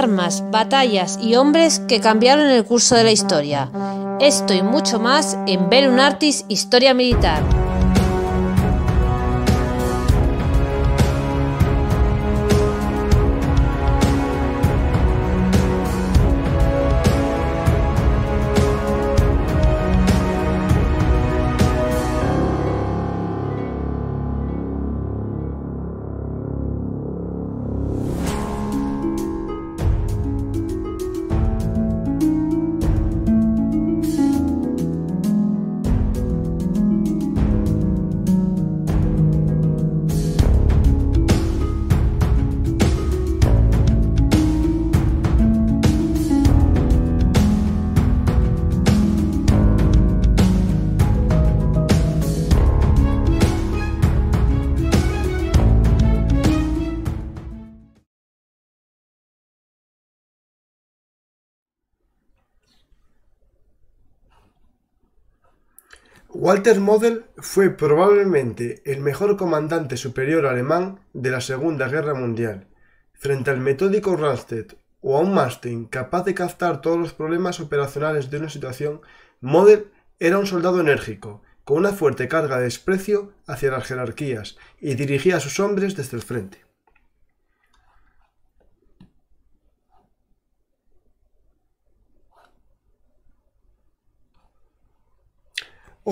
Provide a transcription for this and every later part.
armas, batallas y hombres que cambiaron el curso de la historia. Esto y mucho más en Belunartis Historia Militar. Walter Model fue probablemente el mejor comandante superior alemán de la Segunda Guerra Mundial. Frente al metódico Ralstedt o a un Mastin capaz de captar todos los problemas operacionales de una situación, Model era un soldado enérgico, con una fuerte carga de desprecio hacia las jerarquías, y dirigía a sus hombres desde el frente.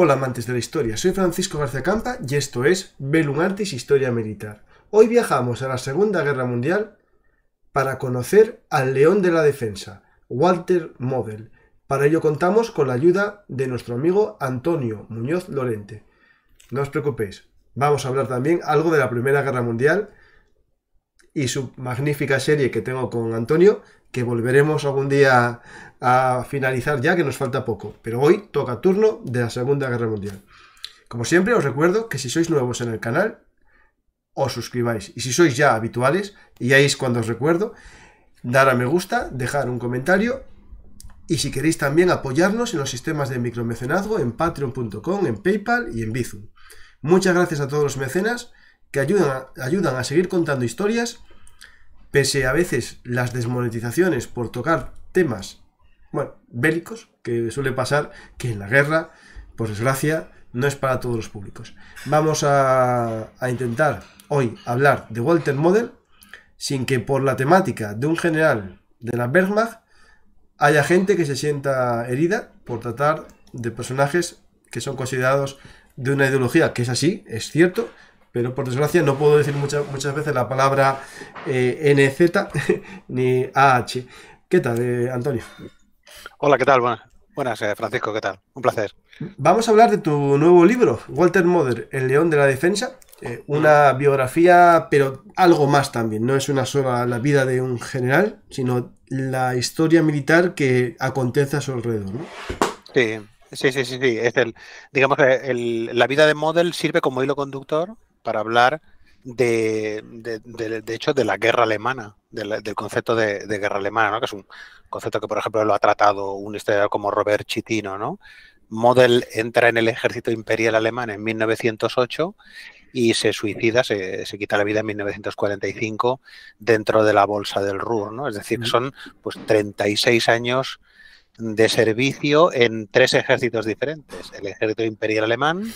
Hola amantes de la historia, soy Francisco García Campa y esto es Belum Artis Historia Militar. Hoy viajamos a la Segunda Guerra Mundial para conocer al león de la defensa, Walter Model. Para ello contamos con la ayuda de nuestro amigo Antonio Muñoz Lorente. No os preocupéis, vamos a hablar también algo de la Primera Guerra Mundial y su magnífica serie que tengo con Antonio, que volveremos algún día a finalizar ya, que nos falta poco. Pero hoy toca turno de la Segunda Guerra Mundial. Como siempre, os recuerdo que si sois nuevos en el canal, os suscribáis. Y si sois ya habituales, y ahí es cuando os recuerdo, dar a me gusta, dejar un comentario y si queréis también apoyarnos en los sistemas de micromecenazgo en patreon.com, en PayPal y en Bizum. Muchas gracias a todos los mecenas que ayudan ayudan a seguir contando historias, pese a veces las desmonetizaciones por tocar temas bueno, bélicos, que suele pasar, que en la guerra, por desgracia, no es para todos los públicos. Vamos a, intentar hoy hablar de Walter Model, sin que por la temática de un general de la Wehrmacht haya gente que se sienta herida por tratar de personajes que son considerados de una ideología que es así, es cierto, pero por desgracia no puedo decir muchas, muchas veces la palabra eh, NZ ni AH. ¿Qué tal, eh, Antonio? Hola, ¿qué tal? Buenas, eh, Francisco, ¿qué tal? Un placer. Vamos a hablar de tu nuevo libro, Walter Mother, El León de la Defensa. Eh, una biografía, pero algo más también. No es una sola la vida de un general, sino la historia militar que acontece a su alrededor. Sí, sí, sí, sí. Es el, digamos, que la vida de Model sirve como hilo conductor para hablar de, hecho, de la guerra alemana, del concepto de, guerra alemana, que es un concepto que, por ejemplo, lo ha tratado un historiador como Robert Chitino. ¿no? Model entra en el ejército imperial alemán en 1908 y se suicida, se, quita la vida en 1945 dentro de la bolsa del Ruhr, ¿no? Es decir, son pues 36 años de servicio en tres ejércitos diferentes, el ejército imperial alemán,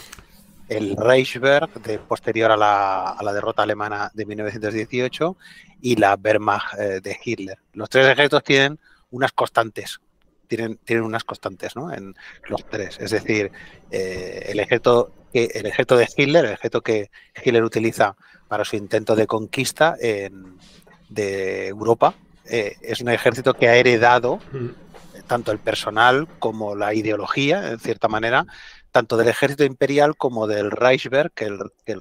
el Reichsberg de, posterior a la, derrota alemana de 1918 y la Wehrmacht eh, de Hitler. Los tres ejércitos tienen unas constantes, tienen, unas constantes ¿no? en los tres. Es decir, eh, el, ejército, el ejército de Hitler, el ejército que Hitler utiliza para su intento de conquista de Europa, eh, es un ejército que ha heredado mm. tanto el personal como la ideología, en cierta manera, tanto del ejército imperial como del Reichsberg, que el, que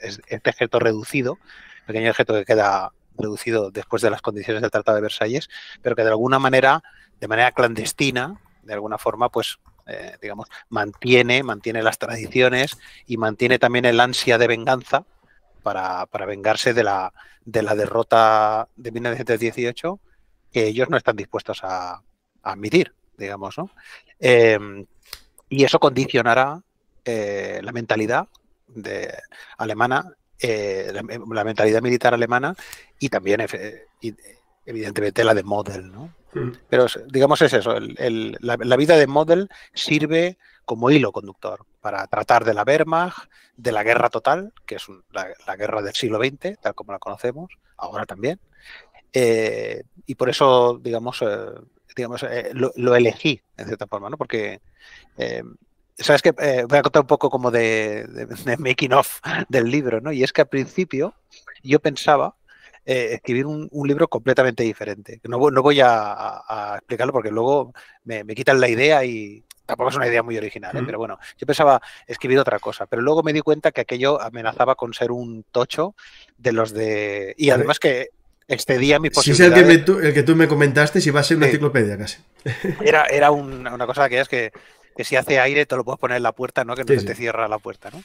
es este ejército reducido, pequeño ejército que queda reducido después de las condiciones del Tratado de Versalles, pero que de alguna manera, de manera clandestina, de alguna forma, pues, eh, digamos, mantiene, mantiene las tradiciones y mantiene también el ansia de venganza para, vengarse de la, de la derrota de 1918 que ellos no están dispuestos a, admitir, digamos, ¿no? Em, y eso condicionará eh, la mentalidad de, alemana, eh, la, mentalidad militar alemana y también, evidentemente, la de Model. ¿no? Mm. Pero digamos es eso, la, vida de Model sirve como hilo conductor para tratar de la Wehrmacht, de la guerra total, que es la, guerra del siglo XX, tal como la conocemos, ahora también. Eh, y por eso, digamos, digamos lo, elegí, en cierta forma, porque eh, Sabes que eh, voy a contar un poco como de, making of del libro, ¿no? Y es que al principio yo pensaba eh, escribir un, libro completamente diferente. No, voy a, explicarlo porque luego me, quitan la idea y, tampoco es una idea muy original, pero bueno, yo pensaba escribir otra cosa, pero luego me di cuenta que aquello amenazaba con ser un tocho de los de... Y además que excedía mis posibilidades. Si es el que, tú, me comentaste, si va a ser una enciclopedia casi. Era, era una, cosa que es que que si hace aire te lo puedes poner en la puerta, ¿no? Que no te cierra la puerta, ¿no?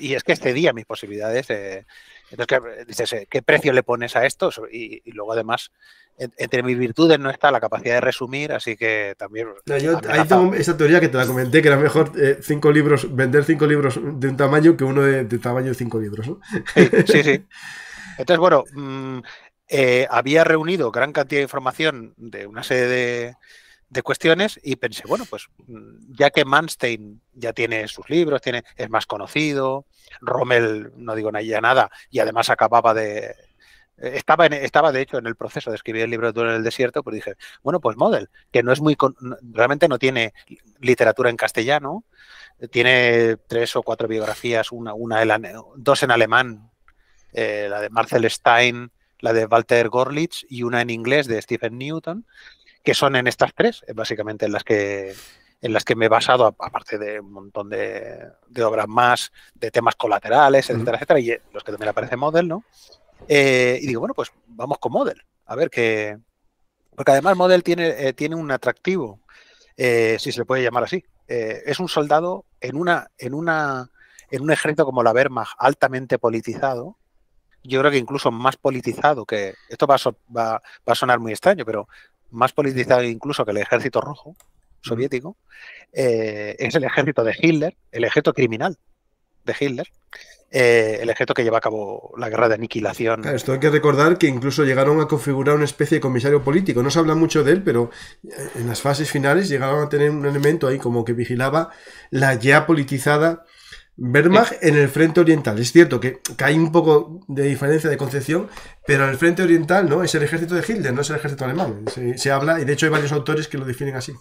y es que excedía mis posibilidades. entonces, ¿qué, dices, eh, ¿qué precio le pones a esto? Y, luego, además, entre mis virtudes no está la capacidad de resumir, así que también... esa teoría que te la comenté, que era mejor eh, cinco libros, vender cinco libros de un tamaño que uno de, tamaño de cinco libros, Sí, sí, Entonces, bueno, mm, eh, había reunido gran cantidad de información de una serie de, cuestiones y pensé, bueno, pues mm, ya que Manstein ya tiene sus libros, tiene, es más conocido, Rommel, no digo nada, y además acababa de... Eh, estaba, estaba de hecho en el proceso de escribir el libro de en el desierto, pues dije, bueno, pues Model, que no es muy, realmente no tiene literatura en castellano, tiene tres o cuatro biografías, una, una dos en alemán, eh, la de Marcel Stein, la de Walter Gorlitz y una en inglés de Stephen Newton, que son en estas tres, eh, básicamente en las que en las que me he basado, aparte de un montón de, obras más, de temas colaterales, etcétera, etcétera, y eh, los que también aparece Model, ¿no? Eh, y digo, bueno, pues vamos con Model, a ver qué... Porque además Model tiene, tiene un atractivo, si se le puede llamar así. es un soldado en una, en una, en un ejército como la Wehrmacht altamente politizado, yo creo que incluso más politizado que, esto va a, sonar muy extraño, pero más politizado incluso que el ejército rojo soviético, eh, es el ejército de Hitler, el ejército criminal de Hitler, eh, el ejército que lleva a cabo la guerra de aniquilación. esto hay que recordar que incluso llegaron a configurar una especie de comisario político. No se habla mucho de él, pero eh, en las fases finales llegaron a tener un elemento ahí como que vigilaba la ya politizada Wehrmacht eh, en el frente oriental. Es cierto que, hay un poco de diferencia de concepción, pero el frente oriental no es el ejército de Hitler, no es el ejército alemán. Se, habla, y de hecho hay varios autores que lo definen así.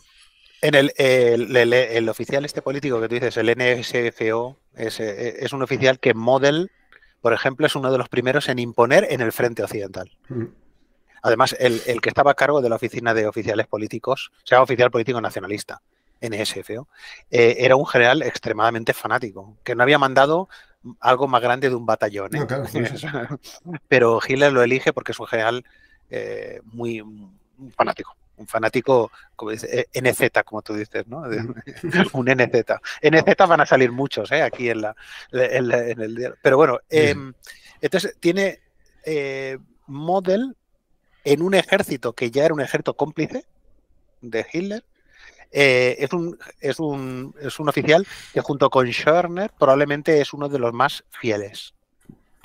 En el, oficial este político que tú dices, el NSFO, eh, es, un oficial que Model, por ejemplo, es uno de los primeros en imponer en el frente occidental. Mm. Además, el, que estaba a cargo de la oficina de oficiales políticos, sea, oficial político nacionalista. NSFO, e eh, era un general extremadamente fanático, que no había mandado algo más grande de un batallón. ¿eh? Pero Hitler lo elige porque es un general eh, muy fanático. Un fanático, como dice, NZ, como tú dices, ¿no? un NZ. NZ e van a salir muchos, ¿eh? Aquí en la, en el... Pero bueno, em, entonces tiene Model en un ejército que ya era un ejército cómplice de Hitler eh, es, un, es, un, oficial que junto con Schörner probablemente es uno de los más fieles,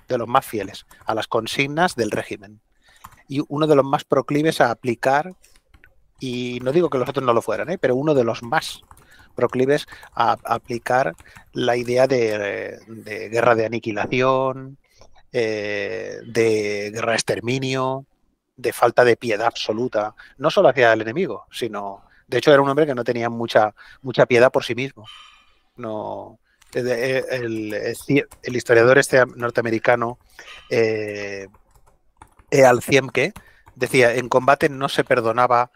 de los más fieles a las consignas del régimen y uno de los más proclives a aplicar, y no digo que los otros no lo fueran, ¿eh? pero uno de los más proclives a, aplicar la idea de, guerra de aniquilación, eh, de guerra de exterminio, de falta de piedad absoluta, no solo hacia el enemigo, sino de hecho, era un hombre que no tenía mucha, mucha piedad por sí mismo. No, eh, eh, el, historiador este norteamericano, eh, Al decía, en combate no se perdonaba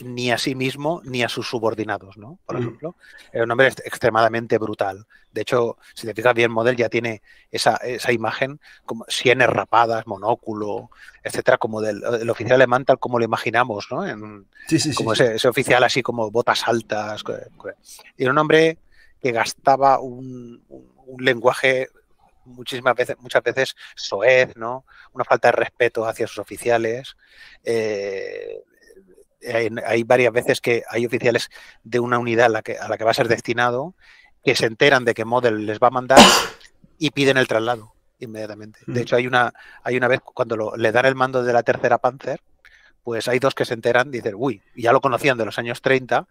ni a sí mismo ni a sus subordinados, ¿no? Por mm. ejemplo, era un hombre extremadamente brutal. De hecho, si te fijas bien, Model ya tiene esa, imagen, como sienes rapadas, monóculo, etcétera, como del, oficial alemán tal como lo imaginamos, ¿no? como ese, oficial así como botas altas. Era un hombre que gastaba un, lenguaje muchísimas veces, muchas veces soez, ¿no? Una falta de respeto hacia sus oficiales. Eh, hay, varias veces que hay oficiales de una unidad a la, que, a la que va a ser destinado que se enteran de que Model les va a mandar y piden el traslado inmediatamente. De mm. hecho, hay una, hay una vez cuando le dan el mando de la tercera Panzer, pues hay dos que se enteran, dicen, uy, ya lo conocían de los años 30,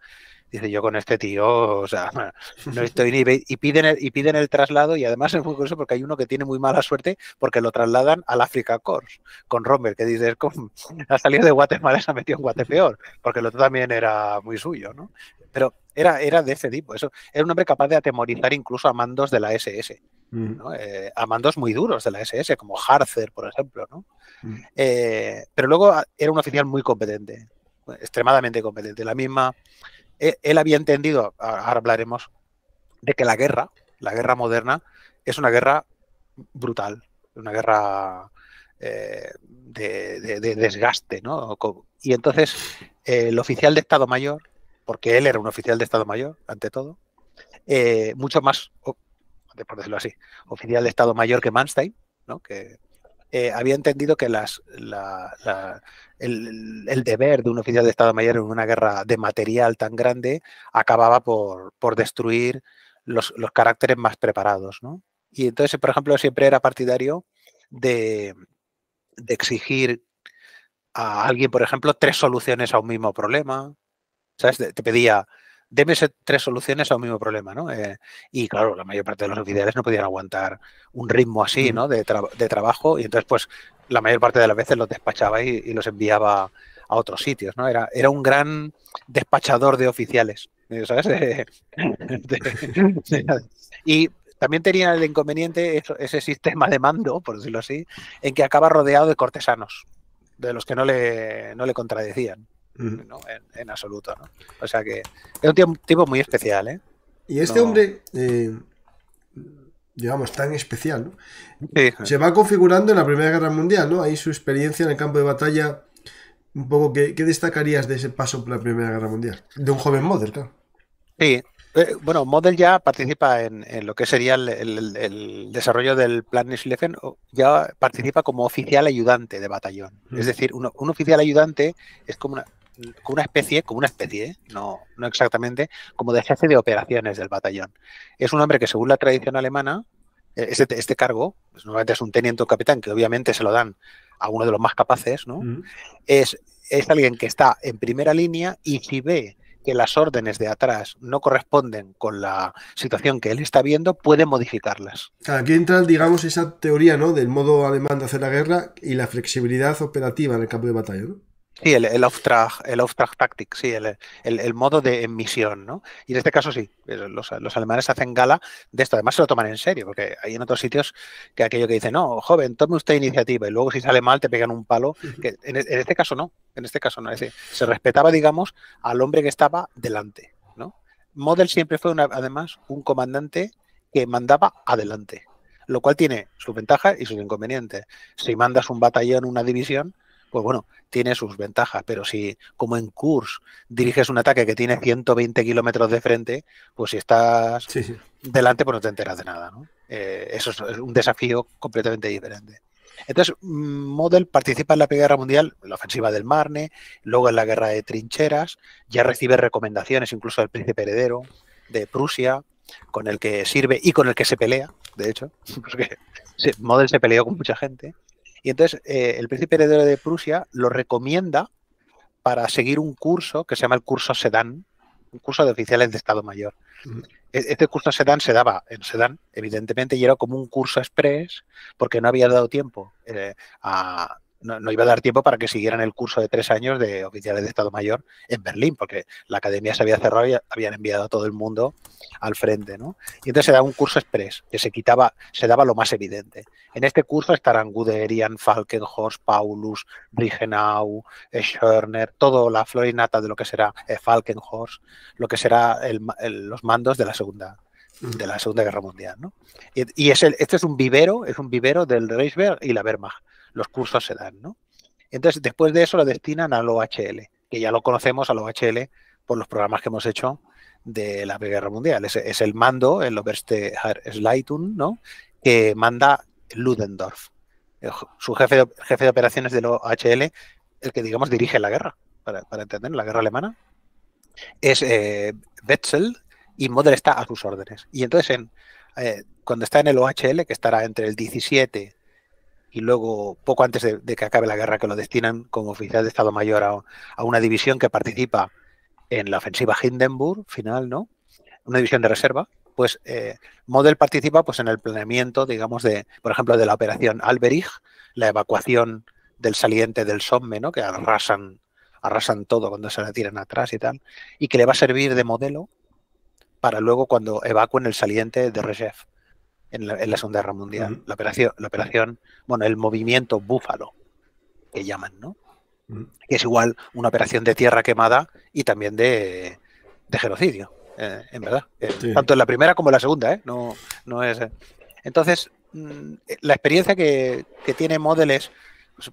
dice yo con este tío, o sea, no estoy ni... Y piden, y piden el traslado y además es muy curioso porque hay uno que tiene muy mala suerte porque lo trasladan al África Corps con Rommel que dice con ha salido de Guatemala se ha metido en Guatepeor, porque el otro también era muy suyo, ¿no? Pero era, era de ese tipo, eso, era un hombre capaz de atemorizar incluso a mandos de la SS. Mm. Eh, a mandos muy duros de la SS, como Harzer, por ejemplo. ¿no? Mm. Eh, pero luego ah, era un oficial muy competente, extremadamente competente. La misma, e, él, había entendido, ahora hablaremos, de que la guerra, la guerra moderna, es una guerra brutal, una guerra eh, de, desgaste, ¿no? Y entonces el oficial de Estado Mayor, porque él era un oficial de Estado Mayor, ante todo, mucho más por decirlo así, oficial de Estado Mayor que Manstein, ¿no? que eh, había entendido que las, el, deber de un oficial de Estado Mayor en una guerra de material tan grande acababa por, por destruir los, los, caracteres más preparados. ¿no? Y entonces, por ejemplo, siempre era partidario de, de exigir a alguien, por ejemplo, tres soluciones a un mismo problema. ¿Sabes? Te pedía Deme tres soluciones a un mismo problema, ¿no? Eh, y claro, la mayor parte de los oficiales no podían aguantar un ritmo así, ¿no? De, trabajo y entonces, pues, la mayor parte de las veces los despachaba y, los enviaba a otros sitios, ¿no? Era, era un gran despachador de oficiales, eh, y también tenía el inconveniente ese sistema de mando, por decirlo así, en que acaba rodeado de cortesanos, de los que no le, no le contradecían. ¿no? En, absoluto. ¿no? O sea que es un tipo, muy especial. ¿eh? Y este hombre, eh, digamos, tan especial, ¿no? se va configurando en la Primera Guerra Mundial. ¿no? Ahí su experiencia en el campo de batalla, un poco, ¿qué, destacarías de ese paso por la Primera Guerra Mundial? De un joven Model, claro. Sí, eh, bueno, Model ya participa en, lo que sería el, desarrollo del Plan Schlieffen, ya participa como oficial ayudante de batallón. Es decir, un oficial ayudante es como una, como una especie, como una especie, ¿eh? no, no exactamente, como de jefe de operaciones del batallón. Es un hombre que según la tradición alemana, e, este, este cargo, pues, normalmente es un teniente o capitán, que obviamente se lo dan a uno de los más capaces, ¿no? es, es alguien que está en primera línea y si ve que las órdenes de atrás no corresponden con la situación que él está viendo, puede modificarlas. Aquí entra, digamos, esa teoría ¿no? del modo alemán de hacer la guerra y la flexibilidad operativa en el campo de batalla. Sí, el, el el off tactic, sí, el, el, modo de emisión. ¿no? Y en este caso sí, los, alemanes hacen gala de esto, además se lo toman en serio, porque hay en otros sitios que aquello que dice, no, joven, tome usted iniciativa, y luego si sale mal te pegan un palo, en, en este caso no, en este caso no, es decir, se respetaba, digamos, al hombre que estaba delante, ¿no? Model siempre fue, una, además, un comandante que mandaba adelante, lo cual tiene sus ventajas y sus inconvenientes. Si mandas un batallón, una división, pues bueno, tiene sus ventajas, pero si como en Kurs diriges un ataque que tiene 120 kilómetros de frente, pues si estás delante, pues no te enteras de nada. Eh, eso es un desafío completamente diferente. Entonces, Model participa en la Primera Guerra Mundial, en la ofensiva del Marne, luego en la guerra de trincheras, ya recibe recomendaciones incluso del príncipe heredero de Prusia, con el que sirve y con el que se pelea, de hecho, porque Model se peleó con mucha gente. Y entonces eh, el príncipe heredero de Prusia lo recomienda para seguir un curso que se llama el curso Sedan, un curso de oficiales de Estado Mayor. E-, este curso Sedan se daba en Sedan, evidentemente, y era como un curso express, porque no había dado tiempo eh, a, no, iba a dar tiempo para que siguieran el curso de tres años de oficiales de Estado Mayor en Berlín, porque la academia se había cerrado y habían enviado a todo el mundo al frente, ¿no? Y entonces se daba un curso express, que se quitaba, se daba lo más evidente. En este curso estarán Guderian, Falkenhorst, Paulus, Brigenau, eh, Schörner, toda la flor y nata de lo que será eh, Falkenhorst, lo que será los mandos de la segunda de la Segunda Guerra Mundial. ¿no? Y, es este es un vivero, es un vivero del Reichswehr y la Wehrmacht los cursos se dan, ¿no? Entonces, después de eso lo destinan al OHL, que ya lo conocemos al OHL por los programas que hemos hecho de la Primera Guerra Mundial. Es, el mando, el Oberste Sleitun, ¿no? que manda Ludendorff, eh, su jefe de, jefe de operaciones del OHL, el que, digamos, dirige la guerra, para, entender, la guerra alemana. Es eh, Wetzel y Model está a sus órdenes. Y entonces, en, eh, cuando está en el OHL, que estará entre el 17 y luego, poco antes de, que acabe la guerra, que lo destinan como oficial de Estado Mayor a, una división que participa en la ofensiva Hindenburg final, ¿no? Una división de reserva. Pues eh, Model participa pues, en el planeamiento, digamos, de, por ejemplo, de la operación Alberich, la evacuación del saliente del Somme, ¿no? Que arrasan, arrasan todo cuando se la tiran atrás y tal, y que le va a servir de modelo para luego cuando evacuen el saliente de Rechef en la, Segunda Guerra Mundial. la, operación, la operación, bueno, el movimiento búfalo, que llaman, ¿no? Que es igual una operación de tierra quemada y también de, de genocidio, eh, en verdad. Eh, tanto en la primera como en la segunda, ¿eh? No, no es... Eh. Entonces, mm, la experiencia que, que tiene Model es,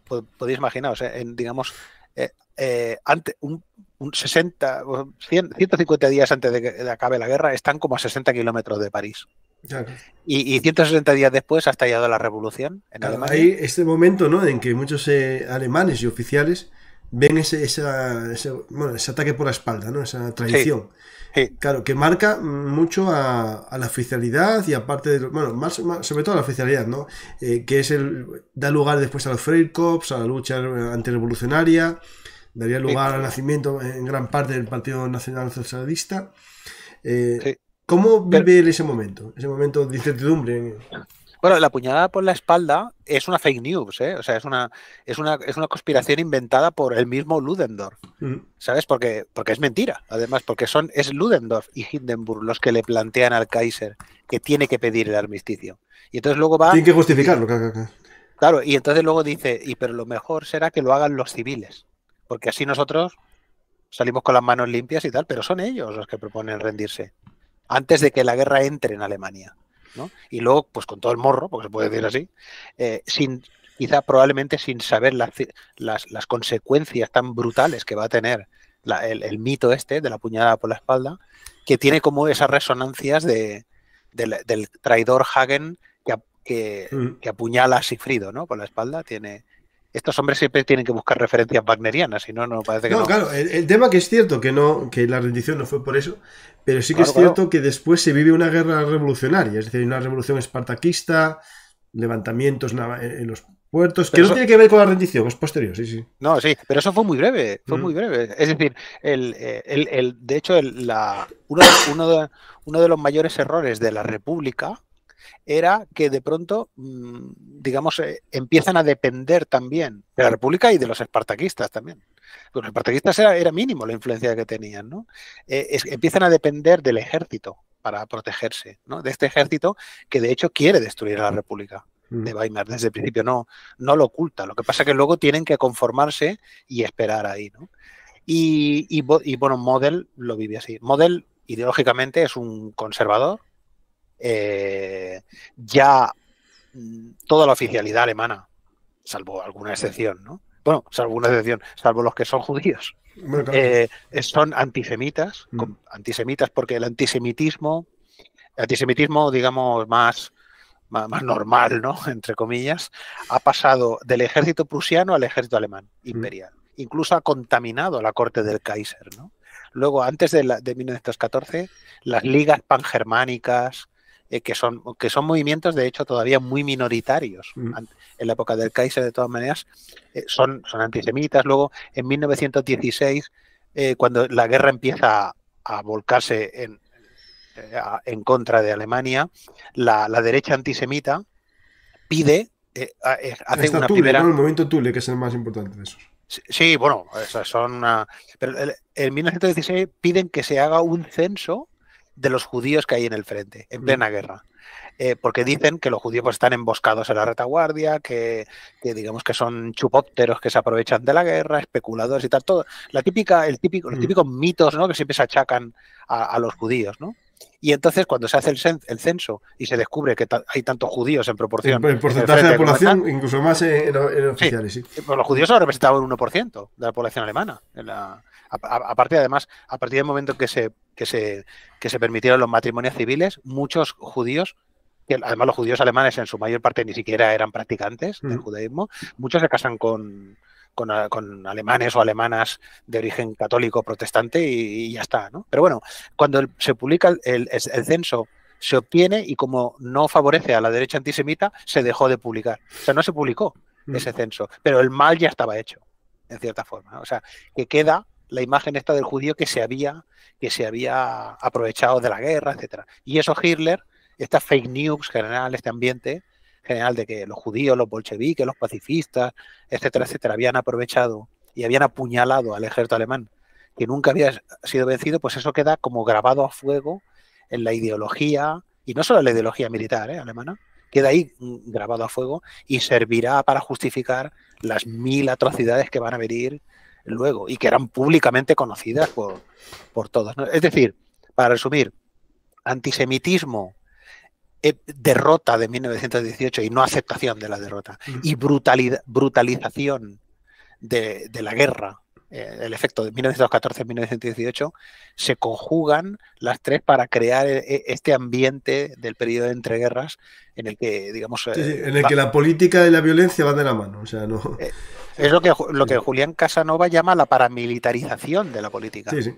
pues, podéis imaginaros, en, digamos, antes, un, 60, 150 días antes de que acabe la guerra, están como a 60 kilómetros de París. Y, y, 160 días después ha estallado la revolución en Alemania. Hay este momento ¿no? en que muchos eh, alemanes y oficiales ven ese, ese, ataque por la espalda, ¿no? esa traición. Claro, que marca mucho a, la oficialidad y aparte de. Bueno, más, sobre todo a la oficialidad, ¿no? Eh, que es el. da lugar después a los Freikorps, a la lucha antirevolucionaria, daría lugar al nacimiento en gran parte del Partido Nacional Socialista. Eh, ¿Cómo vive él ese momento? Ese momento de incertidumbre. Bueno, la puñada por la espalda es una fake news, ¿eh? O sea, es una, es una, es una conspiración inventada por el mismo Ludendorff, mm. ¿sabes? Porque, porque es mentira, además, porque son, es Ludendorff y Hindenburg los que le plantean al Kaiser que tiene que pedir el armisticio. Y entonces luego va... Tiene que justificarlo, claro. y entonces luego dice, y pero lo mejor será que lo hagan los civiles, porque así nosotros salimos con las manos limpias y tal, pero son ellos los que proponen rendirse antes de que la guerra entre en Alemania. ¿no? Y luego, pues con todo el morro, porque se puede decir así, eh, sin, quizá probablemente sin saber las, consecuencias tan brutales que va a tener el, mito este de la puñalada por la espalda, que tiene como esas resonancias de, del, traidor Hagen que, mm. que, apuñala a Sigfrido ¿no? por la espalda, tiene, estos hombres siempre tienen que buscar referencias wagnerianas, si no, no parece que no. no. claro, el, tema que es cierto que no, que la rendición no fue por eso, pero sí que es cierto que después se vive una guerra revolucionaria, es decir, una revolución espartaquista, levantamientos eh, en los puertos, que no tiene que ver con la rendición, es posterior, sí, sí. No, sí, pero eso fue muy breve, fue mm. muy breve. Es decir, el, eh, el, el de hecho, la, uno de los mayores errores de la República era que de pronto, mm, digamos, eh, empiezan a depender también de la República y de los espartaquistas también. Los espartaquistas era, mínimo la influencia que tenían, ¿no? Eh, empiezan a depender del ejército para protegerse, ¿no? De este ejército que de hecho quiere destruir a la República mm. de Weimar desde el principio, no, no lo oculta. Lo que pasa es que luego tienen que conformarse y esperar ahí, ¿no? Y, y bueno, Model lo vive así. Model ideológicamente es un conservador, eh, ya mm, toda la oficialidad alemana, salvo alguna excepción, ¿no? Bueno, salvo una excepción, salvo los que son judíos. Eh, son antisemitas, mm. antisemitas porque el antisemitismo, antisemitismo, digamos, más, más, normal, ¿no? Entre comillas, ha pasado del ejército prusiano al ejército alemán, mm. imperial. Incluso ha contaminado la corte del Kaiser, ¿no? Luego, antes de, la, de 1914, las ligas pangermánicas, eh, que, son, que son movimientos de hecho todavía muy minoritarios. Mm. En la época del Kaiser, de todas maneras, eh, son, son antisemitas. Luego, en 1916, eh, cuando la guerra empieza a volcarse en, en contra de Alemania, la, derecha antisemita pide hace Tule, El movimiento Tule, que es el más importante de esos. Sí, bueno, son Pero en 1916 piden que se haga un censo de los judíos que hay en el frente, en plena guerra. Eh, porque dicen que los judíos pues, están emboscados en la retaguardia, que, digamos que son chupópteros que se aprovechan de la guerra, especuladores y tal, todo. La típica, el típico, los mm. típicos mitos ¿no? que siempre se achacan a, los judíos, ¿no? Y entonces cuando se hace el, el censo y se descubre que hay tantos judíos en proporción... El, porcentaje de la población, incluso más en, en oficiales, eh, pues, los judíos han representaban un 1% de la población alemana en la, Aparte, además, a partir del momento que se, que se, que se permitieron los matrimonios civiles, muchos judíos que además los judíos alemanes en su mayor parte ni siquiera eran practicantes del judaísmo, muchos se casan con, con, alemanes o alemanas de origen católico protestante y, ya está. ¿no? Pero bueno, cuando se publica el, censo se obtiene y como no favorece a la derecha antisemita, se dejó de publicar. O sea, no se publicó ese censo, pero el mal ya estaba hecho, en cierta forma. O sea, que queda la imagen esta del judío que se había, que se había aprovechado de la guerra, etcétera. Y eso Hitler, esta fake news general, este ambiente general de que los judíos, los bolcheviques, los pacifistas, etcétera, etcétera, habían aprovechado y habían apuñalado al ejército alemán que nunca había sido vencido, pues eso queda como grabado a fuego en la ideología, y no solo en la ideología militar ¿eh? alemana, queda ahí mm, grabado a fuego y servirá para justificar las mil atrocidades que van a venir luego y que eran públicamente conocidas por, por todos. Es decir, para resumir, antisemitismo, eh, derrota de 1918 y no aceptación de la derrota, y brutalidad, brutalización de, la guerra, eh, el efecto de 1914-1918, se conjugan las tres para crear e, e, este ambiente del periodo de entreguerras en el que, digamos... Eh, en el que la política y la violencia van de la mano, o sea, no... Es lo que, lo que Julián Casanova llama la paramilitarización de la política. Sí, sí.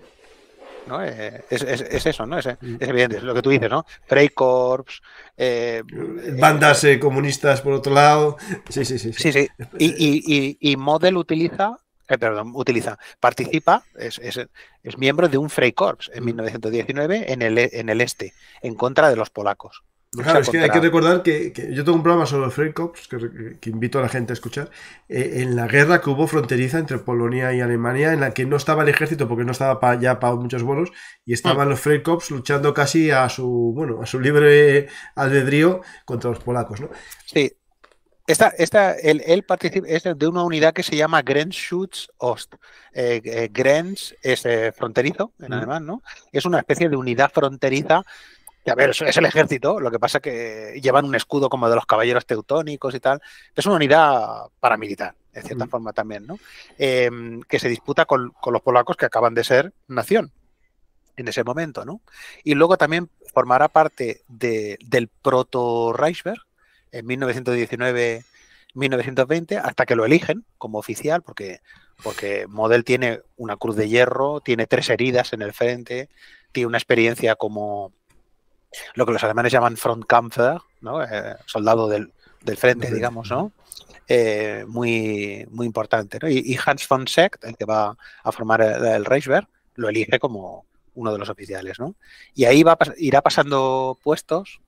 ¿no? Eh, es, eso, ¿no? Es, evidente, es lo que tú dices, ¿no? Freikorps... Eh, eh, Bandas comunistas por otro lado. Sí, sí, sí. sí. sí, Y, Model utiliza, perdón, utiliza, participa, es, miembro de un Freikorps en 1919 mm. en el, en el este, en contra de los polacos. Claro, hay que recordar que, yo tengo un programa sobre los Freikorps que, invito a la gente a escuchar. Eh, en la guerra que hubo fronteriza entre Polonia y Alemania, en la que no estaba el ejército porque no estaba ya pagado muchos bolos, y estaban mm. los Freikorps luchando casi a su bueno a su libre albedrío contra los polacos. ¿no? Sí, esta, esta, él, participa, es de una unidad que se llama Grenzschutz Ost. Eh, eh, Grenz es fronterizo en mm. alemán, ¿no? Es una especie de unidad fronteriza a ver, es el ejército, lo que pasa es que llevan un escudo como de los caballeros teutónicos y tal. Es una unidad paramilitar, de cierta forma también, ¿no? Em, que se disputa con, los polacos que acaban de ser nación en ese momento, ¿no? Y luego también formará parte del proto reichberg en 1919. 1920 hasta que lo eligen como oficial, porque, porque Model tiene una cruz de hierro, tiene tres heridas en el frente, tiene una experiencia como, lo que los alemanes llaman frontkampfer, ¿no? Eh, soldado del, frente, digamos, eh, muy, muy importante. Y, Hans von Seck, el que va a formar el, el lo elige como uno de los oficiales. Y ahí va, irá pasando puestos.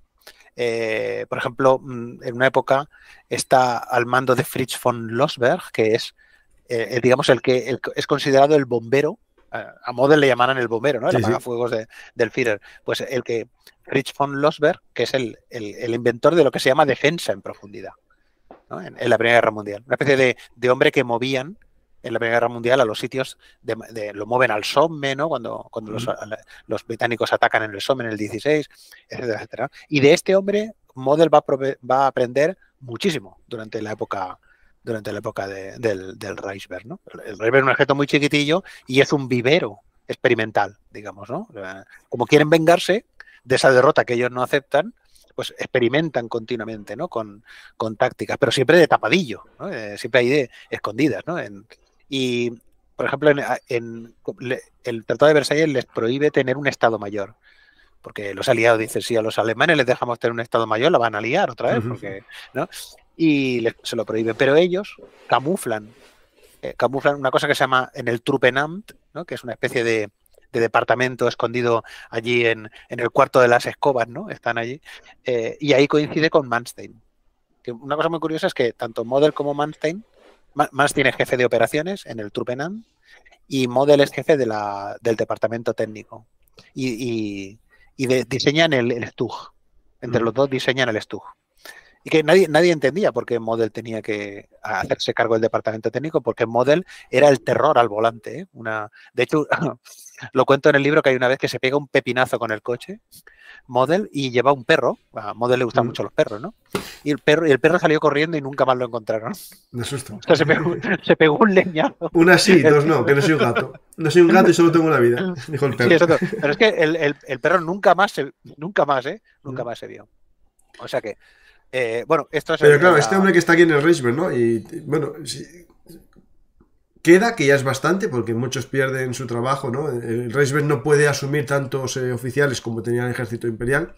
Eh, por ejemplo, mm, en una época está al mando de Fritz von Losberg, que es, digamos, el que es considerado el bombero eh, a Model le llamarán el bombero, ¿no? El sí, del feeder. Pues el que Rich von Losberg, que es el, inventor de lo que se llama defensa en profundidad en, la Primera Guerra Mundial. Una especie de, hombre que movían en la Primera Guerra Mundial a los sitios, de, lo mueven al Somme, ¿no? Cuando, cuando los, británicos atacan en el Somme en el 16, etcétera, etcétera. Y de este hombre, Model va va a aprender muchísimo durante la época durante la época del, del ¿no? El, Reichsberg es un objeto muy chiquitillo y es un vivero experimental, digamos. ¿no? Como quieren vengarse de esa derrota que ellos no aceptan, pues experimentan continuamente ¿no? con, con tácticas, pero siempre de tapadillo, ¿no? Eh, siempre hay de escondidas. ¿no? y, por ejemplo, en, el Tratado de Versalles les prohíbe tener un Estado mayor porque los aliados dicen, si a los alemanes les dejamos tener un Estado Mayor, la van a liar otra vez, porque, ¿no? y se lo prohíbe. Pero ellos camuflan, eh, camuflan una cosa que se llama en el Truppenamt, ¿no? que es una especie de, departamento escondido allí en, el cuarto de las escobas, ¿no? Están allí. Eh, y ahí coincide con Manstein. una cosa muy curiosa es que tanto Model como Manstein, Manstein es jefe de operaciones en el Truppenamt y Model es jefe de la, del departamento técnico. Y, diseñan el, Stug. Entre mm. los dos diseñan el Stug y que nadie, nadie entendía por qué Model tenía que hacerse cargo del departamento técnico, porque Model era el terror al volante. ¿eh? Una, de hecho, lo cuento en el libro que hay una vez que se pega un pepinazo con el coche, Model, y lleva un perro. A Model le gustan mm. mucho los perros, ¿no? Y el perro, el perro salió corriendo y nunca más lo encontraron. Me asusto. se, pegó, un leñazo. Una sí, dos no, que no soy un gato. No soy un gato y solo tengo una vida, dijo el perro. Pero es que el, perro nunca más, nunca más, ¿eh? mm. Nunca más se vio. O sea que eh, bueno, Pero claro, este hombre que está aquí en el Reisberg, ¿no? Y bueno, queda que ya es bastante, porque muchos pierden su trabajo, ¿no? El Reisberg no puede asumir tantos eh, oficiales como tenía el ejército imperial.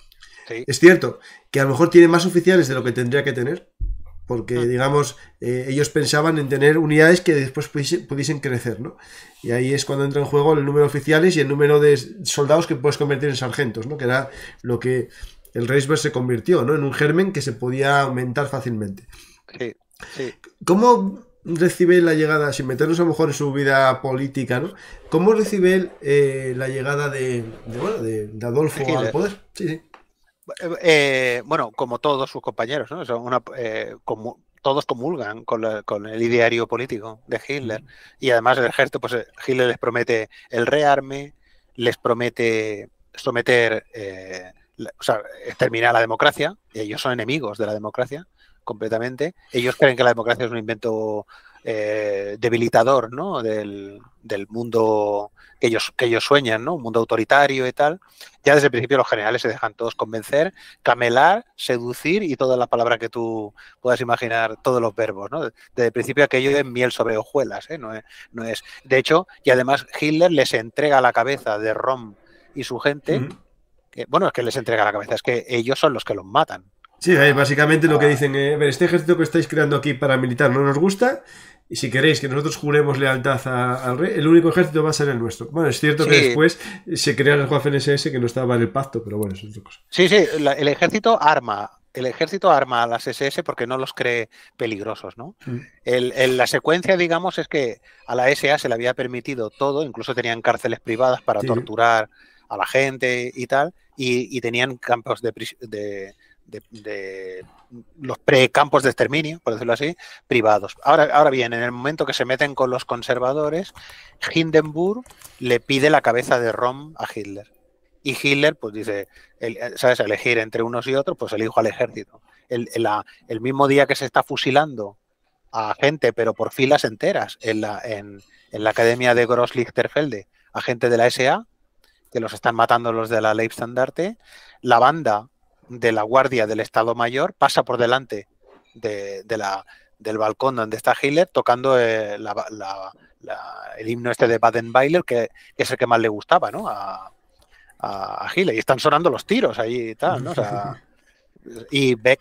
Es cierto que a lo mejor tiene más oficiales de lo que tendría que tener, porque mm. digamos, eh, ellos pensaban en tener unidades que después pudiesen, pudiesen, crecer, ¿no? Y ahí es cuando entra en juego el número de oficiales y el número de soldados que puedes convertir en sargentos, ¿no? Que era lo que el Raceverse se convirtió ¿no? en un germen que se podía aumentar fácilmente. ¿Cómo recibe la llegada, sin meternos a lo mejor en su vida política, ¿Cómo recibe eh, la llegada de, bueno, de, Adolfo al poder? Sí, eh, eh, bueno, como todos sus compañeros, ¿no? todos comulgan con, el ideario político de Hitler. Y además el ejército, pues Hitler les promete el rearme, les promete someter o sea, termina la democracia, ellos son enemigos de la democracia completamente. Ellos creen que la democracia es un invento eh, debilitador ¿no? del, mundo que ellos, que ellos sueñan, ¿no? un mundo autoritario y tal. Ya desde el principio los generales se dejan todos convencer, camelar, seducir y toda la palabra que tú puedas imaginar, todos los verbos. ¿no? Desde el principio aquello es miel sobre hojuelas, ¿eh? no, es, De hecho, y además Hitler les entrega la cabeza de Rom y su gente. Eh, bueno, es que les entrega la cabeza, es que ellos son los que los matan. Sí, eh, básicamente lo que ah. dicen, eh, ver, este ejército que estáis creando aquí para militar no nos gusta, y si queréis que nosotros juremos lealtad al rey, el único ejército va a ser el nuestro. Bueno, es cierto que después se crea el Waffen SS que no estaba en el pacto, pero bueno, eso es otra cosa. Sí, sí, el ejército arma. El ejército arma a las SS porque no los cree peligrosos, ¿no? Mm. la secuencia, digamos, es que a la SA se le había permitido todo, incluso tenían cárceles privadas para torturar a la gente y tal, y, tenían campos de, de, de, de de exterminio, por decirlo así, privados. Ahora, ahora bien, en el momento que se meten con los conservadores, Hindenburg le pide la cabeza de Rom a Hitler. Y Hitler, pues dice, ¿sabes? Elegir entre unos y otros, pues elijo al ejército. El, mismo día que se está fusilando a gente, pero por filas enteras, en la, en, en la academia de Gross Lichterfelde, a gente de la SA, que los están matando los de la ley estandarte, la banda de la guardia del Estado Mayor pasa por delante de, la, del balcón donde está Hitler tocando eh, el himno este de Baden-Weiler, que, que, es el que más le gustaba ¿no? a, a, Hitler. Y están sonando los tiros ahí y tal. y Beck,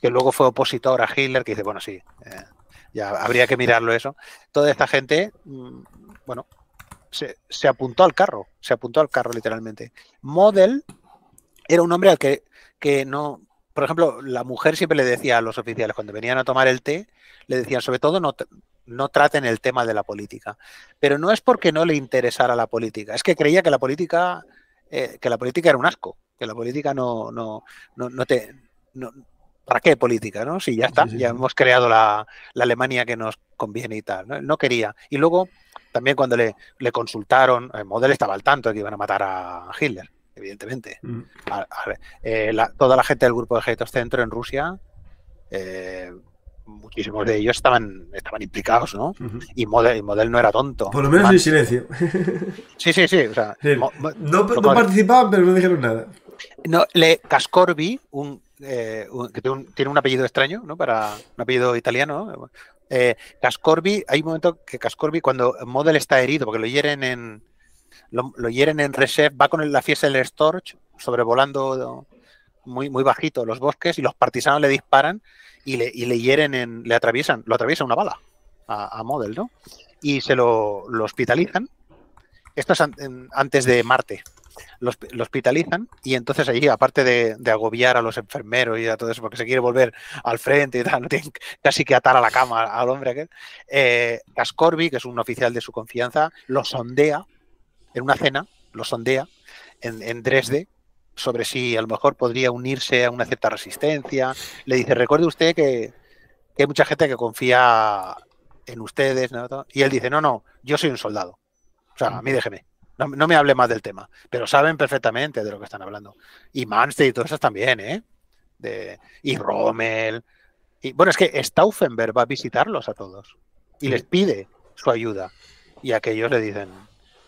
que luego fue opositor a Hitler, que dice, bueno, sí, eh, ya habría que mirarlo eso. Toda esta gente, mm, bueno, se, apuntó al carro, se apuntó al carro literalmente. Model era un hombre al que, que no, por ejemplo, la mujer siempre le decía a los oficiales cuando venían a tomar el té, le decían sobre todo no, no traten el tema de la política. Pero no es porque no le interesara la política, es que creía que la política, eh, que la política era un asco, que la política no, no, no, te... ¿Para qué política? ¿no? Si ya está, ya hemos creado la, Alemania que nos conviene y tal. no quería. Y luego también cuando le, consultaron, el eh, Model estaba al tanto de que iban a matar a Hitler, evidentemente. Mm. Eh, toda la gente del grupo de Ejércitos Centro en Rusia, eh, muchísimos de ellos estaban, estaban implicados, ¿no? y, Model, no era tonto. Por lo menos en silencio. Sí, sí, sí. no, participaban, pero no dijeron nada. No, le, Cascorbi, un que tiene un, apellido extraño, ¿no? Para un apellido italiano, eh, Cascorby, hay un momento que Cascorby, cuando Model está herido, porque lo hieren en. Lo, hieren en reserve va con la fiesta del Storch, sobrevolando muy, muy bajito los bosques, y los partisanos le disparan y le, hieren en. le atraviesan, lo atraviesa una bala a, Model, ¿no? Y se lo, lo hospitalizan. Esto es antes de Marte los, lo hospitalizan y entonces allí, aparte de, agobiar a los enfermeros y a todo eso, porque se quiere volver al frente y tal, casi que atar a la cama al hombre aquel, eh, que es un oficial de su confianza, lo sondea en una cena, lo sondea en, Dresde, sobre si a lo mejor podría unirse a una cierta resistencia. Le dice, recuerde usted que, hay mucha gente que confía en ustedes. Y él dice, no, no, yo soy un soldado. O sea, a mí déjeme. No, me hable más del tema, pero saben perfectamente de lo que están hablando. Y Manstead y todas esas también, ¿eh? De, y Rommel. Y, bueno, es que Stauffenberg va a visitarlos a todos y les pide su ayuda. Y aquellos le dicen,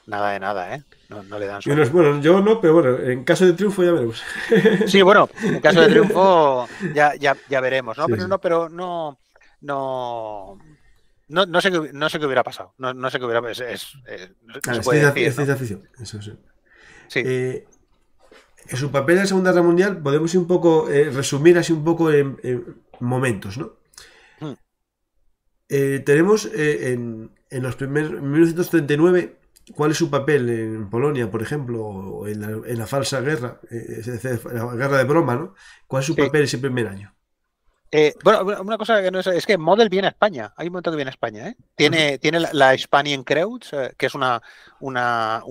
nada de nada, ¿eh? No, le dan su ayuda. Bueno, yo no, pero bueno, en caso de triunfo ya veremos. Sí, bueno, en caso de triunfo ya, ya, ya veremos, ¿no? Pero no, pero no, no, no, sé, qué, hubiera pasado. No, sé qué hubiera pasado. Es, sí. en su papel en la Segunda Guerra Mundial podemos un poco eh, resumir así un poco en, momentos, ¿no? Hmm. Eh, tenemos eh, en, los primeros 1939 cuál es su papel en Polonia, por ejemplo, o en la, falsa guerra, la guerra de broma, ¿no? ¿Cuál es su papel ese primer año? Eh, bueno, una cosa que no es, es que Model viene a España. Hay un momento que viene a España. ¿eh? Tiene, tiene la, la Spanien Kreuz, eh, que es una, una,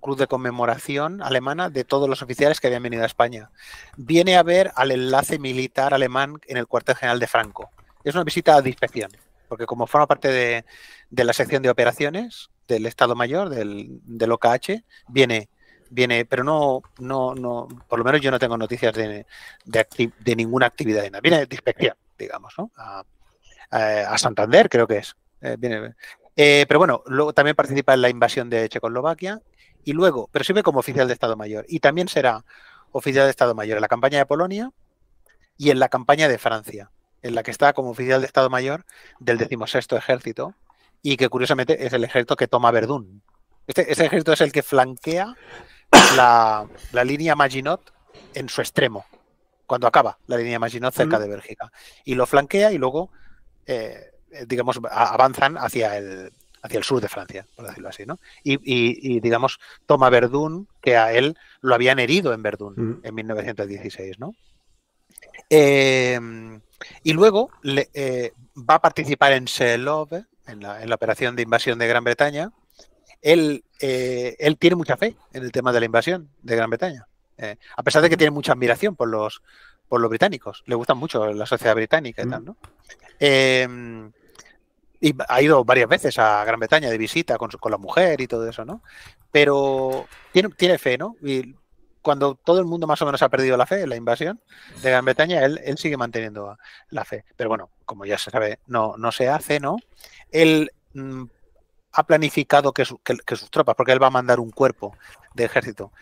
cruz de conmemoración alemana de todos los oficiales que habían venido a España. Viene a ver al enlace militar alemán en el cuartel general de Franco. Es una visita de inspección, porque como forma parte de, la sección de operaciones del Estado Mayor, del, del OKH, viene viene, pero no, no, no, por lo menos yo no tengo noticias de, de, ninguna actividad de nada. Viene digamos, A, a Santander, creo que es. Eh, eh, pero bueno, luego también participa en la invasión de Checoslovaquia y luego, pero sirve como oficial de Estado Mayor y también será oficial de Estado Mayor en la campaña de Polonia y en la campaña de Francia, en la que está como oficial de Estado Mayor del decimosexto ejército y que curiosamente es el ejército que toma Verdún. Este, este ejército es el que flanquea la, línea Maginot en su extremo, cuando acaba la línea Maginot cerca de Bélgica. Y lo flanquea y luego, eh, digamos, avanzan hacia el, hacia el sur de Francia, por decirlo así, Y, digamos, toma Verdún, que a él lo habían herido en Verdún en 1916, em, y luego eh, va a participar en Selove, en la, operación de invasión de Gran Bretaña, eh, él, tiene mucha fe en el tema de la invasión de Gran Bretaña. Eh, a pesar de que tiene mucha admiración por los, británicos. Le gusta mucho la sociedad británica y tal, ¿no? Em, y ha ido varias veces a Gran Bretaña de visita con, la mujer y todo eso, ¿no? Pero tiene, fe, ¿no? Y cuando todo el mundo más o menos ha perdido la fe en la invasión de Gran Bretaña, él, sigue manteniendo la fe. Pero bueno, como ya se sabe, no, no se hace, ¿no? Él mm, ha planificado que, sus tropas, porque él va a mandar un cuerpo de ejército,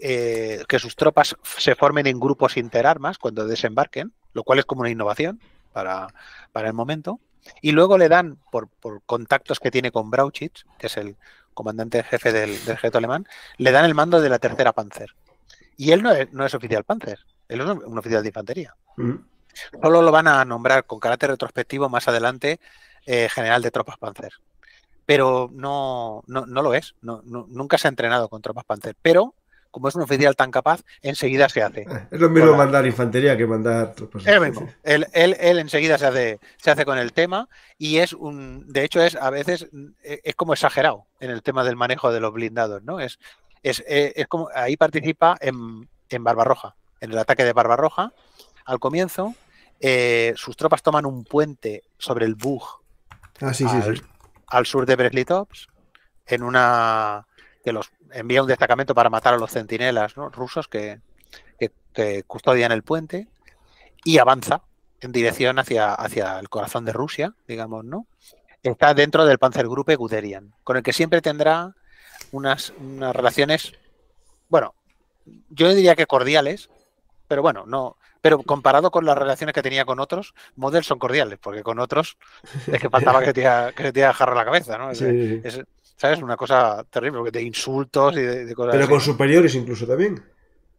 eh, que sus tropas se formen en grupos interarmas cuando desembarquen, lo cual es como una innovación para, el momento. Y luego le dan, por, contactos que tiene con Brauchitz, que es el comandante jefe del, ejército alemán, le dan el mando de la tercera Panzer. Y él no es, oficial Panzer, él es un, oficial de infantería. Mm. Solo lo van a nombrar con carácter retrospectivo más adelante eh, general de tropas Panzer pero no, no, no lo es. No, nunca se ha entrenado con tropas Panzer, pero como es un oficial tan capaz, enseguida se hace. Eh, es lo mismo mandar infantería que mandar tropas. Es Él, enseguida se hace, se hace con el tema y es un, de hecho es a veces e, es como exagerado en el tema del manejo de los blindados, ¿no? Es, es, e, como ahí participa en, en Barbarroja, en el ataque de Barbarroja. Al comienzo, eh, sus tropas toman un puente sobre el Bug. Ah, sí al sur de Breslitops, en una que los envía un destacamento para matar a los centinelas rusos que, custodian el puente y avanza en dirección hacia, hacia el corazón de Rusia, digamos, ¿no? Está dentro del Panzergruppe Guderian, con el que siempre tendrá unas, unas relaciones, bueno, yo diría que cordiales, pero bueno, no, pero comparado con las relaciones que tenía con otros, Model son cordiales, porque con otros es que faltaba que te, que a jarra la cabeza, ¿no? Es, ¿Sabes? Una cosa terrible, porque de insultos y de, cosas. Pero con superiores incluso también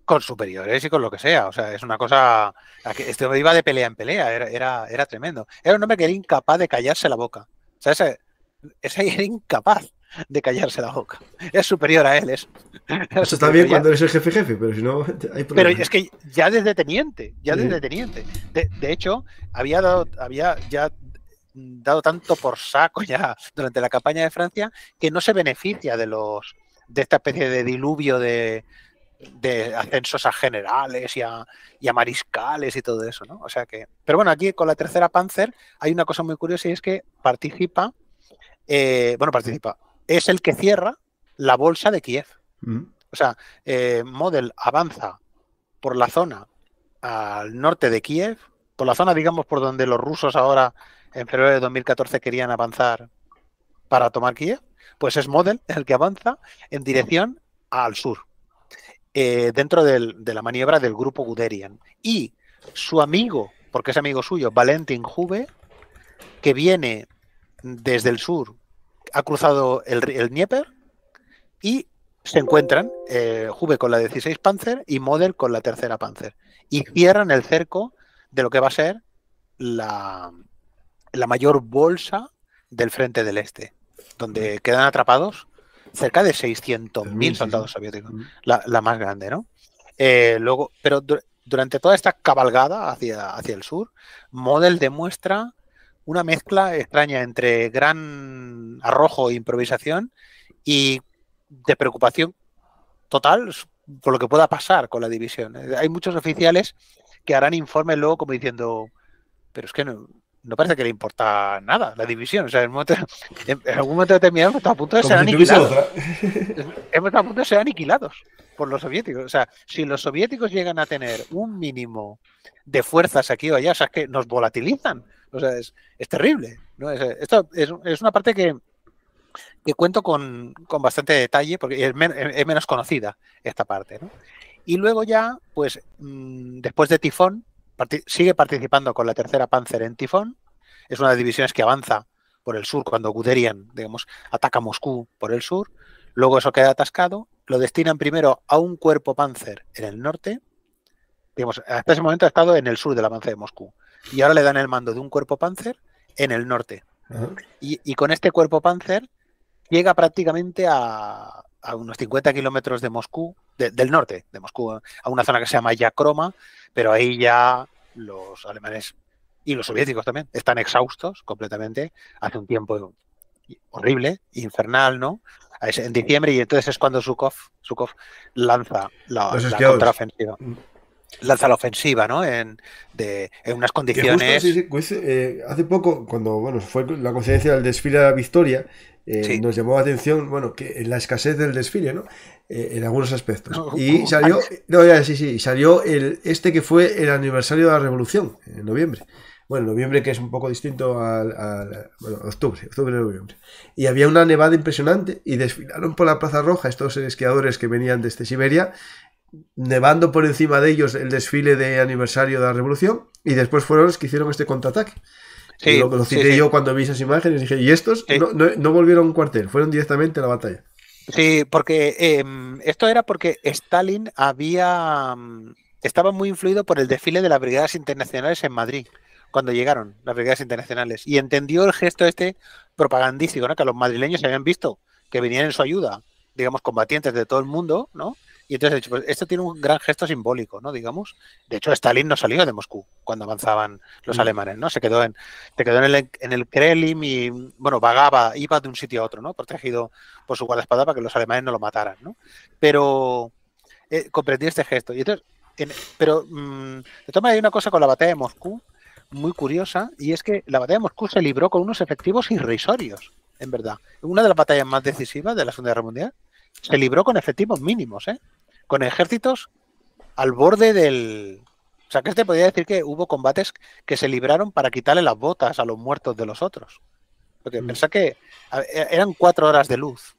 con superiores y con lo que sea. O sea, es una cosa. Este hombre iba de pelea en pelea, era, era, tremendo. Era un hombre que era incapaz de callarse la boca. O sea, ese, ese era incapaz de callarse la boca. Es superior a él. Eso está bien cuando eres el jefe jefe, pero si no Pero es que ya desde teniente, ya desde teniente. De, hecho, había dado, había ya dado tanto por saco ya durante la campaña de Francia que no se beneficia de los de esta especie de diluvio de, ascensos a generales y a, mariscales y todo eso, ¿no? O sea que. Pero bueno, aquí con la tercera Panzer hay una cosa muy curiosa y es que participa. Eh, bueno, participa es el que cierra la bolsa de Kiev. Mm. O sea, eh, Model avanza por la zona al norte de Kiev, por la zona, digamos, por donde los rusos ahora en febrero de 2014 querían avanzar para tomar Kiev, pues es Model el que avanza en dirección al sur, eh, dentro de la maniobra del grupo Guderian. Y su amigo, porque es amigo suyo, Valentin Juve, que viene desde el sur ha cruzado el, Dnieper y se encuentran eh, Juve con la 16 Panzer y Model con la tercera Panzer. Y cierran el cerco de lo que va a ser la, la mayor bolsa del frente del este, donde quedan atrapados cerca de 600.000 soldados soviéticos, la, más grande, ¿no? Eh, luego, pero durante toda esta cabalgada hacia, hacia el sur, Model demuestra una mezcla extraña entre gran arrojo e improvisación y de preocupación total por lo que pueda pasar con la división. Hay muchos oficiales que harán informes luego como diciendo, pero es que no, no parece que le importa nada la división. O sea, en, algún momento determinado hemos estado a punto de ser aniquilados. a punto de ser aniquilados por los soviéticos. O sea, si los soviéticos llegan a tener un mínimo de fuerzas aquí o allá, o es que nos volatilizan. O sea, es, terrible. esto es, una parte que, cuento con, bastante detalle porque es, menos conocida esta parte. Y luego ya, pues mm, después de Tifón, sigue participando con la tercera Panzer en Tifón. Es una de las divisiones que avanza por el sur cuando Guderian, digamos, ataca Moscú por el sur. Luego eso queda atascado. Lo destinan primero a un cuerpo Panzer en el norte. Digamos, hasta ese momento ha estado en el sur del avance de Moscú. Y ahora le dan el mando de un cuerpo Panzer en el norte. y, con este cuerpo Panzer llega prácticamente a, unos 50 kilómetros de Moscú, del norte de Moscú, a una zona que se llama Yakroma, pero ahí ya los alemanes y los soviéticos también están exhaustos completamente. Hace un tiempo horrible, infernal, ¿no? en diciembre y entonces es cuando sukov sukov lanza la contraofensiva. Mm lanza la ofensiva, ¿no? En, unas condiciones. Pues, eh, hace poco, cuando bueno, fue la conciencia del desfile de la Victoria, eh, nos llamó la atención, bueno, que la escasez del desfile, ¿no? Eh, en algunos aspectos. y salió, no, ya, sí, salió el, este que fue el aniversario de la Revolución, en noviembre. Bueno, noviembre que es un poco distinto al, octubre, octubre, noviembre. Y había una nevada impresionante y desfilaron por la Plaza Roja estos esquiadores que venían desde Siberia nevando por encima de ellos el desfile de aniversario de la revolución y después fueron los que hicieron este contraataque. lo conocí yo cuando vi esas imágenes y dije, y estos no, volvieron a un cuartel, fueron directamente a la batalla. Sí, porque em, esto era porque Stalin había mm, estaba muy influido por el desfile de las brigadas internacionales en Madrid cuando llegaron las brigadas internacionales y entendió el gesto este propagandístico, Que los madrileños habían visto que venían en su ayuda, digamos, combatientes de todo el mundo, ¿no? Y entonces he dicho, pues esto tiene un gran gesto simbólico, ¿no? Digamos. De hecho, Stalin no salió de Moscú cuando avanzaban los mm. alemanes, ¿no? Se quedó en, se quedó en el, en el Kremlin y, bueno, vagaba, iba de un sitio a otro, ¿no? Protegido por su guardaespada para que los alemanes no lo mataran, ¿no? Pero eh, comprendí este gesto. Y entonces, pero mm, de todas maneras hay una cosa con la batalla de Moscú muy curiosa y es que la batalla de Moscú se libró con unos efectivos irrisorios, en verdad. Una de las batallas más decisivas de la Segunda Guerra Mundial se libró con efectivos mínimos, ¿eh? con ejércitos al borde del... O sea, que este podría decir que hubo combates que se libraron para quitarle las botas a los muertos de los otros. Porque mm. pensá que e-, eran cuatro horas de luz.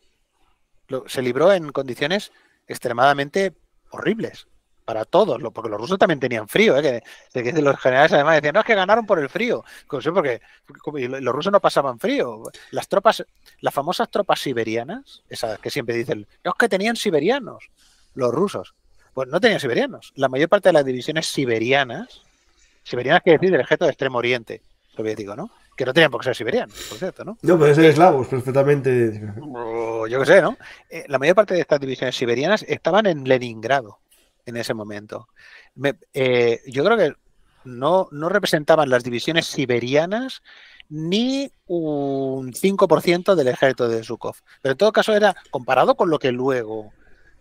Se libró en condiciones extremadamente horribles para todos, porque los rusos también tenían frío, ¿eh? que, los generales además decían, no, es que ganaron por el frío, porque, los rusos no pasaban frío. Las tropas, las famosas tropas siberianas, esas que siempre dicen, no, es que tenían siberianos los rusos. Pues no tenían siberianos. La mayor parte de las divisiones siberianas, siberianas quiere decir del ejército de Extremo Oriente soviético, ¿no? Que no tenían por qué ser siberianos, por cierto, ¿no? No, pueden ser eslavos, perfectamente. Yo qué sé, ¿no? Eh, la mayor parte de estas divisiones siberianas estaban en Leningrado en ese momento. Eh, yo creo que no, no representaban las divisiones siberianas ni un 5% del ejército de Zhukov. Pero en todo caso era comparado con lo que luego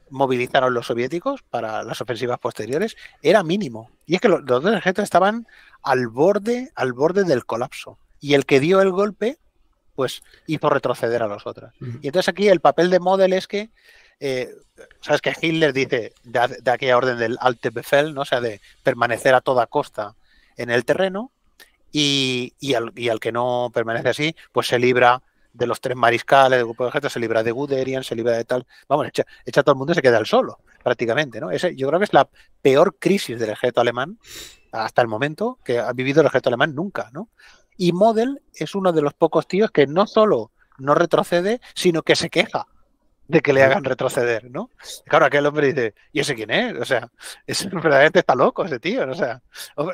movilizaron los soviéticos para las ofensivas posteriores era mínimo. Y es que los, dos ejércitos estaban al borde, al borde del colapso. Y el que dio el golpe, pues hizo retroceder a los otros. Y entonces aquí el papel de Model es que, eh, sabes que Hitler dice de, aquella orden del Alte ¿no? o sea, de permanecer a toda costa en el terreno, y, y, al, y al que no permanece así, pues se libra de los tres mariscales del grupo de ejército, se libra de Guderian, se libra de tal. Vamos, echa, echa todo el mundo y se queda al solo, prácticamente. ¿no? Ese, yo creo que es la peor crisis del ejército alemán hasta el momento que ha vivido el ejército alemán nunca. ¿no? Y Model es uno de los pocos tíos que no solo no retrocede, sino que se queja de que le hagan retroceder, ¿no? Claro, aquel hombre dice, ¿y ese quién es? O sea, es, verdaderamente está loco ese tío, o sea,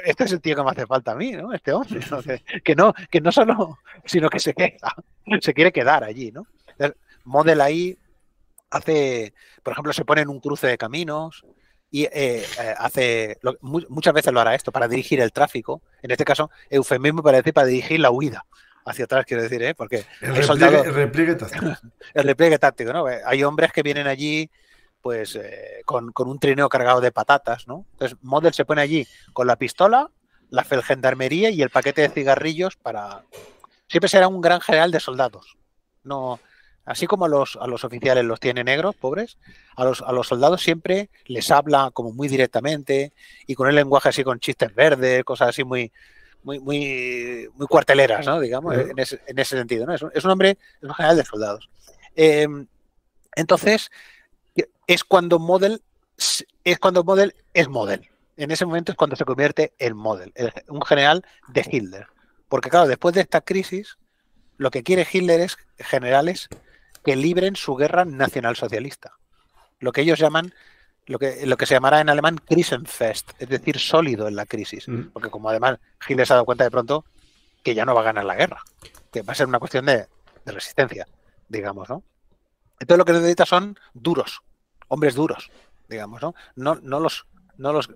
este es el tío que me hace falta a mí, ¿no? Este hombre, Que, no, que no solo, sino que se queda, se quiere quedar allí, ¿no? Entonces, Model ahí hace, por ejemplo, se pone en un cruce de caminos y eh, eh, hace, muchas veces lo hará esto, para dirigir el tráfico, en este caso, eufemismo para decir, para dirigir la huida, hacia atrás, quiero decir, ¿eh? porque el repliegue, táctico. el repliegue táctico, ¿no? Hay hombres que vienen allí pues eh, con, un trineo cargado de patatas, ¿no? Entonces, Model se pone allí con la pistola, la felgendarmería y el paquete de cigarrillos para... Siempre será un gran general de soldados. No, así como a los, los oficiales los tiene negros, pobres, a los, a los soldados siempre les habla como muy directamente y con el lenguaje así con chistes verdes, cosas así muy, muy, muy, muy cuarteleras, ¿no? Digamos, en ese, en ese sentido, ¿no? Es un, hombre, es un general de soldados. Em, entonces, es cuando Model es cuando Model es Model. En ese momento es cuando se convierte en Model, un general de Hitler. Porque claro, después de esta crisis, lo que quiere Hitler es generales que libren su guerra nacionalsocialista. Lo que ellos llaman lo que, lo que se llamará en alemán Krisenfest, es decir, sólido en la crisis. Mm. Porque como además Hitler se ha dado cuenta de pronto que ya no va a ganar la guerra, que va a ser una cuestión de, resistencia, digamos, ¿no? Entonces lo que necesita son duros, hombres duros, digamos, ¿no? No, no los, no los,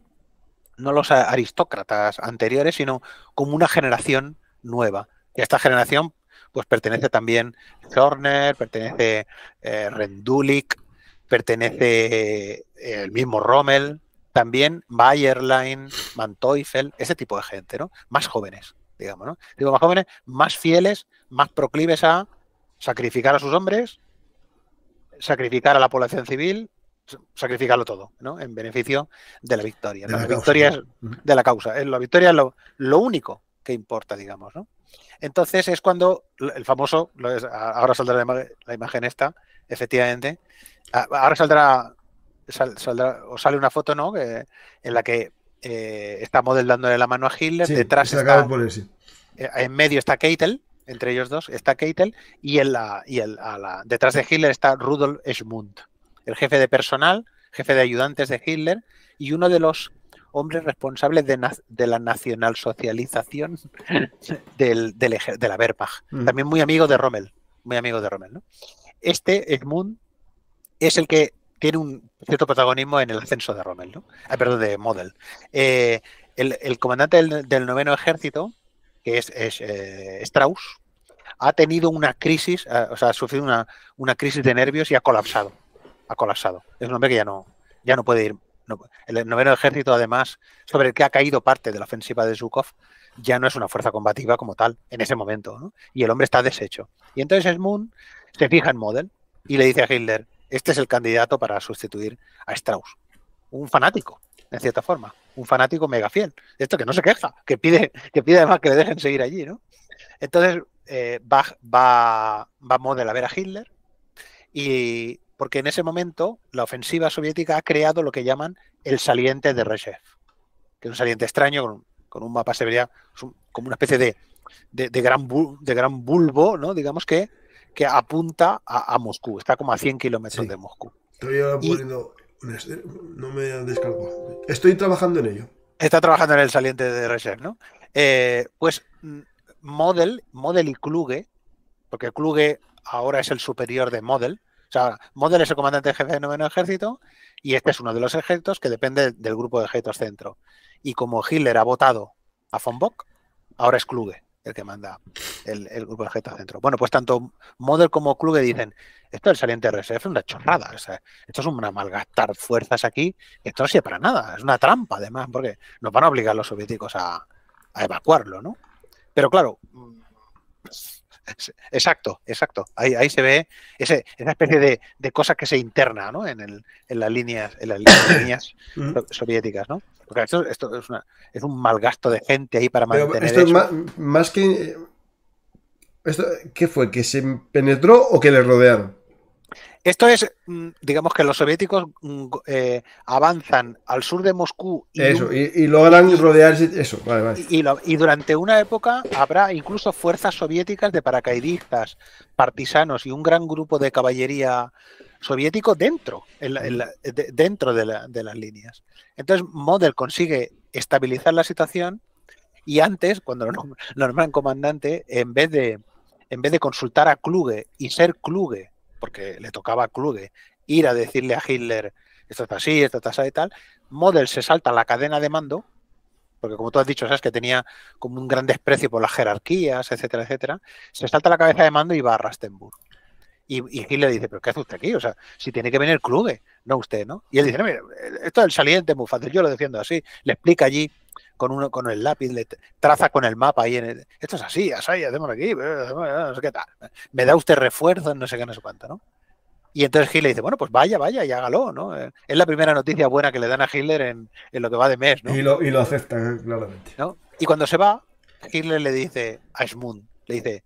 no los aristócratas anteriores, sino como una generación nueva. Y a esta generación, pues pertenece también Zorner, pertenece eh, Rendulic, pertenece eh, el mismo Rommel, también Bayerlein, Manteuffel, ese tipo de gente, ¿no? Más jóvenes, digamos, ¿no? Digo, más jóvenes, más fieles, más proclives a sacrificar a sus hombres, sacrificar a la población civil, sacrificarlo todo, ¿no? En beneficio de la victoria. De la, victoria es de la causa. La victoria es lo, lo único que importa, digamos, ¿no? Entonces es cuando el famoso, ahora saldrá la imagen esta, efectivamente. Ahora saldrá, o sale una foto, ¿no? en la que eh, está Model dándole la mano a Hitler, detrás está, eh, en medio está Keitel, entre ellos dos está Keitel, y, el, detrás de Hitler está Rudolf Schmund, el jefe de personal, jefe de ayudantes de Hitler, y uno de los hombres responsables de, la nacionalsocialización del, de la Wehrmacht. Mm. También muy amigo de Rommel, muy amigo de Rommel, ¿no? este, Edmund, es el que tiene un cierto protagonismo en el ascenso de Rommel, ah, perdón, de Model. Eh, el, comandante del, noveno ejército, que es, eh, Strauss, ha tenido una crisis, eh, o sea, ha sufrido una, crisis de nervios y ha colapsado. Ha colapsado. Es un hombre que ya no, ya no puede ir. el noveno ejército, además, sobre el que ha caído parte de la ofensiva de Zhukov, ya no es una fuerza combativa como tal en ese momento, ¿no? Y el hombre está deshecho. Y entonces Edmund se fija en Model y le dice a Hitler, este es el candidato para sustituir a Strauss. Un fanático, en cierta forma. Un fanático mega fiel. Esto que no se queja, que pide, que pide además que le dejen seguir allí, ¿no? Entonces eh, va, va, Model a ver a Hitler y porque en ese momento la ofensiva soviética ha creado lo que llaman el saliente de Rechev. que es un saliente extraño con, un mapa, se vería como una especie de, gran, de gran bulbo, ¿no? digamos que que apunta a, Moscú, está como a 100 kilómetros de Moscú. Estoy ahora poniendo descargo. Estoy trabajando en ello. Está trabajando en el saliente de Reserve, ¿no? Eh, pues mm, Model, Model y Kluge, porque Kluge ahora es el superior de Model. O sea, Model es el comandante jefe del noveno ejército y este es uno de los ejércitos que depende del grupo de ejércitos centro. Y como Hitler ha votado a von Bock, ahora es Kluge el que manda el, el grupo de Geta Centro. Bueno, pues tanto Model como Kluge dicen, esto del saliente RSF es una chorrada, esto es una malgastar fuerzas aquí, esto no sirve para nada, es una trampa además, porque nos van a obligar los soviéticos a, evacuarlo, ¿no? Pero claro, Exacto, exacto. Ahí, se ve ese, esa especie de, cosa que se interna ¿no? en, el, en las líneas, en las líneas mm. soviéticas, ¿no? Porque esto, es, una, es, un mal gasto de gente ahí para mantener esto Más, más, que... Eh, esto, ¿Qué fue? ¿Que se penetró o que le rodearon? Esto es, mm, digamos que los soviéticos mm, eh, avanzan al sur de Moscú. Y eso, y, logran rodear Eso, Y, durante una época habrá incluso fuerzas soviéticas de paracaidistas, partisanos y un gran grupo de caballería soviético dentro, de, dentro de, las líneas. Entonces, Model consigue estabilizar la situación y antes, cuando lo, comandante, en vez de, en vez de consultar a Kluge y ser Kluge porque le tocaba a Kluge ir a decirle a Hitler, esto está así, esto está así y tal, Model se salta la cadena de mando, porque como tú has dicho, sabes que tenía como un gran desprecio por las jerarquías, etcétera, etcétera, se salta la cabeza de mando y va a Rastenburg. Y, Hitler dice, pero ¿qué hace usted aquí? O sea, si tiene que venir Kluge, no usted, ¿no? Y él dice, no, mira, esto el saliente muy fácil, yo lo defiendo así, le explica allí con, uno, con el lápiz, le traza con el mapa ahí. En Esto es así, así, hacemos aquí, eh, eh, no sé qué tal. Me da usted refuerzo, no sé qué, no sé cuánto, ¿no? Y entonces Hitler dice, bueno, pues vaya, vaya y hágalo, ¿no? Eh, es la primera noticia buena que le dan a Hitler en, en lo que va de mes, ¿no? Y lo, y lo aceptan, claramente. ¿No? Y cuando se va, Hitler le dice a Smund le dice,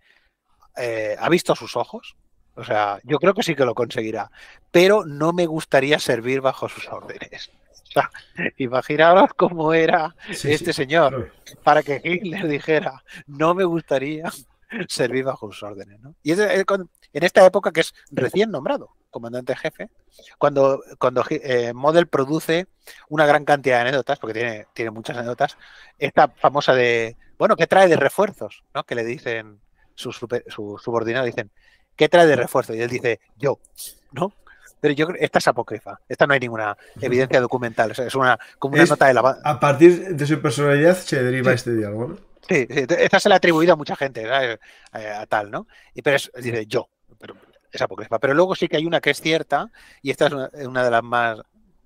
¿ha visto sus ojos? O sea, yo creo que sí que lo conseguirá, pero no me gustaría servir bajo sus órdenes sea, cómo era este señor para que Hitler dijera, no me gustaría servir bajo sus órdenes. Y es, eh, en esta época que es recién nombrado comandante jefe, cuando, cuando eh, Model produce una gran cantidad de anécdotas, porque tiene, tiene muchas anécdotas, esta famosa de, bueno, ¿qué trae de refuerzos? Que le dicen su, subordinado, dicen, ¿qué trae de refuerzos? Y él dice, yo, ¿no? Pero yo creo esta es apócrifa. Esta no hay ninguna evidencia documental. es una, como una nota de la. A partir de su personalidad se deriva este diálogo. Sí, esta se la ha atribuido a mucha gente, eh, A, tal, ¿no? Y, pero es, dice, yo. Pero es apócrifa. Pero luego sí que hay una que es cierta, y esta es una, de las más,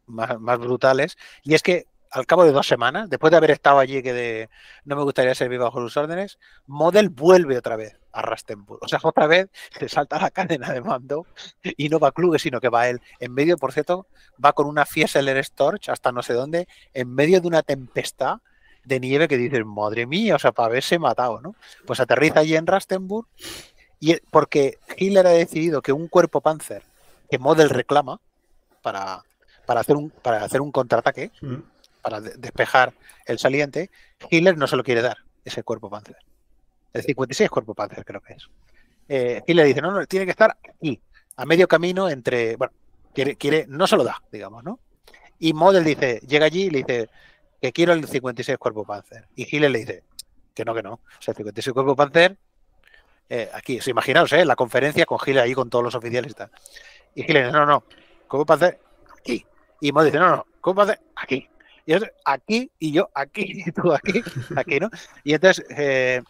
más brutales, y es que al cabo de dos semanas, después de haber estado allí que de, no me gustaría servir bajo sus órdenes, Model vuelve otra vez a Rastenburg. O sea, otra vez se salta la cadena de mando y no va a Kluge, sino que va él. En medio, por cierto, va con una Fieseler Storch hasta no sé dónde, en medio de una tempestad de nieve que dice, madre mía, o sea, para haberse matado, ¿no? Pues aterriza allí en Rastenburg y e, porque Hitler ha decidido que un cuerpo panzer que Model reclama para, para, hacer, un, para hacer un contraataque, mm para despejar el saliente, Hitler no se lo quiere dar, ese cuerpo panzer. El 56 cuerpo panzer creo que es. Eh, Hitler dice, no, no, tiene que estar aquí, a medio camino entre, bueno, quiere, quiere, no se lo da, digamos, ¿no? Y Model dice, llega allí y le dice, que quiero el 56 cuerpo panzer. Y Hitler le dice, que no, que no. O sea, el 56 cuerpo panzer, eh, aquí, os imaginaos, ¿eh? La conferencia con Hitler ahí con todos los oficiales y tal. Y Hitler dice, no, no, cuerpo panzer, aquí. Y Model dice, no, no, cuerpo panzer, aquí. Y es aquí y yo aquí y tú aquí, aquí, ¿no? Y entonces eh,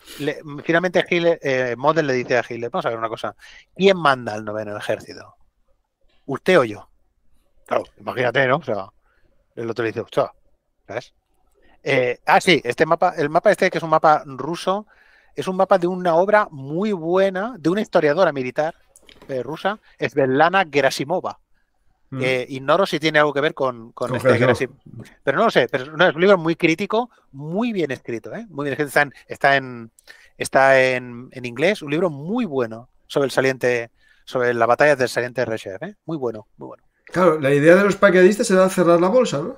finalmente eh, Model le dice a Giles, vamos a ver una cosa, ¿quién manda al noveno ejército? ¿Usted o yo? Claro, imagínate, ¿no? O sea, el otro le dice, usted eh, ah, sí, este mapa, el mapa este que es un mapa ruso, es un mapa de una obra muy buena de una historiadora militar rusa Es Belana Gerasimova. Mm. Eh, ignoro si tiene algo que ver con, este Pero no lo sé, pero es un libro muy crítico, muy bien escrito, ¿eh? Muy bien Está, en, está, en, en, inglés, un libro muy bueno sobre el saliente, sobre la batalla del saliente ¿eh? Muy bueno, muy bueno. Claro, la idea de los paquetistas era cerrar la bolsa, ¿no?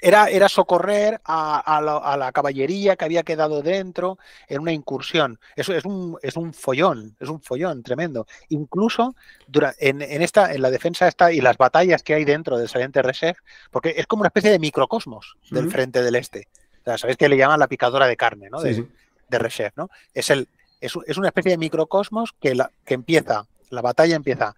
Era, socorrer a, la, caballería que había quedado dentro en una incursión. Eso es un, es un follón, es un follón tremendo. Incluso en, esta, en la defensa esta y las batallas que hay dentro del saliente Resef, porque es como una especie de microcosmos del frente del este. Sabéis que le llaman la picadora de carne, ¿no? De, sí. ¿no? Es, el, es, es, una especie de microcosmos que, la, que empieza, la batalla empieza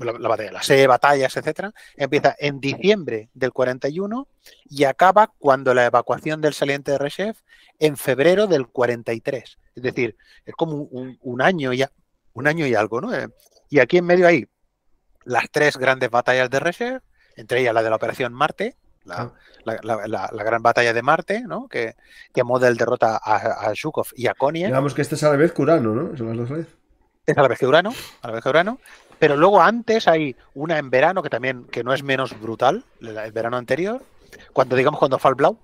la, batallas, etcétera, empieza en diciembre del 41 y acaba cuando la evacuación del saliente de Reshev en febrero del 43. Es decir, es como un, año ya, un año y algo, ¿no? Eh, y aquí en medio hay las tres grandes batallas de Reshev, entre ellas la de la Operación Marte, la, ah. gran batalla de Marte, ¿no? Que, que Model derrota a, Zhukov y a Koniev. Digamos que este es a la vez ¿no? Es a la vez a la vez que Urano. Pero luego antes hay una en verano que también que no es menos brutal, el verano anterior, cuando digamos cuando Fall Blau,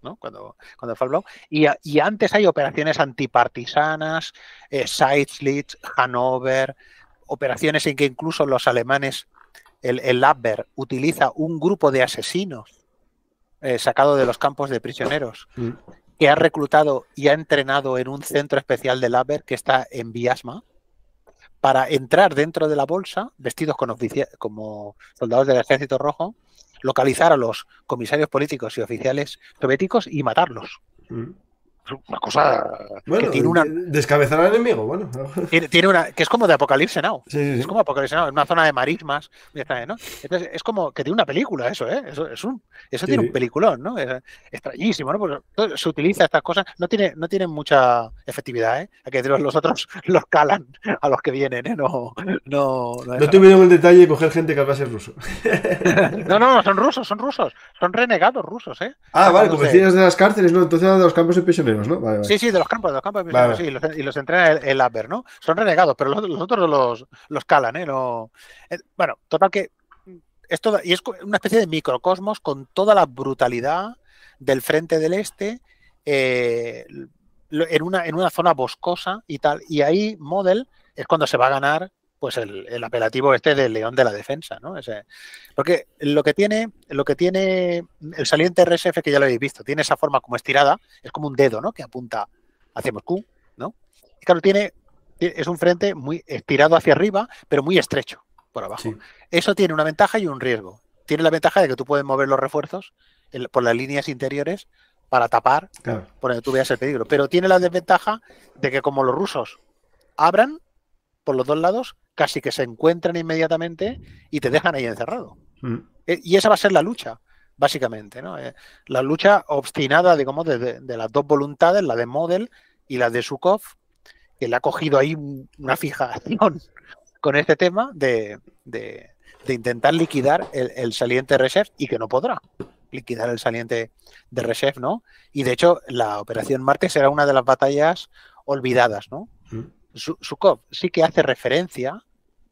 ¿no? Cuando, cuando Blau. Y, antes hay operaciones antipartisanas, eh, Hanover Hannover, operaciones en que incluso los alemanes, el, el Abwehr, utiliza un grupo de asesinos eh, sacado de los campos de prisioneros. Mm. que ha reclutado y ha entrenado en un centro especial del Abwehr que está en Viasma, para entrar dentro de la bolsa, vestidos con como soldados del ejército rojo, localizar a los comisarios políticos y oficiales soviéticos y matarlos. Mm una cosa tiene una descabezar al enemigo bueno tiene, una que es como de apocalipsis now es como apocalipsis no es una zona de marismas es como que tiene una película eso eh eso es un eso tiene un peliculón no es extrañísimo no se utiliza estas cosas no tiene no tienen mucha efectividad eh que los otros los calan a los que vienen ¿eh? no no no, no tuvieron el detalle de coger gente que a ser ruso no no son rusos son rusos son renegados rusos eh ah vale como decías de las cárceles no entonces de los campos de Sí, sí, de los campos, de los campos y los, entrena el, el ¿no? Son renegados, pero los, otros los, calan, ¿eh? Eh, bueno, total que esto y es una especie de microcosmos con toda la brutalidad del frente del este eh, en, una, en una zona boscosa y tal. Y ahí Model es cuando se va a ganar pues el, apelativo este del león de la defensa, ¿no? porque lo que tiene, lo que tiene el saliente RSF que ya lo habéis visto, tiene esa forma como estirada, es como un dedo, ¿no? Que apunta hacia Moscú, ¿no? claro, tiene, es un frente muy estirado hacia arriba, pero muy estrecho por abajo. Eso tiene una ventaja y un riesgo. Tiene la ventaja de que tú puedes mover los refuerzos por las líneas interiores para tapar por donde tú veas el peligro. Pero tiene la desventaja de que como los rusos abran, por los dos lados casi que se encuentran inmediatamente y te dejan ahí encerrado. Mm. E, y esa va a ser la lucha, básicamente, ¿no? Eh, la lucha obstinada, digamos, de, las dos voluntades, la de Model y la de Sukov, que le ha cogido ahí una fijación con este tema de, intentar liquidar el, saliente reserve y que no podrá liquidar el saliente de reserve, ¿no? Y de hecho, la Operación Marte será una de las batallas olvidadas, ¿no? Mm. Sukov sí que hace referencia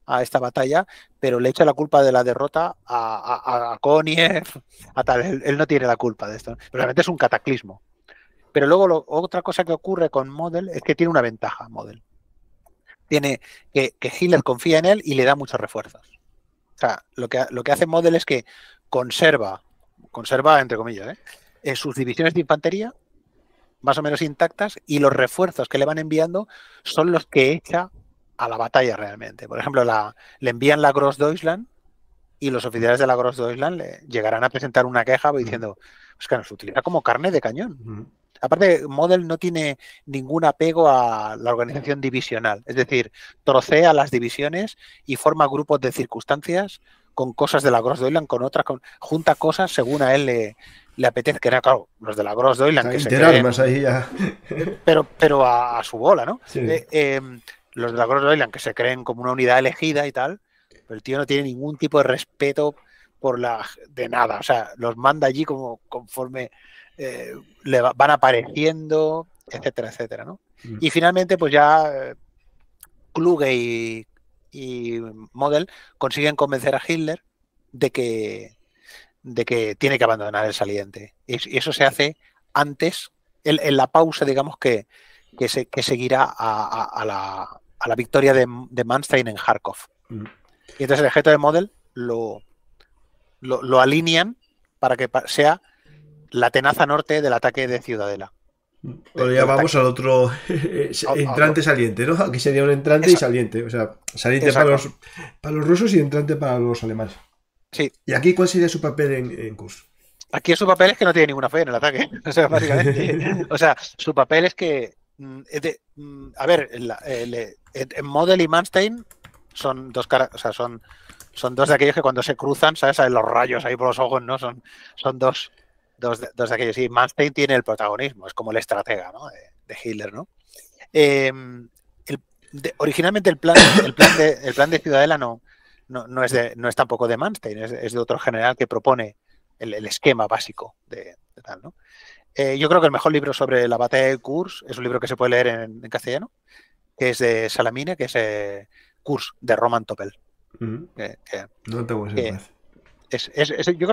a esta batalla, pero le echa la culpa de la derrota a, a, Koniev, a tal. Él, no tiene la culpa de esto. Realmente es un cataclismo. Pero luego otra cosa que ocurre con Model es que tiene una ventaja, Model. Tiene que, Hitler confía en él y le da muchos refuerzos. O sea, lo que, lo que hace Model es que conserva, conserva entre comillas, ¿eh? en sus divisiones de infantería más o menos intactas y los refuerzos que le van enviando son los que echa a la batalla realmente. Por ejemplo, la, le envían la Gross Deutschland y los oficiales de la Gross Deutschland le llegarán a presentar una queja diciendo, pues que nos utiliza como carne de cañón. Aparte, Model no tiene ningún apego a la organización divisional, es decir, trocea las divisiones y forma grupos de circunstancias con cosas de la Gross Doyland, con otras, con, junta cosas según a él le, le Que Era, claro, los de la Gross Doyland. Que se Pero, pero a, su bola, ¿no? Eh, em, los de la Gross Doyland, que se creen como una unidad elegida y tal, pero el tío no tiene ningún tipo de respeto por la de nada. O sea, los manda allí como conforme eh, le van apareciendo, etcétera, etcétera, ¿no? Mm. Y finalmente, pues ya eh, Kluge y y Model consiguen convencer a Hitler de que, de que tiene que abandonar el saliente. Y eso se hace antes, en, la pausa, digamos, que, se, seguirá a, la, a, la, victoria de, Manstein en Kharkov. Mm. Y entonces el ejército de Model lo, lo alinean para que sea la tenaza norte del ataque de Ciudadela. Bueno, ya eh, vamos al otro entrante saliente, ¿no? Aquí sería un entrante y saliente. O sea, saliente para los, para los, rusos y entrante para los alemanes. Sí. ¿Y aquí cuál sería su papel en, en Kurs? Aquí su papel es que no tiene ninguna fe en el ataque. O sea, básicamente. o sea, su papel es que. Mm, mm, a ver, eh, Model y Manstein son dos caras. O sea, son, son dos de aquellos que cuando se cruzan, ¿sabes? Los rayos ahí por los ojos, ¿no? Son, son dos dos, de aquellos. Y Manstein tiene el protagonismo, es como el estratega de, Hitler. ¿no? Em, originalmente el plan, el plan, de, Ciudadela no, es no tampoco de Manstein, es, de otro general que propone el, esquema básico de, tal. Eh, yo creo que el mejor libro sobre la batalla de Kurs es un libro que se puede leer en, castellano, que es de Salamine, que es eh, Kurs de Roman Topel. Mm. no tengo yo creo que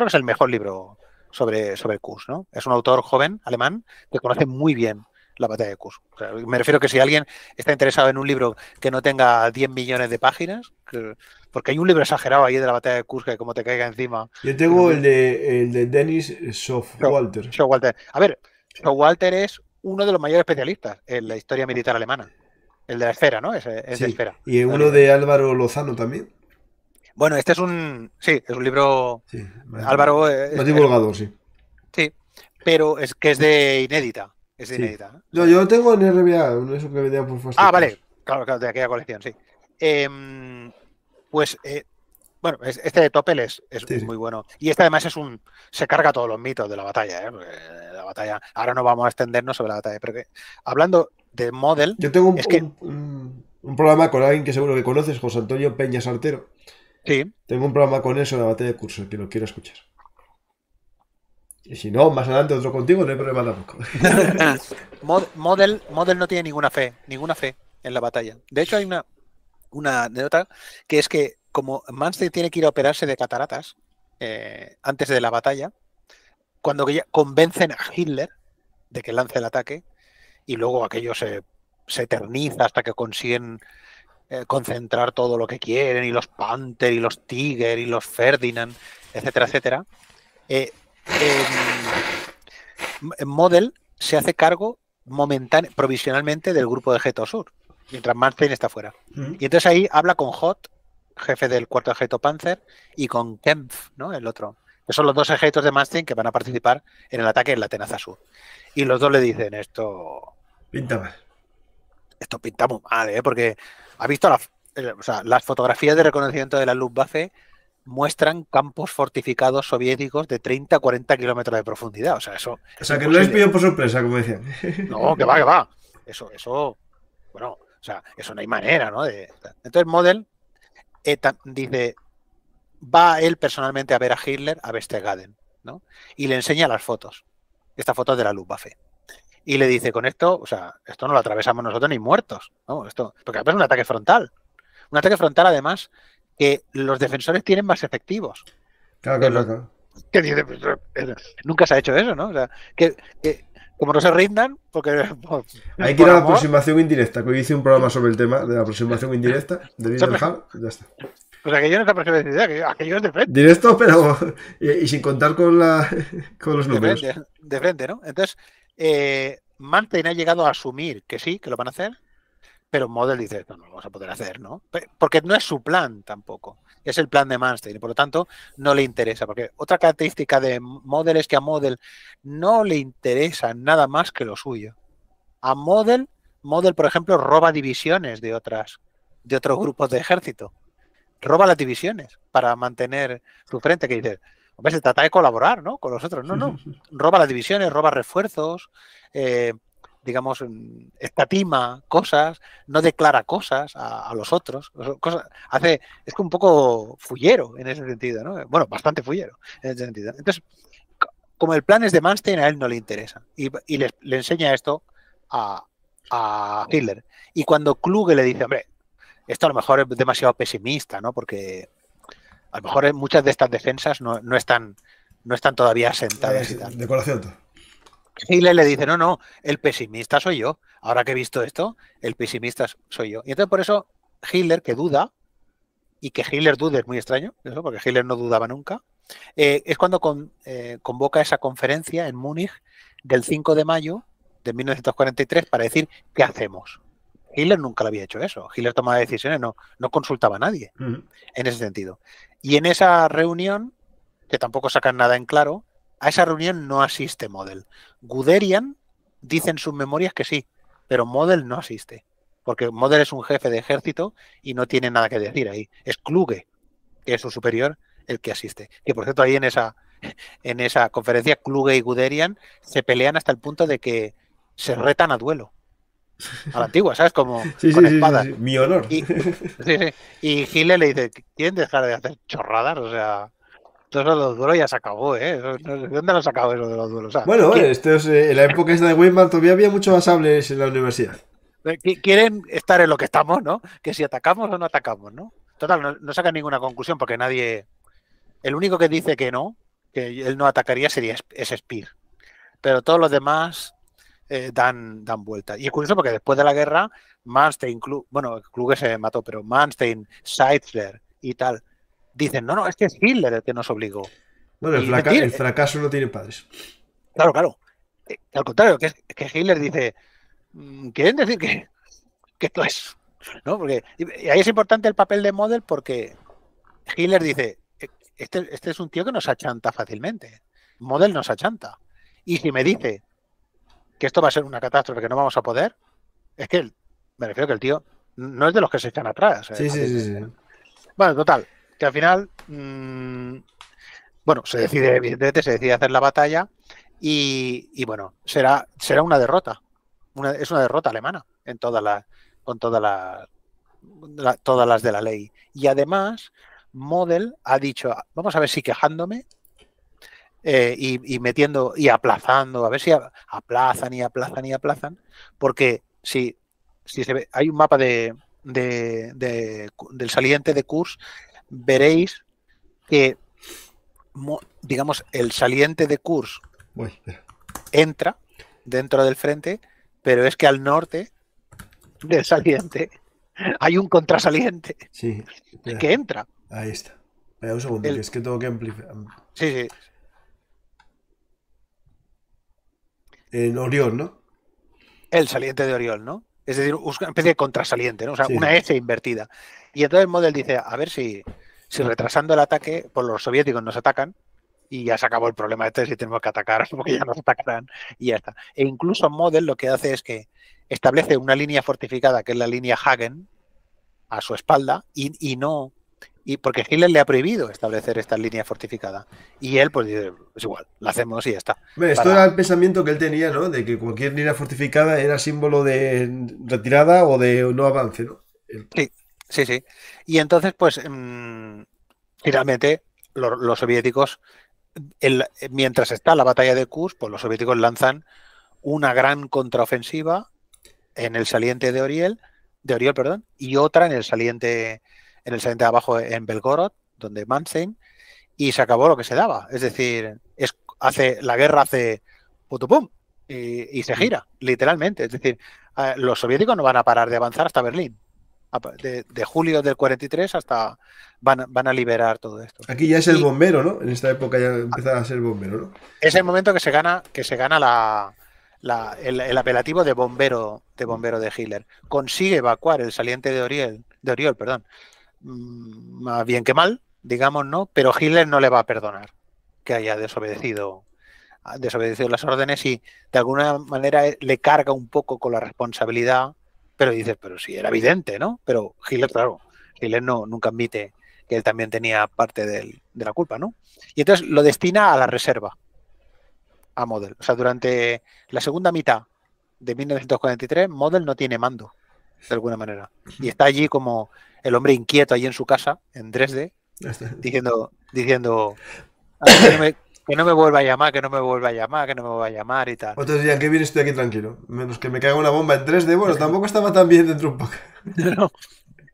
es el mejor libro sobre, sobre ¿no? Es un autor joven alemán que conoce muy bien la batalla de Kuss. me refiero que si alguien está interesado en un libro que no tenga 10 millones de páginas, porque hay un libro exagerado ahí de la batalla de Kuss que como te caiga encima. Yo tengo el de, el de Dennis Showalter. Showalter. A ver, Walter es uno de los mayores especialistas en la historia militar alemana. El de la esfera, ¿no? Es, de esfera. Y uno de Álvaro Lozano también. Bueno, este es un. Sí, es un libro. Sí, Álvaro. Lo eh, eh, divulgado, sí. Sí, pero es que es de inédita. Es inédita. Yo, lo tengo en RBA, no es un que vendía por Ah, vale. Claro, claro, de aquella colección, sí. Em, pues. Eh, bueno, este de Topel es, muy bueno. Y este además es un. se carga todos los mitos de la batalla, la batalla. Ahora no vamos a extendernos sobre la batalla. Pero hablando de model. Yo tengo un, un, programa con alguien que seguro que conoces, José Antonio Peña Sartero. Tengo un problema con eso en la batalla de curso que lo quiero escuchar. Y si no, más adelante otro contigo, no hay problema tampoco. model, model no tiene ninguna fe, ninguna fe en la batalla. De hecho, hay una, una anécdota que es que como Manstein tiene que ir a operarse de cataratas eh, antes de la batalla, cuando convencen a Hitler de que lance el ataque, y luego aquello se eterniza hasta que consiguen eh, concentrar todo lo que quieren, y los Panther, y los Tiger, y los Ferdinand, etcétera, etcétera. Eh, em, em, Model se hace cargo momentáneamente, provisionalmente del grupo de Geto Sur, mientras Martin está fuera. Y entonces ahí habla con Hot, jefe del cuarto ejército Panzer, y con Kempf, ¿no? El otro. Que son los dos ejércitos de Manstein que van a participar en el ataque en la Tenaza Sur. Y los dos le dicen, esto... Pinta Esto pinta muy mal, ¿eh? Porque ¿Ha visto eh, las fotografías de reconocimiento de la Luftwaffe? muestran campos fortificados soviéticos de 30 a 40 kilómetros de profundidad. O sea, eso. que no les pido por sorpresa, como decían. No, que va, que va. Eso, eso. Bueno, o sea, eso no hay manera, ¿no? entonces, Model eh, dice: va él personalmente a ver a Hitler a Vestergaden, ¿no? Y le enseña las fotos. Estas fotos de la Luftwaffe y le dice, con esto, o sea, esto no lo atravesamos nosotros ni muertos, ¿no? Esto, porque es un ataque frontal. Un ataque frontal, además, que los defensores tienen más efectivos. Claro, que, claro. Pues, eh, nunca se ha hecho eso, ¿no? O sea, que, que como no se rindan, porque... Pues, Hay que ir a la aproximación indirecta, que hoy hice un programa sobre el tema de la aproximación indirecta de Little ya está. Pues aquello no es aproximación aquello es de frente. Directo, pero... Y, sin contar con, la, con los números. de frente, ¿no? Entonces, eh, Manstein ha llegado a asumir que sí, que lo van a hacer, pero Model dice, no, no lo vamos a poder hacer, ¿no? Porque no es su plan tampoco, es el plan de Manstein y por lo tanto no le interesa, porque otra característica de Model es que a Model no le interesa nada más que lo suyo. A Model, Model por ejemplo, roba divisiones de, otras, de otros grupos de ejército, roba las divisiones para mantener su frente, que dice, Hombre, se trata de colaborar, ¿no? Con los otros. No, no. Roba las divisiones, roba refuerzos, eh, digamos, mm, estatima cosas, no declara cosas a, los otros. Cosas, hace, es un poco fullero en ese sentido, ¿no? Bueno, bastante fullero en ese sentido. Entonces, como el plan es de Manstein, a él no le interesa. Y, le, enseña esto a, a Hitler. Y cuando Kluge le dice, hombre, esto a lo mejor es demasiado pesimista, ¿no? Porque a lo mejor eh, muchas de estas defensas no, están, no están todavía asentadas. y eh, tal. Hitler le dice, no, no, el pesimista soy yo. Ahora que he visto esto, el pesimista soy yo. Y entonces por eso Hitler, que duda, y que Hitler dude es muy extraño, porque Hitler no dudaba nunca, eh, es cuando convoca esa conferencia en Múnich del 5 de mayo de 1943 para decir qué hacemos. Hitler nunca le había hecho eso. Hitler tomaba decisiones, no, no consultaba a nadie en ese sentido. Y en esa reunión, que tampoco sacan nada en claro, a esa reunión no asiste Model. Guderian dice en sus memorias que sí, pero Model no asiste, porque Model es un jefe de ejército y no tiene nada que decir ahí. Es Kluge, que es su superior, el que asiste. Que por cierto, ahí en esa, en esa conferencia, Kluge y Guderian se pelean hasta el punto de que se retan a duelo a la antigua, ¿sabes? Como con espadas. Mi honor. Y, Gile le dice, ¿quieren dejar de hacer chorradas? O sea, todo eso de los duelos ya se acabó, ¿eh? dónde lo sacado eso de los duelos? bueno, eh, es, eh, en la época de Weimar todavía había muchos asables en la universidad. Eh, quieren estar en lo que estamos, ¿no? Que si atacamos o no atacamos, ¿no? Total, no, saca sacan ninguna conclusión porque nadie... El único que dice que no, que él no atacaría sería es Spear. Pero todos los demás eh, dan, dan vuelta. Y es curioso porque después de la guerra, Manstein, Klug, bueno, Kluge se mató, pero Manstein, Seitzler y tal, dicen, no, no, es que es Hitler el que nos obligó. Bueno, el, fracaso no tiene padres. Claro, claro. Eh, al contrario, que, que Hitler dice, mm, quieren decir que, esto es. Porque, ahí es importante el papel de Model porque Hitler dice, e, este, este es un tío que nos achanta fácilmente. Model nos achanta. Y si me dice que esto va a ser una catástrofe, que no vamos a poder, es que me refiero que el tío no es de los que se echan atrás. Eh, sí, Bueno, total, que al final, mm, bueno, se decide, evidentemente, se decide hacer la batalla y, bueno, será, será una derrota. es una derrota alemana en toda la, con todas las todas las de la ley. Y además, Model ha dicho, vamos a ver si quejándome eh, y, metiendo y aplazando, a ver si aplazan y aplazan y aplazan, porque si, se hay un mapa de, de, del saliente de Kurs, veréis que, digamos, el saliente de Kurs entra dentro del frente, pero es que al norte del saliente hay un contrasaliente que entra. Ahí está. un segundo, es que tengo que amplificar. Sí, sí. en Oriol, ¿no? El saliente de Oriol, ¿no? Es decir, una especie de contrasaliente, ¿no? O sea, una S invertida. Y entonces Model dice, a ver si, si retrasando el ataque, por pues los soviéticos nos atacan y ya se acabó el problema este si tenemos que atacar, porque ya nos atacarán y ya está. E incluso Model lo que hace es que establece una línea fortificada, que es la línea Hagen, a su espalda, y, y no y porque Hitler le ha prohibido establecer esta línea fortificada. Y él, pues dice, es igual, la hacemos y ya está. esto era el pensamiento que él tenía, ¿no? De que cualquier línea fortificada era símbolo de retirada o de no avance, ¿no? Sí, sí, sí. Y entonces, pues, mm, finalmente, los soviéticos, mientras está la batalla de Kursk, pues los soviéticos lanzan una gran contraofensiva en el saliente de Oriel, de Oriol, perdón, y otra en el saliente en el saliente de abajo en Belgorod, donde Manstein, y se acabó lo que se daba. Es decir, es, hace, la guerra hace putupum y, y se mm. gira, literalmente. Es decir, los soviéticos no van a parar de avanzar hasta Berlín. De, julio del 43 hasta van, a liberar todo esto. Aquí ya es el bombero, ¿no? En esta época ya empezaba a ser bombero, ¿no? Es el momento que se gana, que se gana la, el, apelativo de bombero, de bombero de Hitler. Consigue evacuar el saliente de Oriel, de Oriol, perdón, Mm, más bien que mal, digamos, ¿no? Pero Hitler no le va a perdonar que haya desobedecido, desobedecido las órdenes y de alguna manera eh, le carga un poco con la responsabilidad, pero dices, pero sí, era evidente, ¿no? Pero Hitler, claro, Hitler no, nunca admite que él también tenía parte de la culpa, ¿no? Y entonces lo destina a la reserva, a Model. O sea, durante la segunda mitad de 1943, Model no tiene mando de alguna manera. Y está allí como el hombre inquieto allí en su casa, en Dresde, diciendo, diciendo ah, que no, me, vuelva a llamar, que no me vuelva a llamar, que no me vuelva a llamar y tal. Otros dirían, que bien estoy aquí tranquilo. Menos que me caiga una bomba en Dresde Bueno, tampoco estaba tan bien dentro un poco.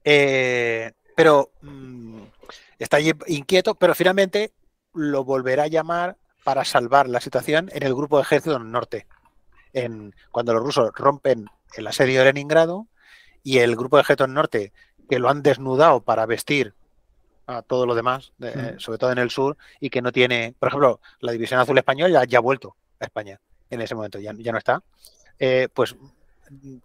Eh, pero mm, está allí inquieto, pero finalmente lo volverá a llamar para salvar la situación en el grupo de ejército del norte. En, cuando los rusos rompen el asedio de Leningrado, y el grupo de del Norte, que lo han desnudado para vestir a todo lo demás, sobre todo en el sur, y que no tiene, por ejemplo, la División Azul Española ya, ha vuelto a España en ese momento, ya, no está, eh, pues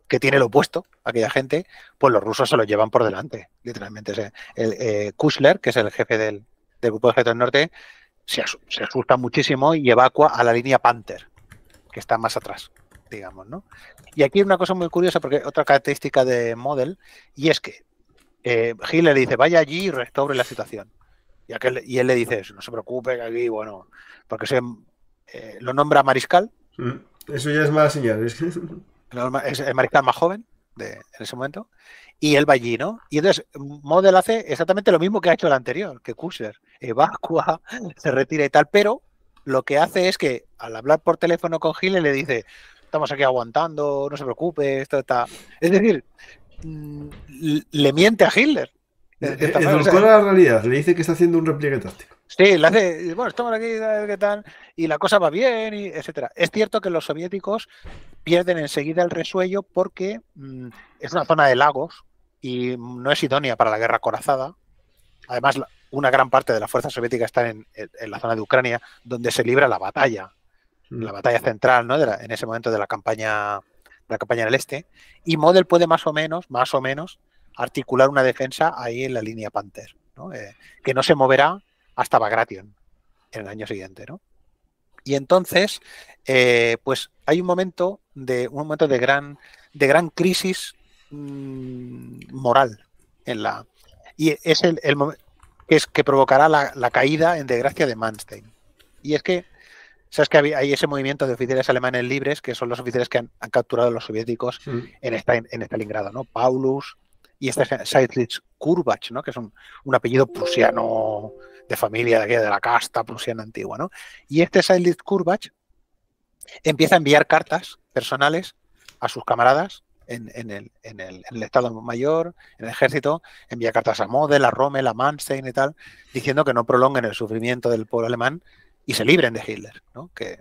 que tiene lo opuesto aquella gente, pues los rusos se lo llevan por delante, literalmente. el, eh, Kushler, que es el jefe del, grupo de del Norte, se, asusta muchísimo y evacua a la línea Panther, que está más atrás digamos, ¿no? Y aquí hay una cosa muy curiosa, porque otra característica de Model, y es que eh, le dice, vaya allí y restaure la situación. Y, y él le dice, no se preocupe, que aquí, bueno, porque se, eh, lo nombra mariscal. Mm. Eso ya es más... señal. Es, el mariscal más joven de, en ese momento. Y él va allí, ¿no? Y entonces Model hace exactamente lo mismo que ha hecho el anterior, que Kusser evacua, se retira y tal, pero lo que hace es que al hablar por teléfono con Gil le dice, estamos aquí aguantando, no se preocupe, esto está... Es decir, mm, le miente a Hitler. la realidad, le dice que está haciendo un repliegue táctico. Sí, le hace, bueno, estamos aquí, ¿qué tal? Y la cosa va bien, y etcétera. Es cierto que los soviéticos pierden enseguida el resuello porque mm, es una zona de lagos y no es idónea para la guerra corazada. Además, una gran parte de la fuerza soviética está en la zona de Ucrania, donde se libra la batalla la batalla central, en ese momento de la campaña la campaña del este. Y Model puede más o menos, más o menos, articular una defensa ahí en la línea Panther, eh, que no se moverá hasta Bagration en el año siguiente, ¿no? Y entonces, eh, pues hay un momento de un momento de gran de gran crisis mm, moral en la y es el, momento que es que provocará la, la caída en desgracia de Manstein. Y es que sabes que hay ese movimiento de oficiales alemanes libres, que son los oficiales que han, capturado a los soviéticos en, en Stalingrado, ¿no? Paulus y este Seidlitz Kurbach, ¿no? Que es un, apellido prusiano de familia de, la casta prusiana antigua, ¿no? Y este Seidlitz Kurbach empieza a enviar cartas personales a sus camaradas en, el, en, en, el, Estado Mayor, en el Ejército, envía cartas a Model, a Rommel, a Manstein y tal, diciendo que no prolonguen el sufrimiento del pueblo alemán y se libren de Hitler. ¿no? Que,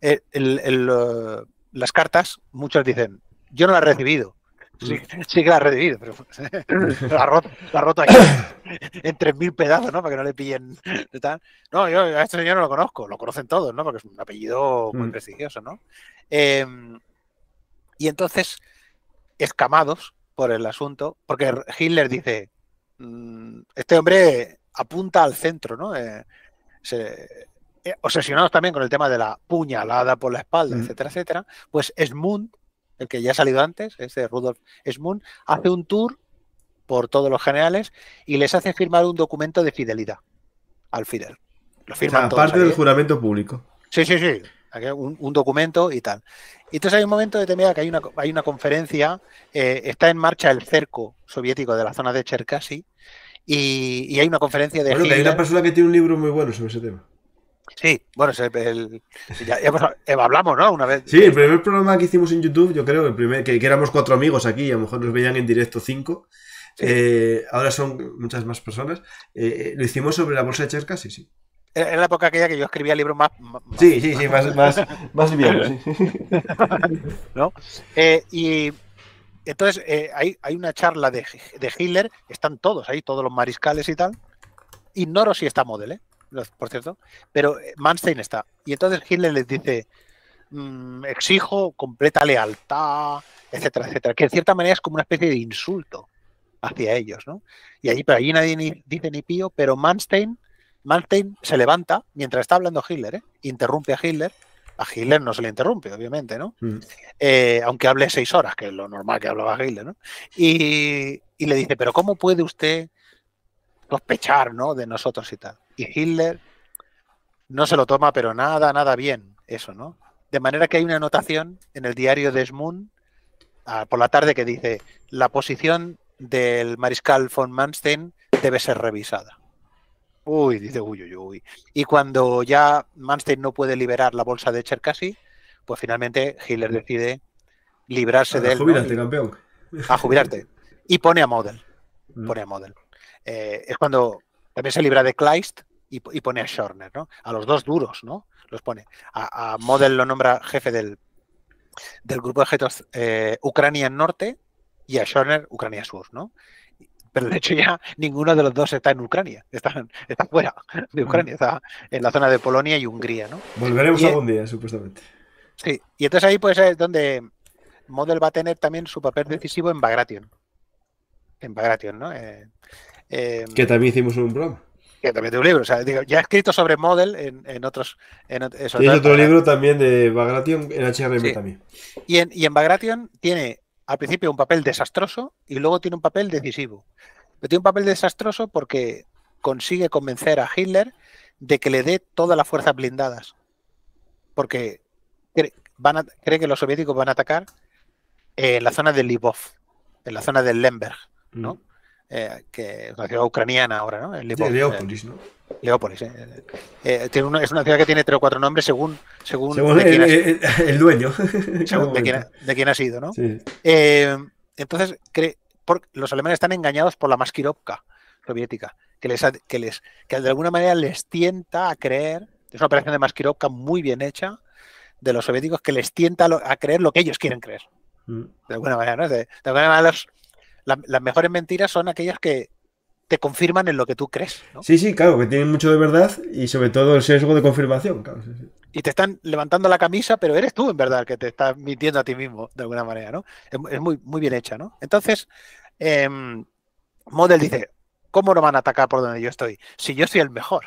eh, eh, las cartas, muchos dicen, yo no las he recibido. Sí, que las he recibido, pero la roto, roto aquí en 3.000 pedazos, ¿no? Para que no le pillen. No, yo a este señor no lo conozco, lo conocen todos, ¿no? Porque es un apellido mm. muy prestigioso, ¿no? Em, y entonces, escamados por el asunto, porque Hitler dice, mm, este hombre apunta al centro, ¿no? Eh, eh, obsesionados también con el tema de la puñalada por la espalda, mm. etcétera, etcétera, pues Esmund, el que ya ha salido antes, ese Rudolf Esmund, hace un tour por todos los generales y les hace firmar un documento de fidelidad al Fidel. Lo o del juramento público. Sí, sí, sí. Un, documento y tal. Y entonces hay un momento de determinado que hay una, hay una conferencia, eh, está en marcha el cerco soviético de la zona de Cherkasy, y, hay una conferencia de. Bueno, que hay una persona que tiene un libro muy bueno sobre ese tema. Sí, bueno, eh, hablamos, ¿no? Una vez. Sí, el primer programa que hicimos en YouTube, yo creo, el primer, que, éramos cuatro amigos aquí, a lo mejor nos veían en directo cinco. Eh, ahora son muchas más personas. Eh, lo hicimos sobre la bolsa de Cherca, sí. sí. Era la época aquella que yo escribía libros más, más Sí, sí, sí, más, más, más bien. ¿No? y entonces, eh, hay, una charla de, de Hitler, están todos ahí, todos los mariscales y tal. Ignoro si está Model, ¿eh? por cierto, pero eh, Manstein está. Y entonces Hitler les dice, mm, exijo completa lealtad, etcétera, etcétera, que en cierta manera es como una especie de insulto hacia ellos, ¿no? Y allí, pero allí nadie ni, dice ni pío, pero Manstein, Manstein se levanta mientras está hablando Hitler, interrumpe a Hitler a Hitler no se le interrumpe, obviamente, ¿no? Mm. Eh, aunque hable seis horas, que es lo normal que hablaba Hitler, ¿no? Y, le dice, pero ¿cómo puede usted sospechar, ¿no? De nosotros y tal. Y Hitler no se lo toma, pero nada, nada bien, eso, ¿no? De manera que hay una anotación en el diario de Smoon ah, por la tarde que dice, la posición del mariscal von Manstein debe ser revisada. Uy, dice uy, uy, uy. Y cuando ya Manstein no puede liberar la bolsa de Cherkasy, pues finalmente Hitler decide librarse de A jubilarte, campeón. A jubilarte. Y pone a Model. Pone a Model. Eh, es cuando también se libra de Kleist y, pone a Schorner, ¿no? A los dos duros, ¿no? Los pone. A, Model lo nombra jefe del, del grupo de objetos eh, Ucrania Norte y a Schorner Ucrania Sur, ¿no? pero de hecho ya ninguno de los dos está en Ucrania, está, fuera de Ucrania, está en la zona de Polonia y Hungría, ¿no? Volveremos algún e- día, supuestamente. Sí, y entonces ahí pues es donde Model va a tener también su papel decisivo en Bagration. En Bagration, ¿no? Eh, em, que también hicimos un blog. Que también tiene un libro, o sea, ya he escrito sobre Model en, en otros... En, en otro libro también de Bagration en HRM también. Y en, y en Bagration tiene al principio un papel desastroso y luego tiene un papel decisivo. Pero tiene un papel desastroso porque consigue convencer a Hitler de que le dé todas las fuerzas blindadas. Porque cree, van cree que los soviéticos van a atacar en la zona de Lvov, en la zona de Lemberg, ¿no? Mm. Eh, que es una ucraniana ahora, ¿no? En eh. ¿no? Leópolis. Eh. Eh, es una ciudad que tiene tres o cuatro nombres según, según, de quién el, dueño. Según de, quién ha, sido, ¿no? Eh, entonces, los alemanes están engañados por la Maskirovka soviética, que, les, que, les, que de alguna manera les tienta a creer, es una operación de Maskirovka muy bien hecha, de los soviéticos, que les tienta a, creer lo que ellos quieren creer. Mm. De alguna manera, ¿no? De, alguna manera las mejores mentiras son aquellas que, te confirman en lo que tú crees. Sí, sí, claro, que tienen mucho de verdad y sobre todo el sesgo de confirmación. Y te están levantando la camisa, pero eres tú en verdad que te estás mintiendo a ti mismo de alguna manera, ¿no? Es, muy, muy bien hecha, ¿no? Entonces, em, Model dice, ¿cómo no van a atacar por donde yo estoy? Si yo soy el mejor.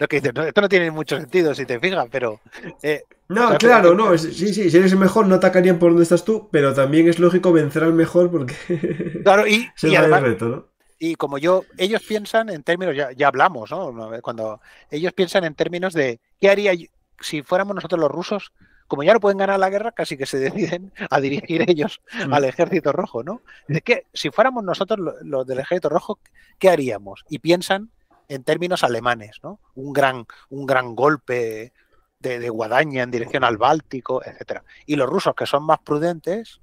Lo que esto no tiene mucho sentido si te fijas, pero... Eh, no, claro, no, sí, sí, si eres el mejor no atacarían por donde estás tú, pero también es lógico vencer al mejor porque... Claro, y, el reto, ¿no? Y como yo, ellos piensan en términos, ya, ya hablamos, ¿no? Cuando ellos piensan en términos de qué haría si fuéramos nosotros los rusos, como ya no pueden ganar la guerra, casi que se deciden a dirigir ellos mm. al ejército rojo, ¿no? Es que si fuéramos nosotros los del ejército rojo, ¿qué haríamos? Y piensan en términos alemanes, ¿no? Un gran, un gran golpe de, de guadaña en dirección al Báltico, etcétera. Y los rusos, que son más prudentes,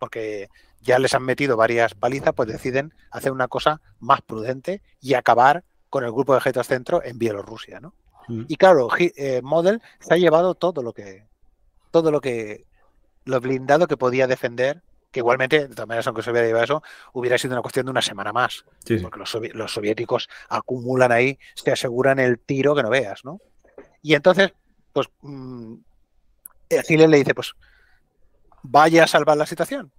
porque ya les han metido varias balizas, pues deciden hacer una cosa más prudente y acabar con el grupo de Getas Centro en Bielorrusia, ¿no? Mm. Y claro, eh, Model se ha llevado todo lo que, todo lo que, lo blindado que podía defender, que igualmente, de todas maneras, aunque se hubiera llevado eso, hubiera sido una cuestión de una semana más, porque los, soviéticos acumulan ahí, se aseguran el tiro que no veas, ¿no? Y entonces, pues, mmm, le dice, pues, vaya a salvar la situación,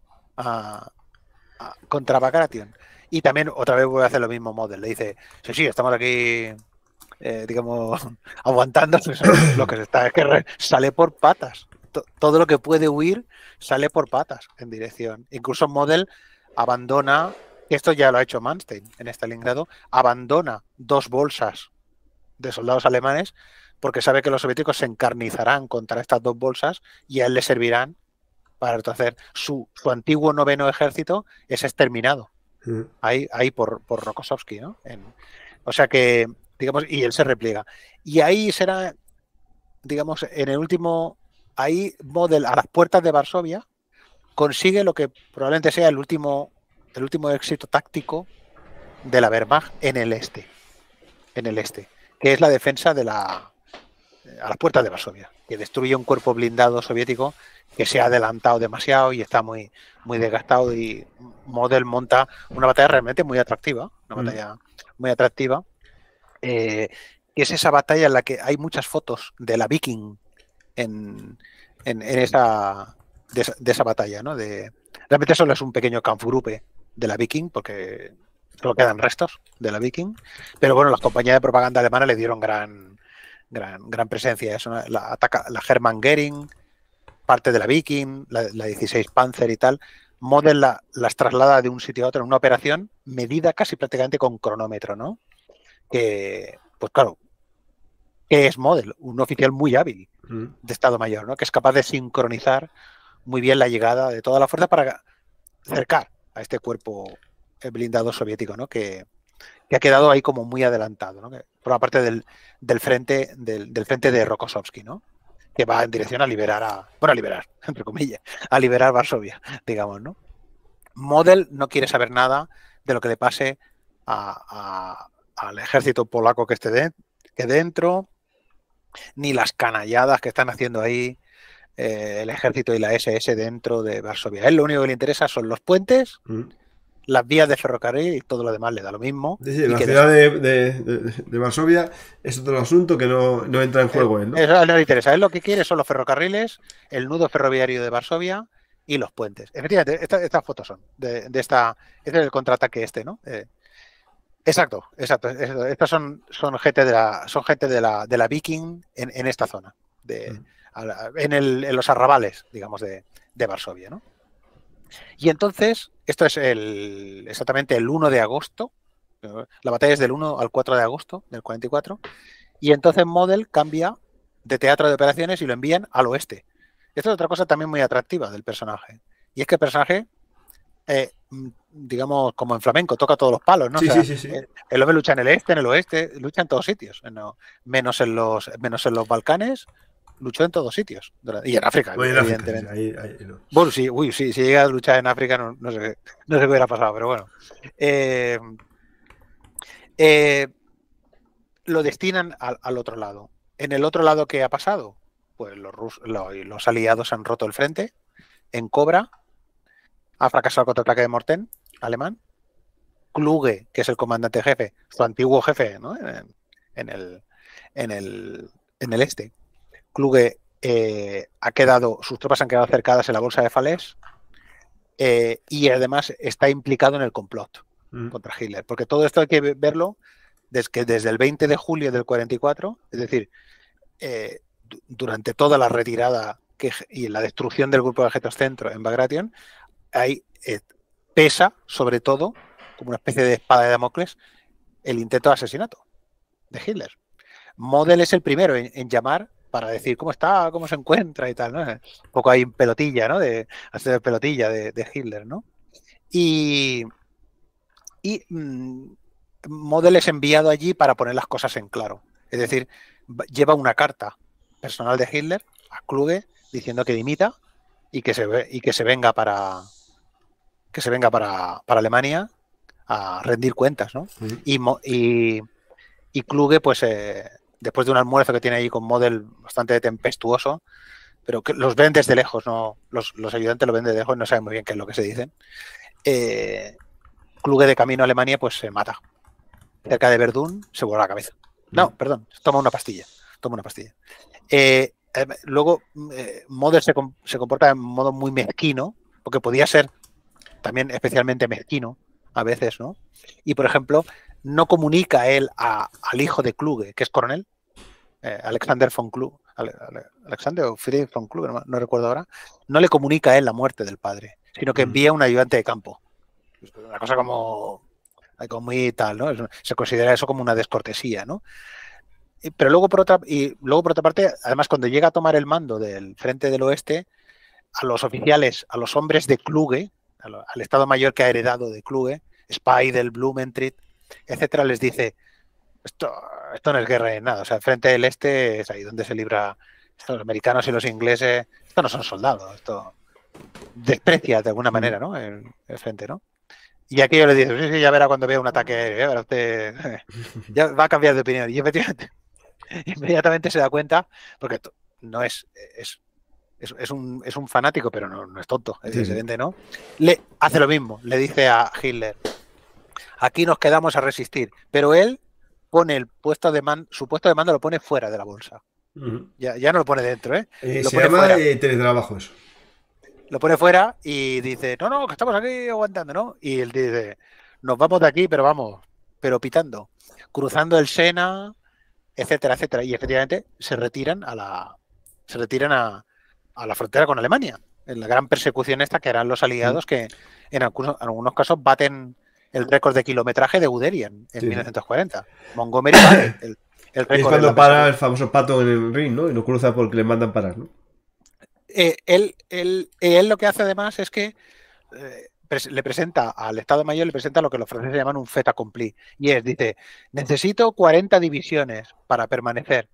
contra Bacaration. Y también otra vez voy a hacer lo mismo Model. Le dice, sí, sí, estamos aquí, eh, digamos, aguantando. lo que se está es que sale por patas. todo lo que puede huir sale por patas en dirección. Incluso Model abandona, esto ya lo ha hecho Manstein en este Stalingrado, abandona dos bolsas de soldados alemanes porque sabe que los soviéticos se encarnizarán contra estas dos bolsas y a él le servirán para entonces su, antiguo noveno ejército es exterminado. Mm. Ahí, ahí por, por Rokossovsky, ¿no? En, o sea que, digamos, y él se repliega. Y ahí será, digamos, en el último, ahí Model a las puertas de Varsovia consigue lo que probablemente sea el último, último éxito táctico de la Wehrmacht en el este, en el este, que es la defensa de la, a las puertas de Varsovia, que destruye un cuerpo blindado soviético que se ha adelantado demasiado y está muy, muy desgastado y Model monta una batalla realmente muy atractiva, una mm. batalla muy atractiva. Eh, y es esa batalla en la que hay muchas fotos de la Viking en, esa, de, esa batalla, De, realmente solo es un pequeño canfurupe de la Viking, porque solo quedan restos de la Viking. Pero bueno, las compañías de propaganda alemana le dieron gran, gran, presencia. Es la, ataca, la Hermann Gering, parte de la Viking, la, la 16 Panzer y tal. Model las traslada de un sitio a otro en una operación medida casi prácticamente con cronómetro, ¿no? Que, pues claro, ¿qué es Model? Un oficial muy hábil mm. de Estado Mayor, ¿no? Que es capaz de sincronizar muy bien la llegada de toda la fuerza para acercar a este cuerpo blindado soviético, ¿no? Que, que ha quedado ahí como muy adelantado, ¿no? por parte del, frente, del, frente de Rokosovsky, ¿no? que va en dirección a liberar a, bueno, a liberar, entre comillas, a liberar Varsovia, digamos, ¿no? Model no quiere saber nada de lo que le pase al ejército polaco que esté que dentro, ni las canalladas que están haciendo ahí eh, el ejército y la SS dentro de Varsovia. A él lo único que le interesa son los puentes, mm las vías de ferrocarril y todo lo demás le da lo mismo. la ciudad de, Varsovia es otro asunto que no, entra en eh, juego. ¿no? no le interesa. Él lo que quiere son los ferrocarriles, el nudo ferroviario de Varsovia y los puentes. Efectivamente, estas fotos son de, esta. Este es el contraataque este, ¿no? Eh, exacto, exacto. Estas son, son gente de la, son gente de la, de la Viking en, esta zona, de, mm. en, el, en, los arrabales, digamos, de, Varsovia, ¿no? Y entonces, esto es el, exactamente el 1 de agosto, la batalla es del 1 al 4 de agosto del 44, y entonces Model cambia de teatro de operaciones y lo envían al oeste. Esto es otra cosa también muy atractiva del personaje. Y es que el personaje, eh, digamos, como en flamenco, toca todos los palos, ¿no? Sí, sí, sí, eh, El hombre lucha en el este, en el oeste, lucha en todos sitios, menos, en los, menos en los Balcanes, luchó en todos sitios. Y en África, evidentemente. Bueno, sí, sí, si llega a luchar en África no, sé, qué hubiera pasado, pero bueno. Eh, eh, lo destinan al, otro lado. En el otro lado, ¿qué ha pasado? Pues los, aliados han roto el frente. En Cobra ha fracasado el contraataque de Morten, alemán. Kluge, que es el comandante jefe, su antiguo jefe ¿no? en, el, en el este, Kluge eh, ha quedado, sus tropas han quedado cercadas en la bolsa de Falés eh, y además está implicado en el complot mm. contra Hitler. Porque todo esto hay que verlo desde, desde el 20 de julio del 44, es decir, eh, durante toda la retirada y la destrucción del grupo de objetos centro en Bagration, hay, pesa sobre todo como una especie de espada de Damocles el intento de asesinato de Hitler. Model es el primero en llamar para decir cómo está, cómo se encuentra y tal, ¿no? Un poco ahí pelotilla, ¿no? De hacer pelotilla de, Hitler, ¿no? Y, y mm, Model es enviado allí para poner las cosas en claro. Es decir, lleva una carta personal de Hitler a Kluge diciendo que dimita y que se, y que se venga para que se venga para, Alemania a rendir cuentas, ¿no? Mm. Y, y, Kluge pues eh, después de un almuerzo que tiene ahí con Model bastante tempestuoso, pero que los ven desde lejos, no los, ayudantes lo ven desde lejos, y no saben muy bien qué es lo que se dicen. Eh, Kluge de camino a Alemania pues se mata. Cerca de Verdún se vuelve la cabeza. No, mm. perdón, toma una pastilla. Toma una pastilla. Eh, eh, luego, eh, Model se, se, comporta en modo muy mezquino, porque podía ser también especialmente mezquino a veces, ¿no? Y por ejemplo, no comunica él a, al hijo de Kluge, que es coronel, eh, Alexander von Kluge, Alexander o Friedrich von Kluge, no, recuerdo ahora, no le comunica a él la muerte del padre, sino que envía un ayudante de campo. Una cosa como, muy tal, ¿no? Se considera eso como una descortesía, ¿no? Pero luego por otra, y luego por otra parte, además cuando llega a tomar el mando del frente del oeste, a los oficiales, a los hombres de Kluge, al, al Estado Mayor que ha heredado de Kluge, Spy del Blumentritt, etcétera, les dice, esto, esto no es guerra en nada, o sea, el frente del este es ahí donde se libra los americanos y los ingleses, esto no son soldados, esto desprecia de alguna manera, ¿no? El, frente, ¿no? Y yo le digo, sí, sí, ya verá cuando vea un ataque verá usted, ya va a cambiar de opinión. Y efectivamente, inmediatamente se da cuenta, porque no es, es un, fanático, pero no, es tonto, es ¿no? Le hace lo mismo, le dice a Hitler, aquí nos quedamos a resistir. Pero él pone el puesto de man, su puesto de mando lo pone fuera de la bolsa. ya, no lo pone dentro, ¿eh? eh lo pone fuera. Eh, eso. Lo pone fuera y dice, no, no, que estamos aquí aguantando, ¿no? Y él dice, nos vamos de aquí, pero vamos, pero pitando, cruzando el Sena, etcétera, etcétera. Y efectivamente se retiran a la, se retiran a, la frontera con Alemania. En la gran persecución esta que harán los mm. aliados que en algunos, en algunos casos baten el récord de kilometraje de Uderian, en 1940. Montgomery vale, el, el récord. Es cuando para el famoso pato en el ring, ¿no? Y no cruza porque le mandan parar, ¿no? Eh, él, lo que hace además es que eh, le presenta al Estado Mayor, le presenta lo que los franceses llaman un feta complí. Y es, dice, necesito 40 divisiones para permanecer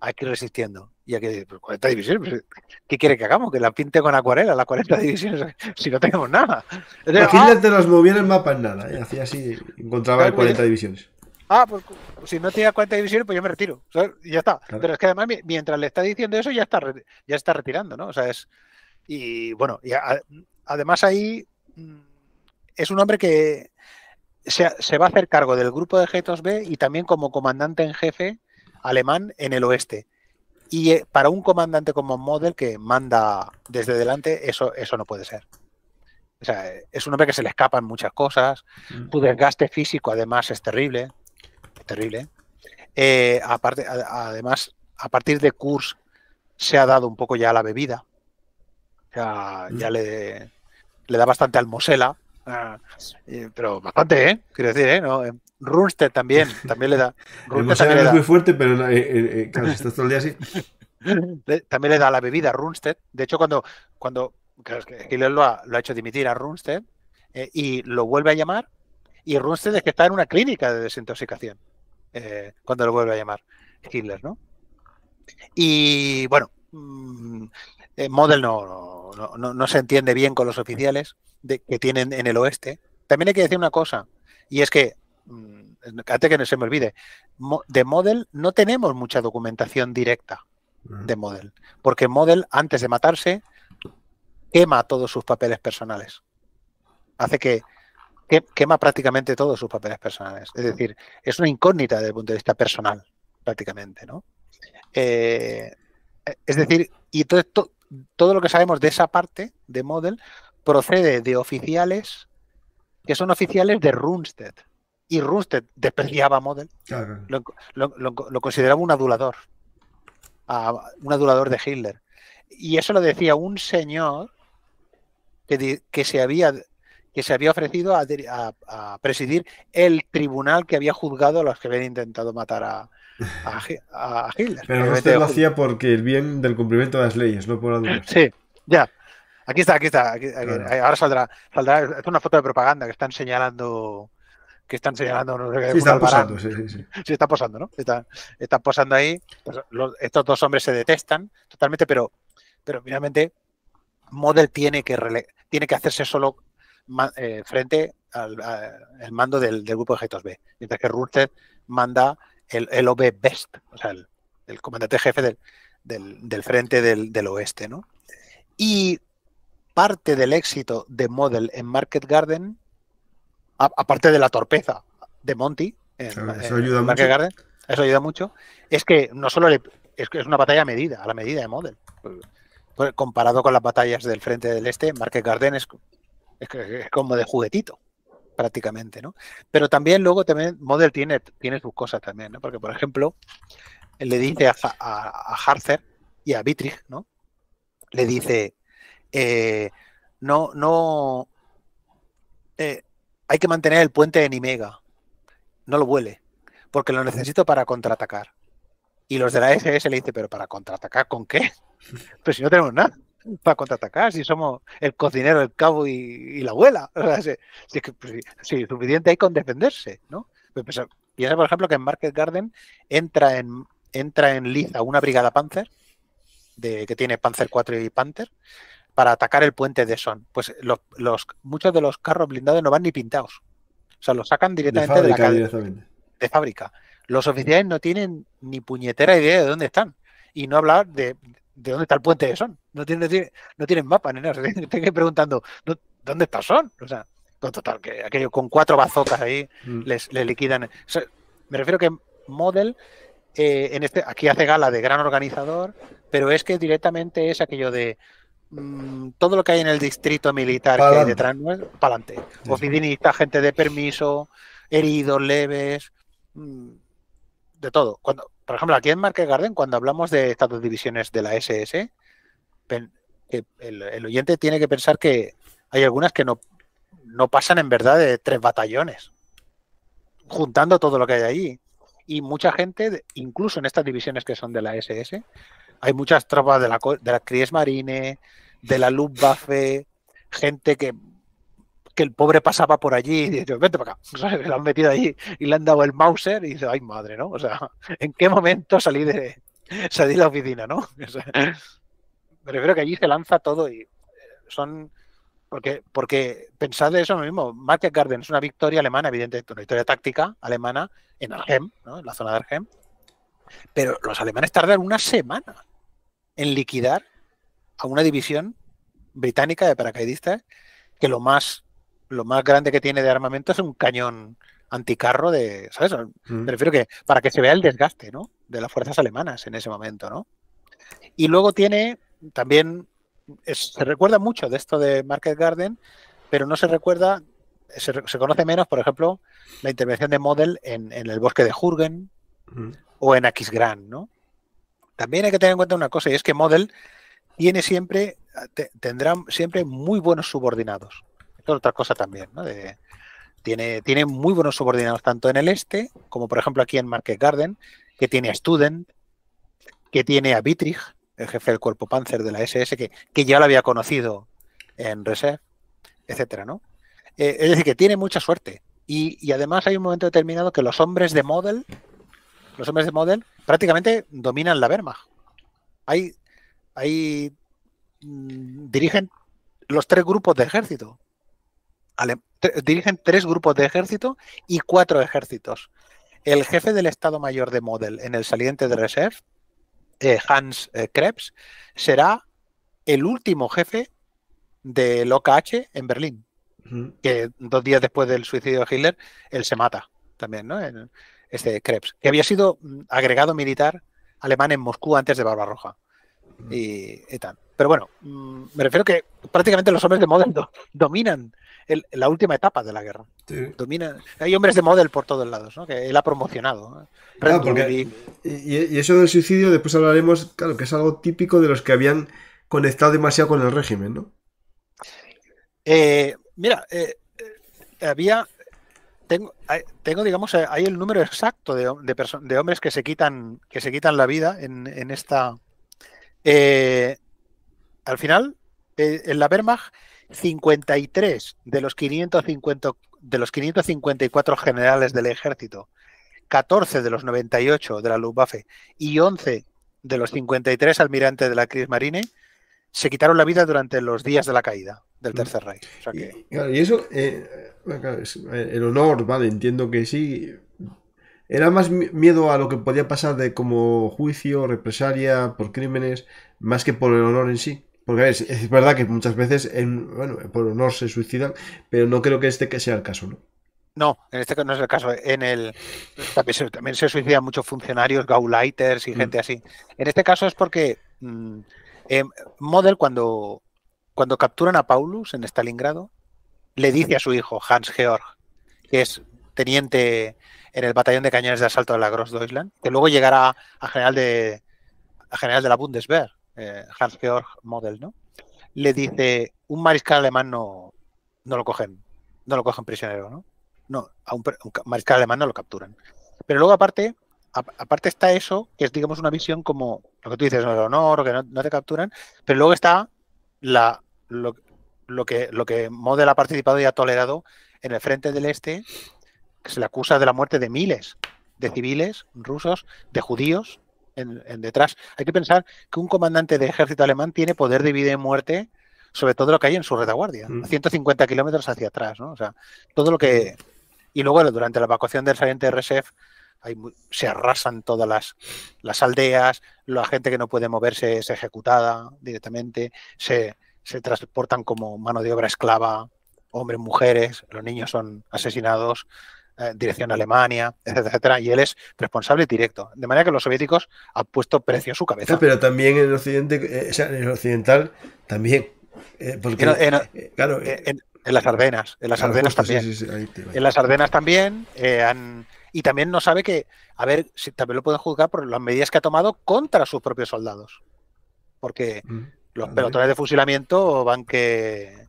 hay que ir resistiendo. Y hay que pues, 40 divisiones, ¿qué quiere que hagamos? Que la pinte con acuarela, las 40 divisiones, si no tenemos nada. Entonces, Hitler te las en el mapa en nada, y ¿eh? hacía así, encontraba 40 pues, divisiones. Ah, pues, pues si no tenía 40 divisiones, pues yo me retiro. Y ya está. Pero es que además, mientras le está diciendo eso, ya está, ya está retirando, ¿no? O sea, es. Y bueno, además ahí mm, es un hombre que se, se, va a hacer cargo del grupo de G2B y también como comandante en jefe alemán en el oeste. Y eh, para un comandante como Model que manda desde delante, eso, eso no puede ser. O sea, es un hombre que se le escapan muchas cosas. Tu mm. desgaste físico, además, es terrible. terrible. Eh, aparte, además, a partir de Kurs se ha dado un poco ya la bebida. Ya, ya mm. le, da bastante al ah, eh, pero bastante, ¿eh? Quiero decir, ¿eh? No, Runstead también, también le da. Runstead es muy fuerte, pero eh, eh, eh, estás todo el día así. también le da la bebida a Runstead. De hecho, cuando, cuando lo ha, lo ha hecho dimitir a Runstead y lo vuelve a llamar, y Runstead es que está en una clínica de desintoxicación cuando lo vuelve a llamar Hitler, ¿no? Y bueno, mm, Model no, se entiende bien con los oficiales que tienen en el oeste. También hay que decir una cosa, y es que Mm, antes que no se me olvide, de Model no tenemos mucha documentación directa de Model, porque Model, antes de matarse, quema todos sus papeles personales. Hace que, quema prácticamente todos sus papeles personales. Es decir, es una incógnita desde el punto de vista personal, prácticamente, ¿no? Eh, es decir, y todo, todo lo que sabemos de esa parte de Model procede de oficiales que son oficiales de Rundstedt y Rusted despreciaba a Model, lo, consideraba un adulador, un adulador de Hitler. Y eso lo decía un señor que, se, había, que se había ofrecido a, presidir el tribunal que había juzgado a los que habían intentado matar a, Hitler. Pero Rusted lo hacía porque el bien del cumplimiento de las leyes, no por adulador. Sí, ya. Aquí está, aquí está. Ahora saldrá, saldrá. Es una foto de propaganda que están señalando que están señalando. No están posando, sí, está ¿no? Están, está posando ahí. Pues, estos dos hombres se detestan totalmente, pero, pero finalmente Model tiene que, tiene que hacerse solo eh, frente al, mando del, grupo de objetos B, mientras que Rooster manda el, el OB Best, o sea, el, comandante jefe del, frente del, del, oeste, ¿no? Y parte del éxito de Model en Market Garden aparte de la torpeza de Monty en, eso, ayuda mucho. eso ayuda mucho, es que no solo le, es, es una batalla a medida, a la medida de Model. Pues, comparado con las batallas del frente del este, Market Garden es, como de juguetito prácticamente, ¿no? Pero también luego también Model tiene, tiene sus cosas también, ¿no? Porque, por ejemplo, le dice a, a, Harzer y a Vitrich, ¿no? Le dice, eh, no, no, eh, hay que mantener el puente de Nimega. No lo vuele, porque lo necesito para contraatacar. Y los de la SS le dicen, pero ¿para contraatacar con qué? Pues si no tenemos nada para contraatacar, si somos el cocinero, el cabo y, la abuela. O si, pues, suficiente hay con defenderse, ¿no? Pues, pues, piensa, por ejemplo, que en Market Garden entra en, entra en Liza una brigada Panzer, de, que tiene Panzer 4 y Panther, para atacar el puente de Son. Pues los, muchos de los carros blindados no van ni pintados. O sea, los sacan directamente de, fábrica, la de fábrica. Los oficiales no tienen ni puñetera idea de dónde están. Y no hablar de, dónde está el puente de Son. No tienen, no tienen mapa ni Se tienen que preguntando, ¿dónde está Son? O sea, con total, que aquello con cuatro bazotas ahí mm. les, liquidan. me refiero que Model eh, en este, aquí hace gala de gran organizador, pero es que directamente es aquello de Mm, todo lo que hay en el distrito militar que hay detrás para adelante. Oficinistas, gente de permiso, heridos leves, mm, de todo. Cuando, por ejemplo, aquí en Market Garden, cuando hablamos de estas dos divisiones de la SS, el, oyente tiene que pensar que hay algunas que no, no pasan en verdad de tres batallones, juntando todo lo que hay allí. Y mucha gente, incluso en estas divisiones que son de la SS, hay muchas tropas de, la, de las Cries Marine, de la Luftwaffe, gente que, el pobre pasaba por allí y para acá, han metido allí y le han dado el Mauser y dice, ay madre, ¿no? O sea, ¿en qué momento salí de, salí de la oficina, ¿no? O sea, que allí se lanza todo y eh, son... Porque, porque pensad de eso mismo, Market Garden es una victoria alemana, evidentemente, una victoria táctica alemana en Arnhem, ¿no? en la zona de Argem, pero los alemanes tardan una semana en liquidar a una división británica de paracaidistas que lo más lo más grande que tiene de armamento es un cañón anticarro de, ¿sabes? prefiero mm. que para que se vea el desgaste, ¿no? De las fuerzas alemanas en ese momento, ¿no? Y luego tiene también se recuerda mucho de esto de Market Garden, pero no se recuerda se, conoce menos, por ejemplo, la intervención de Model en, en el bosque de Jürgen mm. o en Aquisgrán, ¿no? también hay que tener en cuenta una cosa, y es que Model tiene siempre, tendrá siempre muy buenos subordinados. Esto es otra cosa también, tiene, tiene muy buenos subordinados, tanto en el este, como por ejemplo aquí en Market Garden, que tiene a Student, que tiene a Vitrich, el jefe del cuerpo Panzer de la SS, que, ya lo había conocido en Reserve, etcétera, ¿no? Eh, es decir, que tiene mucha suerte. Y, y, además hay un momento determinado que los hombres de Model, los hombres de Model prácticamente dominan la Wehrmacht. Ahí, ahí mm, dirigen los tres grupos de ejército. dirigen tres grupos de ejército y cuatro ejércitos. El jefe del Estado Mayor de Model en el saliente de Reserve, eh, Hans eh, Krebs, será el último jefe del OKH en Berlín. Que dos días después del suicidio de Hitler, él se mata también, ¿no? En, este Krebs, que había sido mm, agregado militar alemán en Moscú antes de Barbarroja. Y, tal. Pero bueno, mm, me refiero que prácticamente los hombres de model dominan la última etapa de la guerra. Dominan, hay hombres de model por todos lados, ¿no? que él ha promocionado. y, eso del suicidio después hablaremos, claro, que es algo típico de los que habían conectado demasiado con el régimen, ¿no? Eh, mira, eh, eh, había tengo, tengo, digamos, eh, hay el número exacto de, de, hombres que se quitan, que se quitan la vida en, en esta. Eh, al final, eh, en la Wehrmacht, 53 de los 550, de los 554 generales del ejército, 14 de los 98 de la Luftwaffe y 11 de los 53 almirantes de la Kriegsmarine se quitaron la vida durante los días de la caída del Tercer rey. y, eso, eh, eh, el honor, vale, entiendo que sí. Era más miedo a lo que podía pasar de como juicio, represalia por crímenes, más que por el honor en sí. Porque es verdad que muchas veces, en, bueno, por honor se suicidan, pero no creo que este que sea el caso, ¿no? No, en este caso no es el caso. En el también se, también suicidan muchos funcionarios, gauleiters y mm. gente así. En este caso es porque mm, eh, Model, cuando, cuando capturan a Paulus en Stalingrado, le dice a su hijo, Hans Georg, que es teniente en el batallón de cañones de asalto de la Gross Deutschland que luego llegará a general de, general de la Bundeswehr, eh, Hans-Georg Model, ¿no? Le dice, un mariscal alemán no, no lo cogen, no lo cogen prisionero, ¿no? No, a un mariscal alemán no lo capturan. Pero luego aparte, aparte está eso, que es, digamos, una visión como lo que tú dices, el honor, que no, te capturan, pero luego está la, lo, que, lo que Model ha participado y ha tolerado en el frente del este, que se le acusa de la muerte de miles de civiles rusos, de judíos, en, detrás. Hay que pensar que un comandante de ejército alemán tiene poder de vida y muerte sobre todo lo que hay en su retaguardia, 150 mm. kilómetros hacia atrás, ¿no? O sea, todo lo que... Y luego, durante la evacuación del saliente RSF, se arrasan todas las, aldeas, la gente que no puede moverse es ejecutada directamente, se, transportan como mano de obra esclava, hombres, mujeres, los niños son asesinados, eh, dirección a Alemania, etcétera, y él es responsable directo. De manera que los soviéticos han puesto precio a su cabeza. pero también en el occidente, eh, en el occidental también. Eh, porque, en, claro, en, las Ardenas, en las Ardenas también. en las Ardenas también han y también no sabe que, a ver, si también lo pueden juzgar por las medidas que ha tomado contra sus propios soldados. Porque mm. los pelotones de fusilamiento van que...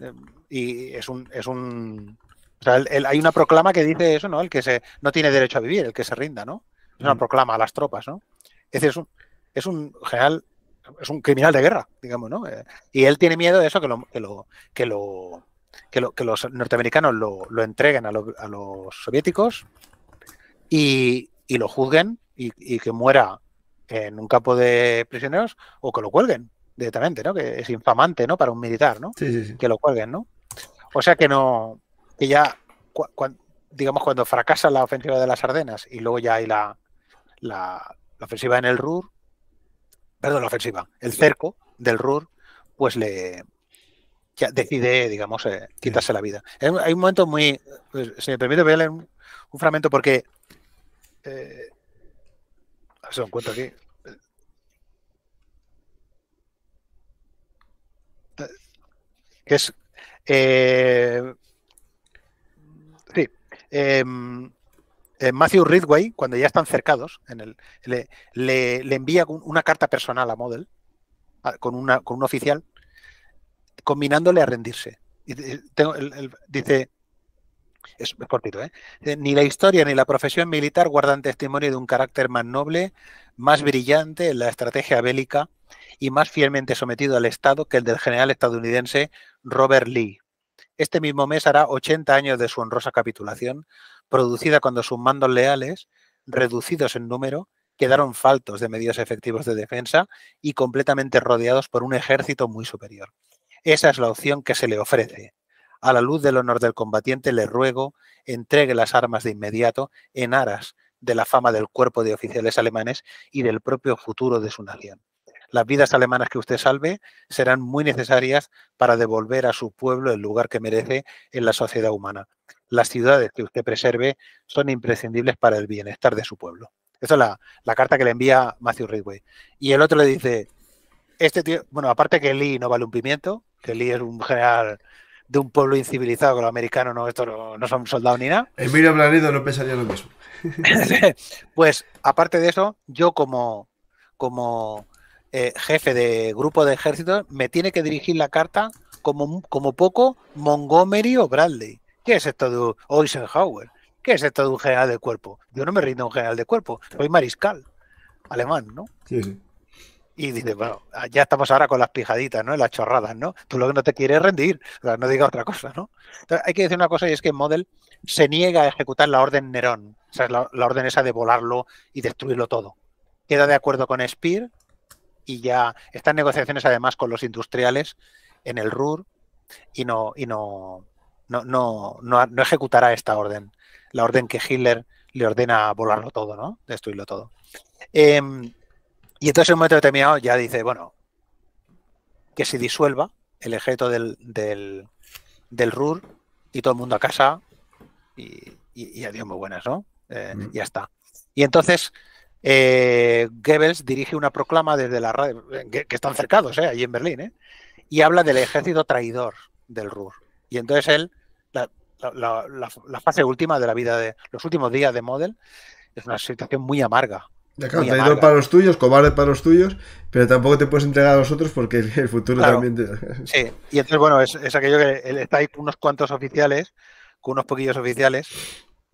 Eh, y es un... Es un hay una proclama que dice eso, ¿no? El que se no tiene derecho a vivir, el que se rinda, ¿no? Es una mm. proclama a las tropas, ¿no? Es decir, es un, es un general, es un criminal de guerra, digamos, ¿no? Eh, y él tiene miedo de eso, que lo, que lo que, los norteamericanos lo, entreguen a, los soviéticos y, lo juzguen y, que muera en un campo de prisioneros o que lo cuelguen directamente, ¿no? Que es infamante, ¿no? Para un militar, ¿no? Que lo cuelguen, ¿no? O sea que no, que ya, digamos, cuando fracasa la ofensiva de las Ardenas y luego ya hay la, la, la ofensiva en el Ruhr, perdón, la ofensiva, el cerco del Ruhr, pues le, decide, digamos, eh, quitarse la vida. Hay un momento muy. Pues, si me permite, voy leer un, fragmento porque. Eh, a ver si lo encuentro aquí. es. Eh, sí. Em, eh, Matthew Ridgway, cuando ya están cercados, en el, le, le, envía una carta personal a Model, con un oficial, combinándole a rendirse. Eh, dice, cortito, ¿eh? Ni la historia ni la profesión militar guardan testimonio de un carácter más noble, más mm. brillante en la estrategia bélica y más fielmente sometido al Estado que el del general estadounidense Robert Lee. Este mismo mes hará 80 años de su honrosa capitulación, producida cuando sus mandos leales, reducidos en número, quedaron faltos de medios efectivos de defensa y completamente rodeados por un ejército muy superior. Esa es la opción que se le ofrece. A la luz del honor del combatiente le ruego entregue las armas de inmediato en aras de la fama del cuerpo de oficiales alemanes y del propio futuro de su nación. Las vidas alemanas que usted salve serán muy necesarias para devolver a su pueblo el lugar que merece en la sociedad humana. Las ciudades que usted preserve son imprescindibles para el bienestar de su pueblo. Esa es la, carta que le envía Matthew Ridway. Y el otro le dice, este bueno, aparte que Lee no vale un pimiento, que Lee es un general de un pueblo incivilizado, que los americanos no, esto no, son soldados ni nada. Emilio Blanedo no pensaría lo mismo. pues aparte de eso, yo como, como eh, jefe de grupo de ejército me tiene que dirigir la carta como, como poco Montgomery o Bradley. ¿Qué es esto de Eisenhower? ¿Qué es esto de un general de cuerpo? Yo no me rindo a un general de cuerpo, soy mariscal alemán, ¿no? Sí, sí. Y dice bueno, ya estamos ahora con las pijaditas, ¿no? Las chorradas, ¿no? Tú lo que no te quieres rendir, o sea, no diga otra cosa, ¿no? hay que decir una cosa y es que Model se niega a ejecutar la orden Nerón, o sea, la, orden esa de volarlo y destruirlo todo. Queda de acuerdo con Spear y ya estas negociaciones además con los industriales en el RUR y no, y no, no, no, no ejecutará esta orden, la orden que Hitler le ordena volarlo todo, ¿no? Destruirlo todo. Eh, y entonces en un momento determinado ya dice, bueno, que se disuelva el ejército del, del, RUR y todo el mundo a casa y, adiós muy buenas, ¿no? Eh, mm. Ya está. Y entonces eh, Goebbels dirige una proclama desde la radio, que, están cercados, eh, allí en Berlín, ¿eh? y habla del ejército traidor del RUR. Y entonces él, la, la fase última de la vida de los últimos días de Model, es una situación muy amarga, de claro, traidor para los tuyos, cobarde para los tuyos, pero tampoco te puedes entregar a los otros porque el futuro también te... Sí, y entonces, bueno, es, aquello que está ahí unos cuantos oficiales, con unos poquillos oficiales,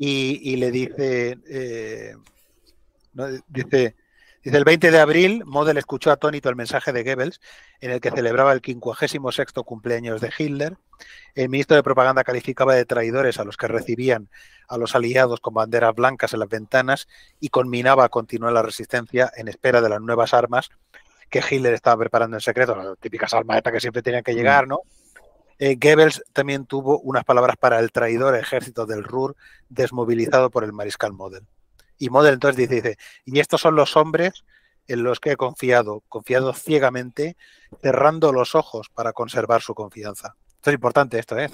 y, le dice, eh, ¿no? dice, desde el 20 de abril, Model escuchó atónito el mensaje de Goebbels en el que celebraba el 56 cumpleaños de Hitler. El ministro de Propaganda calificaba de traidores a los que recibían a los aliados con banderas blancas en las ventanas y conminaba a continuar la resistencia en espera de las nuevas armas que Hitler estaba preparando en secreto, las típicas armas estas que siempre tenían que mm. llegar, ¿no? Eh, Goebbels también tuvo unas palabras para el traidor ejército del Ruhr desmovilizado por el mariscal Model. Y Model entonces dice, y estos son los hombres en los que he confiado, confiado ciegamente, cerrando los ojos para conservar su confianza. Esto es importante esto, ¿eh?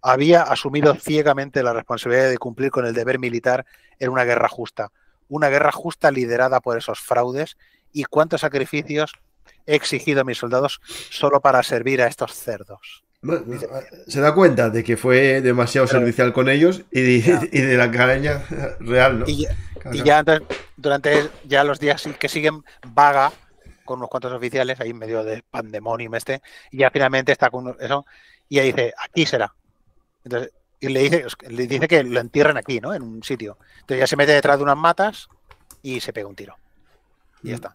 había asumido ciegamente la responsabilidad de cumplir con el deber militar en una guerra justa. Una guerra justa liderada por esos fraudes y cuántos sacrificios he exigido a mis soldados solo para servir a estos cerdos. Ah, se da cuenta de que fue demasiado servicial con ellos y, de, la caraña real, Y ya, durante ya los días que siguen, vaga con unos cuantos oficiales ahí en medio de pandemonium este, y ya finalmente está con eso, y dice, aquí será. y le dice, le dice que lo entierren aquí, ¿no? En un sitio. Entonces ya se mete detrás de unas matas y se pega un tiro. Y ya mm. está.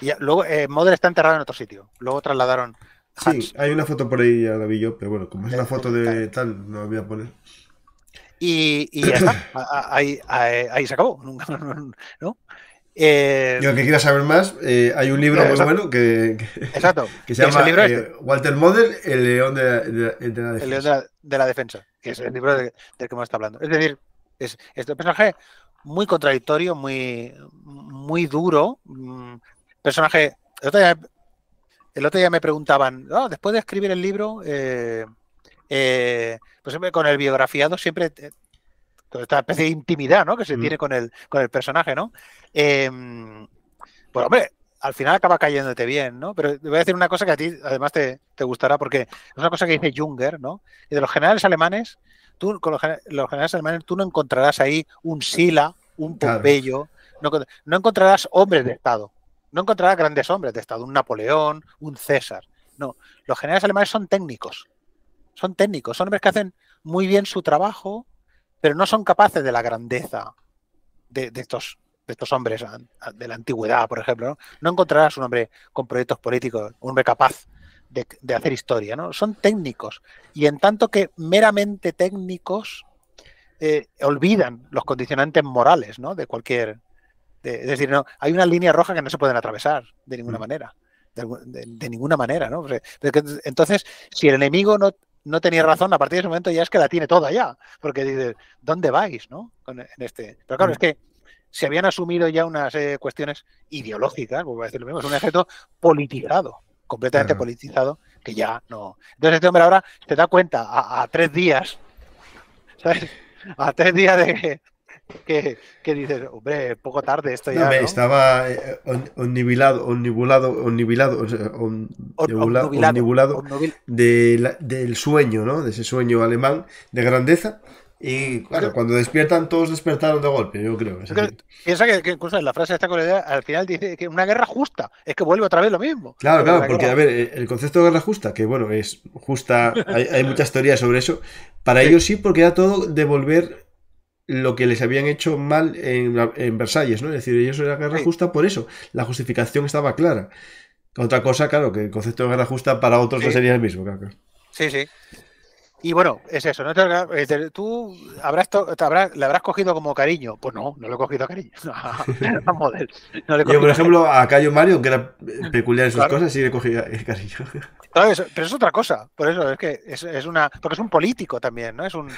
Y luego, eh, Model está enterrado en otro sitio. Luego trasladaron Sí, hay una foto por ahí, ya la vi yo, pero bueno, como es la eh, foto de tal, no la voy a poner. Y, ya está, ahí, se acabó. ¿no? Eh, y aunque quiera saber más, eh, hay un libro eh, muy bueno que, exacto. que se llama Walter Model, El León de la, Defensa. El León de la, Defensa, que es el libro del que me está hablando. Es decir, es, un personaje muy contradictorio, muy, muy duro. Mm, personaje. El otro día me preguntaban, después de escribir el libro, eh, eh pues con el biografiado siempre eh, esta especie de intimidad ¿no? que se mm. tiene con el, con el personaje, ¿no? Em, pues hombre, al final acaba cayéndote bien, ¿no? Pero te voy a decir una cosa que a ti además te, gustará, porque es una cosa que dice Junger, ¿no? Y de los generales alemanes, tú, con los, generales alemanes, tú no encontrarás ahí un Sila, un Pompeyo, no, no encontrarás hombres de Estado no encontrarás grandes hombres de Estado, un Napoleón, un César. No, los generales alemanes son técnicos. Son técnicos, son hombres que hacen muy bien su trabajo, pero no son capaces de la grandeza de, estos, estos hombres de la antigüedad, por ejemplo. ¿no? encontrarás un hombre con proyectos políticos, un hombre capaz de, hacer historia, ¿no? Son técnicos. Y en tanto que meramente técnicos eh, olvidan los condicionantes morales, ¿no? De cualquier, es decir, no, hay una línea roja que no se pueden atravesar de ninguna mm. manera. De, ninguna manera, ¿no? Entonces, si el enemigo no, no tenía razón, a partir de ese momento ya es que la tiene toda ya. Porque dice, ¿dónde vais, no? en este. Pero claro, mm. es que se habían asumido ya unas eh, cuestiones ideológicas, como a decir lo un ejército politizado, completamente politizado, que ya no. Entonces este hombre ahora se da cuenta a, a tres días, ¿sabes? A tres días de, que, que dices, hombre, poco tarde esto ya. No, Estaba eh, on, onnibilado, onnibilado, del sueño, ¿no? De ese sueño alemán de grandeza. Y claro, cuando despiertan, todos despertaron de golpe, yo creo. piensa que, incluso en la frase de esta colega al final dice que una guerra justa, es que vuelve otra vez lo mismo. Claro, claro, porque a ver, eh, el concepto de guerra justa, que bueno, es justa, hay, muchas teorías sobre eso, para ellos sí, porque era todo devolver lo que les habían hecho mal en, Versalles, ¿no? Es decir, ellos era guerra justa por eso. La justificación estaba clara. Otra cosa, claro, que el concepto de guerra justa para otros no sería el mismo, claro. Sí, sí. Y bueno, es eso. ¿no? Eh, tú habrás, le habrás cogido como cariño. Pues no, no lo he cogido cariño. Yo, por ejemplo, a Cayo Mario, que era peculiar en sus cosas, sí le cogía cariño. pero es otra cosa. Por eso es que es, una. Porque es un político también, ¿no? Es un.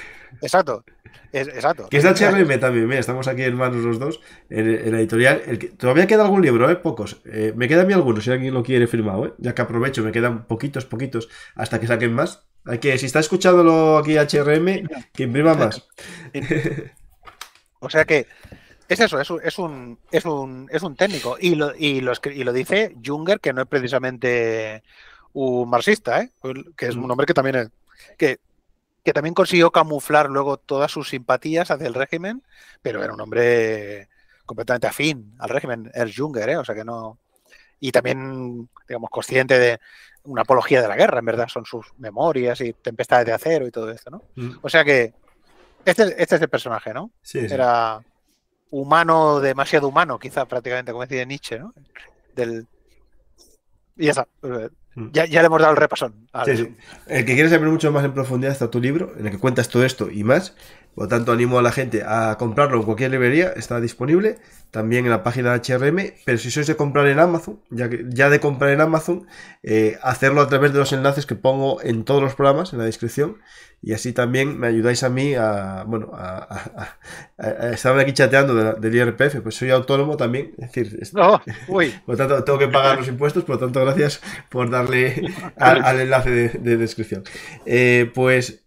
Exacto. Es, exacto. Que es HRM también. estamos aquí en manos los dos en, la editorial. todavía queda algún libro, ¿eh? Pocos. Eh, me quedan a mí algunos, si alguien lo quiere firmado, ¿eh? Ya que aprovecho, me quedan poquitos, poquitos, hasta que saquen más si está escuchándolo aquí HRM, que imprima más. O sea que es eso, es un, técnico. Y lo, dice Junger, que no es precisamente un marxista, ¿eh? Pues, que es un mm. hombre que también es, que, también consiguió camuflar luego todas sus simpatías hacia el régimen, pero era un hombre completamente afín al régimen, el Junger, ¿eh? o sea que no. Y también digamos, consciente de una apología de la guerra, en verdad, son sus memorias y tempestades de acero y todo esto, ¿no? Mm. O sea que este, este, es el personaje, ¿no? Sí, Era humano, demasiado humano, quizá prácticamente, como decía Nietzsche, ¿no? Del... Y ya mm. Ya, le hemos dado el repasón. El que quiere saber mucho más en profundidad está tu libro, en el que cuentas todo esto y más. Por lo tanto, animo a la gente a comprarlo en cualquier librería, está disponible, también en la página de HRM, pero si sois de comprar en Amazon, ya, de comprar en Amazon, eh, hacerlo a través de los enlaces que pongo en todos los programas, en la descripción, y así también me ayudáis a mí a, bueno, a, estar aquí chateando del IRPF, pues soy autónomo también, es decir, no, uy. por lo tanto tengo que pagar los impuestos, por lo tanto gracias por darle al, enlace de, descripción. Eh, pues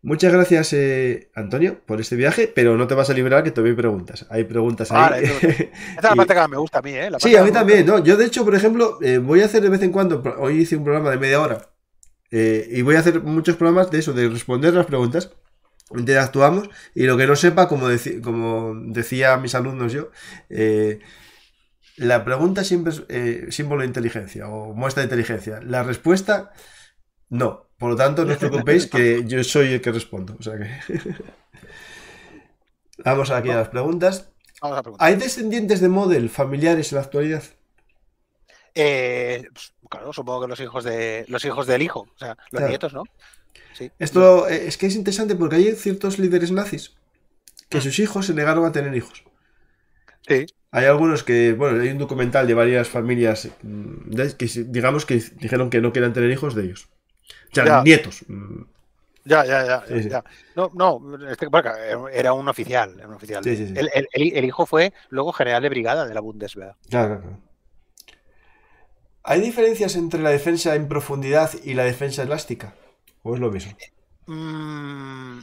Muchas gracias, eh, Antonio, por este viaje, pero no te vas a liberar que todavía hay preguntas. Hay preguntas ahí. Esta es la parte que me gusta a mí, ¿eh? sí, a mí también, Yo, de hecho, por ejemplo, eh, voy a hacer de vez en cuando, hoy hice un programa de media hora, eh, y voy a hacer muchos programas de eso, de responder las preguntas, interactuamos, y lo que no sepa, como, como decía mis alumnos yo, la pregunta siempre es símbolo de inteligencia o muestra de inteligencia. La respuesta, no. Por lo tanto, no os preocupéis que yo soy el que respondo. Vamos aquí a las preguntas. ¿Hay descendientes de Model familiares en la actualidad? Eh, pues, claro, supongo que los hijos de los hijos del hijo, o sea, los nietos, ¿no? Esto es que es interesante porque hay ciertos líderes nazis que mm. sus hijos se negaron a tener hijos. Sí. Hay algunos que, bueno, hay un documental de varias familias mm, que digamos que dijeron que no querían tener hijos de ellos. O nietos. Ya, ya, ya. No, no este, era un oficial. el, hijo fue luego general de brigada de la Bundeswehr. Claro, claro. ¿Hay diferencias entre la defensa en profundidad y la defensa elástica? ¿O es lo mismo? Mm,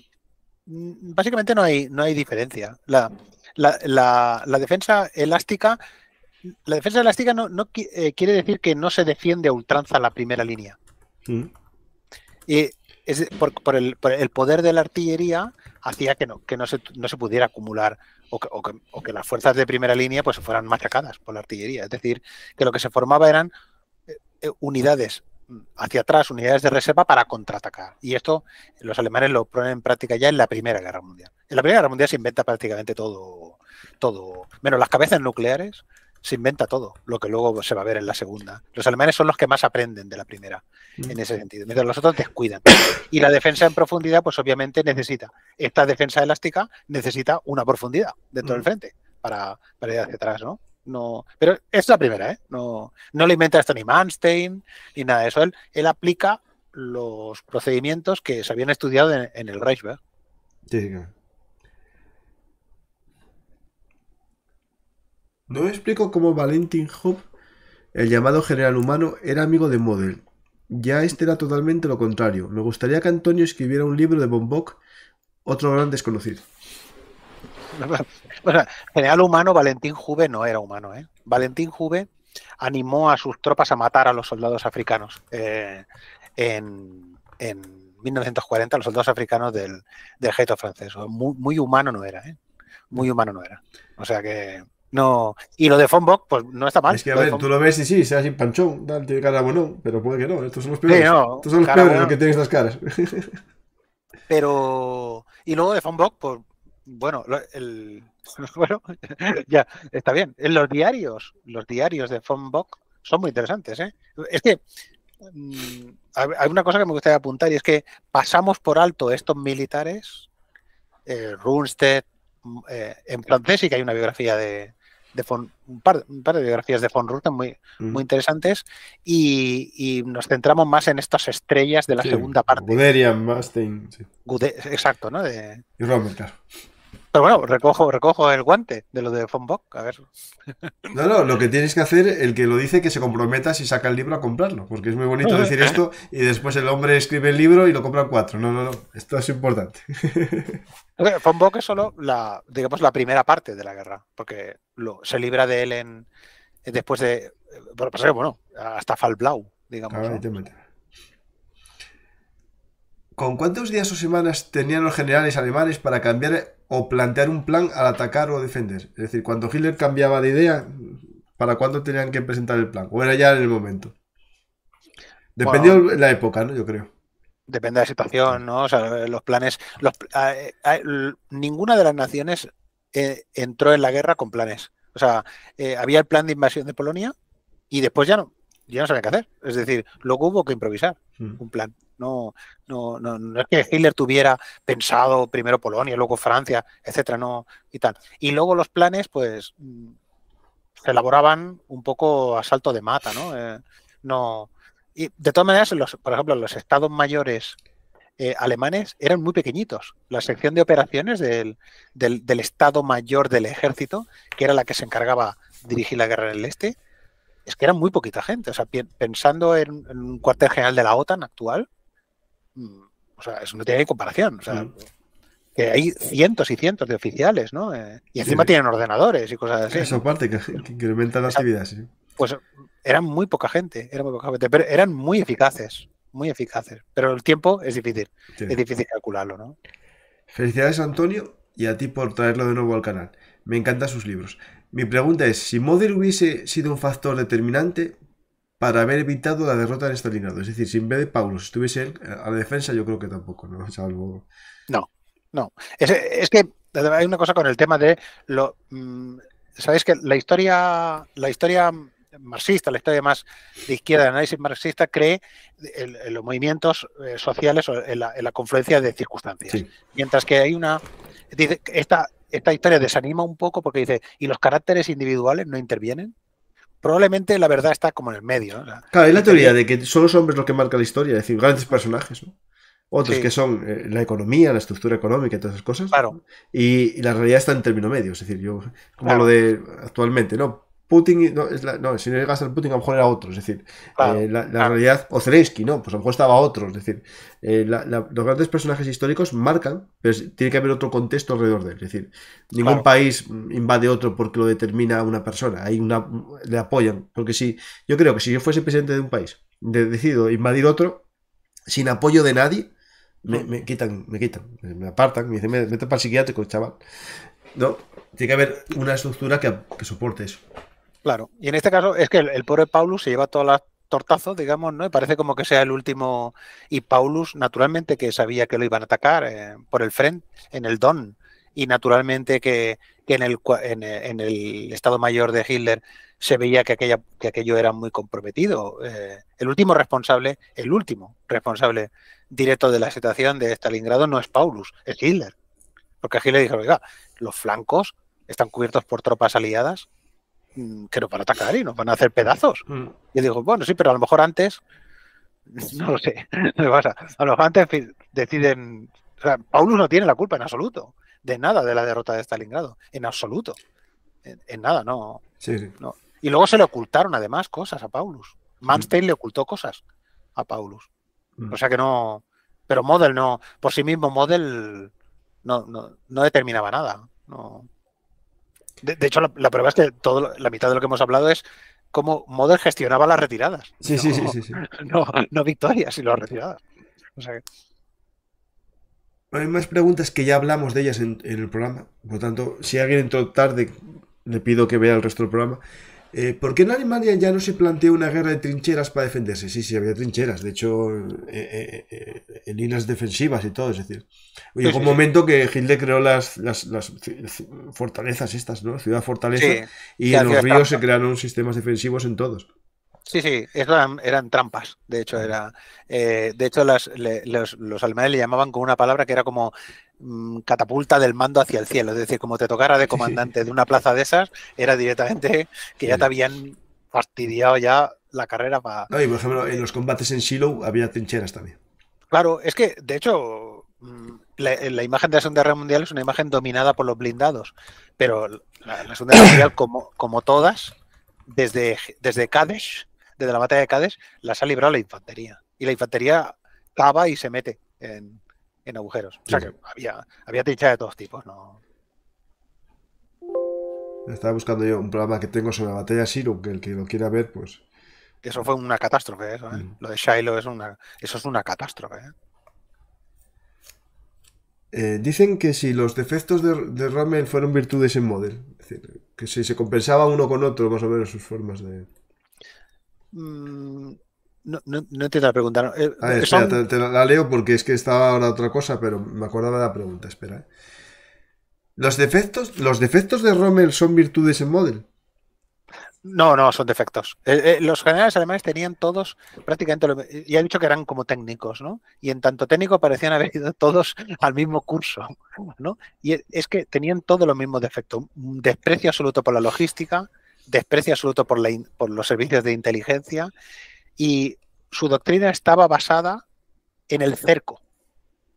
básicamente no hay, no hay diferencia. La, defensa elástica. La defensa elástica no, eh, quiere decir que no se defiende a ultranza la primera línea. ¿Mm? Y es por, el, poder de la artillería hacía que no, que no, se, no se pudiera acumular o que, las fuerzas de primera línea pues fueran machacadas por la artillería. Es decir, que lo que se formaba eran eh, eh, unidades hacia atrás, unidades de reserva para contraatacar. Y esto los alemanes lo ponen en práctica ya en la Primera Guerra Mundial. En la Primera Guerra Mundial se inventa prácticamente todo, todo menos las cabezas nucleares, se inventa todo, lo que luego se va a ver en la segunda. Los alemanes son los que más aprenden de la primera, mm. en ese sentido, mientras los otros descuidan. Y la defensa en profundidad, pues obviamente necesita, esta defensa elástica necesita una profundidad dentro del mm. frente para, para ir hacia atrás, ¿no? No, pero es la primera, ¿eh? No, no le inventa esto ni Manstein ni nada de eso. Él, aplica los procedimientos que se habían estudiado en, el Reichsberg. Sí, sí. No me explico cómo Valentin Hub, el llamado general humano, era amigo de Model. Ya este era totalmente lo contrario. Me gustaría que Antonio escribiera un libro de Bombok, otro gran desconocido. General humano, Valentín Juve no era humano. ¿eh? Valentín Juve animó a sus tropas a matar a los soldados africanos. Eh, en, en, 1940, los soldados africanos del, del ejército francés. Muy, humano no era. ¿eh? Muy humano no era. O sea que no, y lo de Fonbok, pues no está mal. Es que a ver, tú lo ves y sí, sea sin panchón, tiene cara bueno pero puede que no. Estos son los peores. Estos son los peores los que tienen estas caras. pero. Y luego de Fonbok, pues bueno, el. Bueno, ya, está bien. en Los diarios, los diarios de Fonbok son muy interesantes, ¿eh? Es que mm, hay una cosa que me gustaría apuntar y es que pasamos por alto estos militares, eh, mm, eh en francés sí que hay una biografía de, de un, par, de biografías de Von Rutten muy, muy interesantes y, y, nos centramos más en estas estrellas de la segunda parte. Guderian, Mustaine, exacto, ¿no? De, y pero bueno, recojo, recojo el guante de lo de Bock, a ver. No, no, lo que tienes que hacer, el que lo dice, que se comprometa si saca el libro a comprarlo, porque es muy bonito decir ¿eh? esto y después el hombre escribe el libro y lo compran cuatro. No, no, no, esto es importante. Von Bock es solo la, digamos, la primera parte de la guerra, porque lo, se libra de él en, después de, bueno, pues, hasta Falblau, digamos. ¿Con cuántos días o semanas tenían los generales alemanes para cambiar o plantear un plan al atacar o defender? Es decir, cuando Hitler cambiaba de idea, ¿para cuándo tenían que presentar el plan? ¿O era ya en el momento? Dependió la época, ¿no? Yo creo. Depende de la situación, ¿no? O sea, los planes. ninguna de las naciones eh, entró en la guerra con planes. O sea, eh, había el plan de invasión de Polonia y después ya no, ya no sabía qué hacer. Es decir, luego hubo que improvisar mm. un plan. No, no, no, no, es que Hitler tuviera pensado primero Polonia, luego Francia, etcétera, no, y tal. Y luego los planes, pues, mm, se elaboraban un poco a salto de mata, ¿no? Eh, no y de todas maneras, por ejemplo, los estados mayores eh, alemanes eran muy pequeñitos. La sección de operaciones del, del, Estado Mayor del Ejército, que era la que se encargaba de dirigir la guerra en el este, es que era muy poquita gente. O sea, pensando en un cuartel general de la OTAN actual, o sea, eso no tiene comparación. Mm. que hay cientos y cientos de oficiales, ¿no? Eh, y encima tienen ordenadores y cosas así. Eso parte, que, incrementa incrementan las actividades Pues eran muy poca gente, era muy poca gente, pero eran muy eficaces, muy eficaces. Pero el tiempo es difícil, es difícil calcularlo, ¿no? Felicidades, Antonio, y a ti por traerlo de nuevo al canal. Me encantan sus libros. Mi pregunta es, si Mother hubiese sido un factor determinante, para haber evitado la derrota en estalinado Es decir, si en vez de Paulo estuviese a la defensa, yo creo que tampoco, ¿no? No, no. Es, que hay una cosa con el tema de lo. Mm, Sabéis que la historia, la historia marxista, la historia más de izquierda, el análisis marxista cree en, los movimientos eh, sociales o en la, confluencia de circunstancias. Mientras que hay una. esta, esta historia desanima un poco porque dice, ¿y los caracteres individuales no intervienen? probablemente la verdad está como en el medio. Claro, hay la teoría de que son los hombres los que marcan la historia, es decir, grandes personajes, ¿no? Otros que son eh, la economía, la estructura económica y todas esas cosas. Claro. Y, la realidad está en término medio, es decir, yo, como lo de actualmente, ¿no? Putin, no, es la, no, si no llegas al Putin, a lo mejor era otro, es decir, eh, la, realidad, o Zelensky, no, pues a lo mejor estaba otro, es decir, eh, los grandes personajes históricos marcan, pero tiene que haber otro contexto alrededor de él, es decir, ningún país invade otro porque lo determina una persona, hay una, le apoyan, porque si, yo creo que si yo fuese presidente de un país, de, decido invadir otro, sin apoyo de nadie, me, quitan, me quitan, me apartan, me dicen, me, para el psiquiátrico, chaval. No, tiene que haber una estructura que, que soporte eso. Claro, y en este caso es que el, pobre Paulus se lleva todas las tortazos, digamos, ¿no? Y parece como que sea el último. Y Paulus, naturalmente, que sabía que lo iban a atacar eh, por el frente, en el Don, y naturalmente que, en, el, eh, el Estado Mayor de Hitler se veía que, aquella, que aquello era muy comprometido. Eh, el último responsable, el último responsable directo de la situación de Stalingrado no es Paulus, es Hitler. Porque Hitler dijo, oiga, los flancos están cubiertos por tropas aliadas, Mm, que nos van a atacar y nos van a hacer pedazos. y mm. Y digo, bueno, sí, pero a lo mejor antes, no lo sé, pasa. a lo mejor antes deciden, o sea, Paulus no tiene la culpa en absoluto, de nada de la derrota de Stalingrado, en absoluto, en, nada, no, sí, Y luego se le ocultaron además cosas a Paulus. Manstein mm. le ocultó cosas a Paulus. O sea que no, pero Model no, por sí mismo Model no, no, no determinaba nada. No. De, hecho, la, prueba es que todo, la mitad de lo que hemos hablado es cómo Model gestionaba las retiradas. Sí, sí, sí, sí, No, no victorias, sino las retiradas. Hay más preguntas que ya hablamos de ellas en, en el programa. Por lo tanto, si alguien entró tarde, le pido que vea el resto del programa. Eh, ¿Por qué en Alemania ya no se planteó una guerra de trincheras para defenderse? Sí, sí, había trincheras, de hecho, eh, eh, en líneas defensivas y todo, es decir. Llegó un momento que Hitler creó las, fortalezas estas, ¿no? Ciudad fortaleza, y en los ríos se crearon sistemas defensivos en todos. Sí, sí, eran, trampas. De hecho, era, de hecho los, los, alemanes le llamaban con una palabra que era como Mm, catapulta del mando hacia el cielo. Es decir, como te tocara de comandante de una plaza de esas, era directamente que ya te habían fastidiado ya la carrera para... No, y por ejemplo, en los combates en Shiloh había trincheras también. Claro, es que, de hecho, mm, la, imagen de la Segunda Guerra Mundial es una imagen dominada por los blindados, pero la, Segunda Guerra Mundial, como, como todas, desde, desde desde la batalla de Kadesh las ha librado la infantería. Y la infantería cava y se mete en, en agujeros. O sea que había, había de todos tipos, ¿no? Estaba buscando yo un programa que tengo sobre la batalla de que el que lo quiera ver, pues. Eso fue una catástrofe, eso, ¿eh? Mm. Lo de Shiloh es una. Eso es una catástrofe, ¿eh? eh dicen que si los defectos de, de fueron virtudes en Model, es decir, que si se compensaba uno con otro, más o menos sus formas de. Mm, no, entiendo la pregunta. Eh, te, la leo porque es que estaba ahora otra cosa, pero me acordaba de la pregunta, espera. Eh. ¿Los defectos, ¿Los defectos de Rommel son virtudes en Model? No, no, son defectos. Eh, los generales alemanes tenían todos prácticamente, lo, ya he dicho que eran como técnicos, ¿no? Y en tanto técnico parecían haber ido todos al mismo curso, ¿no? Y e, es que tenían todos los mismos defectos. Desprecio absoluto por la logística, desprecio absoluto por, por los servicios de inteligencia, y su doctrina estaba basada en el cerco,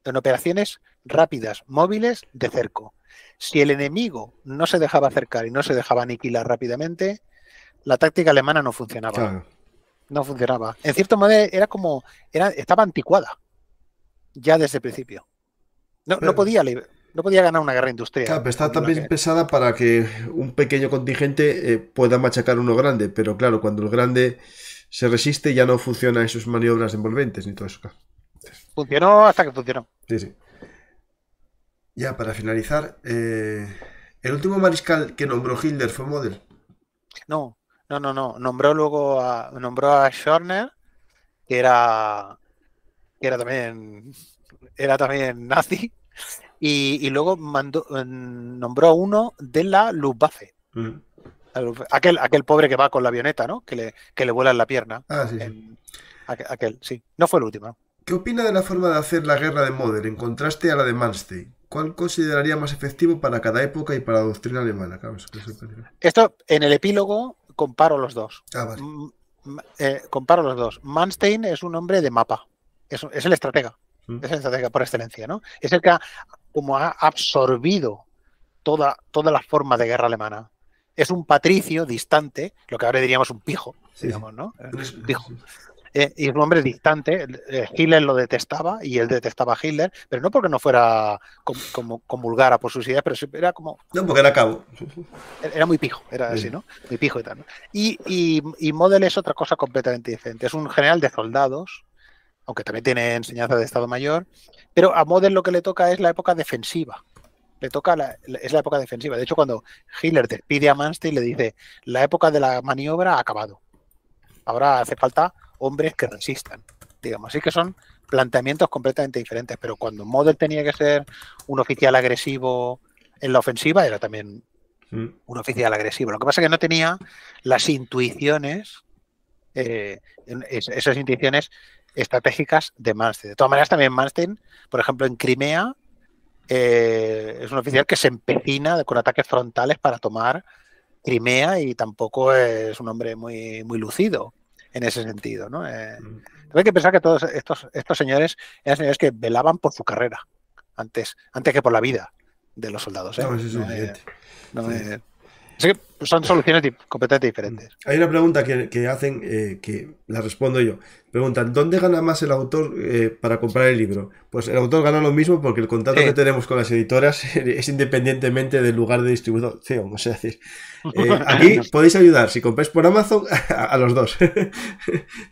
en operaciones rápidas, móviles de cerco. Si el enemigo no se dejaba acercar y no se dejaba aniquilar rápidamente, la táctica alemana no funcionaba. No funcionaba. En cierto modo era como era, estaba anticuada ya desde el principio. No, podía no podía ganar una guerra industrial. está también pesada para que un pequeño contingente eh, pueda machacar uno grande, pero claro, cuando el grande se resiste y ya no funciona en sus maniobras envolventes ni todo eso. Funcionó hasta que funcionó. Sí, sí. Ya, para finalizar, eh, ¿el último mariscal que nombró Hitler fue Model? No, no, no, no. Nombró luego a, nombró a Schorner, que era, que era también, era también nazi, y, luego mandó, nombró a uno de la Luftwaffe. Mm. Aquel, aquel pobre que va con la avioneta, ¿no? Que le, que le la pierna. Ah, sí, Aquel, sí. No fue el último. ¿Qué opina de la forma de hacer la guerra de Model en contraste a la de Manstein? ¿Cuál consideraría más efectivo para cada época y para la doctrina alemana? Esto, en el epílogo, comparo los dos. Ah, mm, eh, comparo los dos. Manstein es un hombre de mapa. Es, es el estratega. Mm. Es el estratega por excelencia, ¿no? Es el que ha, como ha absorbido toda, toda la forma de guerra alemana es un patricio distante, lo que ahora diríamos un pijo, digamos, ¿no? Es un eh, pijo. Eh, y es un hombre distante. Eh, Hitler lo detestaba y él detestaba a Hitler, pero no porque no fuera como comulgara por sus ideas, pero era como. No, porque era cabo. Era muy pijo, era así, ¿no? Muy pijo y tal. Y, y, Model es otra cosa completamente diferente. Es un general de soldados, aunque también tiene enseñanza de Estado Mayor, pero a Model lo que le toca es la época defensiva le toca es la época defensiva. De hecho, cuando Hitler despide a Manstein, le dice, la época de la maniobra ha acabado. Ahora hace falta hombres que resistan. Digamos, así que son planteamientos completamente diferentes. Pero cuando Model tenía que ser un oficial agresivo en la ofensiva, era también mm. un oficial agresivo. Lo que pasa es que no tenía las intuiciones, eh, esas intuiciones estratégicas de Manstein. De todas maneras, también Manstein, por ejemplo, en Crimea, eh, es un oficial que se empecina con ataques frontales para tomar Crimea y tampoco es un hombre muy, muy lucido en ese sentido. ¿no? Eh, mm. hay que pensar que todos estos, estos señores eran señores que velaban por su carrera antes, antes que por la vida de los soldados. ¿eh? No, son soluciones completamente diferentes. Hay una pregunta que, hacen, eh, que la respondo yo. Preguntan, ¿dónde gana más el autor eh, para comprar el libro? Pues el autor gana lo mismo porque el contrato que tenemos con las editoras es independientemente del lugar de distribución. decir, eh, aquí podéis ayudar, si compráis por Amazon, a, los dos.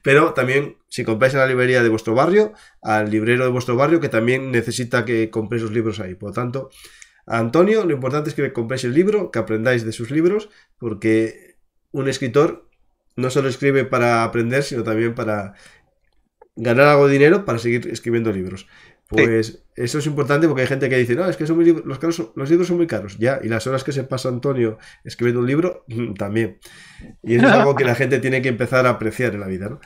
Pero también, si compráis en la librería de vuestro barrio, al librero de vuestro barrio, que también necesita que compréis los libros ahí. Por lo tanto, Antonio, lo importante es que compréis el libro, que aprendáis de sus libros, porque un escritor no solo escribe para aprender, sino también para ganar algo de dinero para seguir escribiendo libros. Pues eso es importante porque hay gente que dice, no, es que los, libros son muy caros, ya, y las horas que se pasa Antonio escribiendo un libro, mm, también. Y eso es algo que la gente tiene que empezar a apreciar en la vida, ¿no?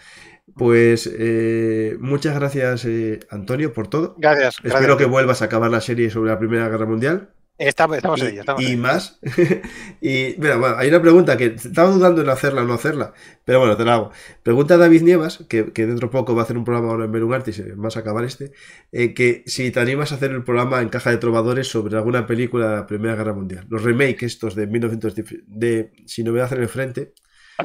Pues eh, muchas gracias, eh, Antonio, por todo. Gracias. Espero que vuelvas a acabar la serie sobre la Primera Guerra Mundial. Estamos, estamos y, y más. y hay una pregunta que estaba dudando en hacerla o no hacerla, pero bueno, te la hago. Pregunta a David Nievas, que, dentro de poco va a hacer un programa ahora en Belum Artis, eh, más a acabar este, que si te animas a hacer el programa en Caja de Trovadores sobre alguna película de la Primera Guerra Mundial. Los remakes estos de 1910, de voy a hacer el Frente,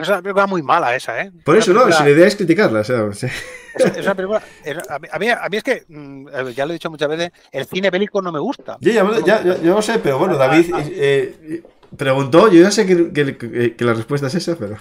es una película muy mala esa, ¿eh? Por eso, no, si la idea es criticarla. O sea, sí. es, una película. a, mí, es que, mm, ya lo he dicho muchas veces, el cine bélico no me gusta. Yo ya, ya, no sé, pero bueno, David eh, eh, preguntó, yo ya sé que, la respuesta es esa, pero.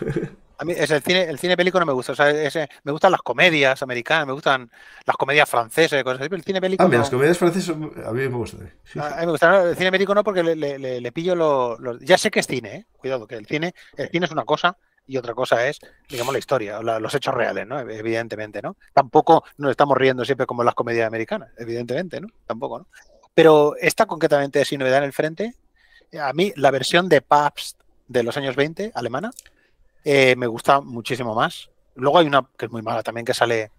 A mí es el cine, el cine bélico no me gusta. O sea, me gustan las comedias americanas, me gustan las comedias francesas, cosas así, pero el cine bélico. Ah, las comedias francesas a mí me gustan. A mí me gusta, el cine bélico no, porque le, pillo los. Ya sé que es cine, ¿eh? Cuidado, que el cine, el cine es una cosa y otra cosa es, digamos, la historia, los hechos reales, ¿no? Evidentemente, ¿no? Tampoco nos estamos riendo siempre como las comedias americanas, evidentemente, ¿no? Tampoco, ¿no? Pero esta concretamente, sin novedad en el frente, a mí la versión de Pabst de los años 20, alemana, eh, me gusta muchísimo más. Luego hay una que es muy mala también, que sale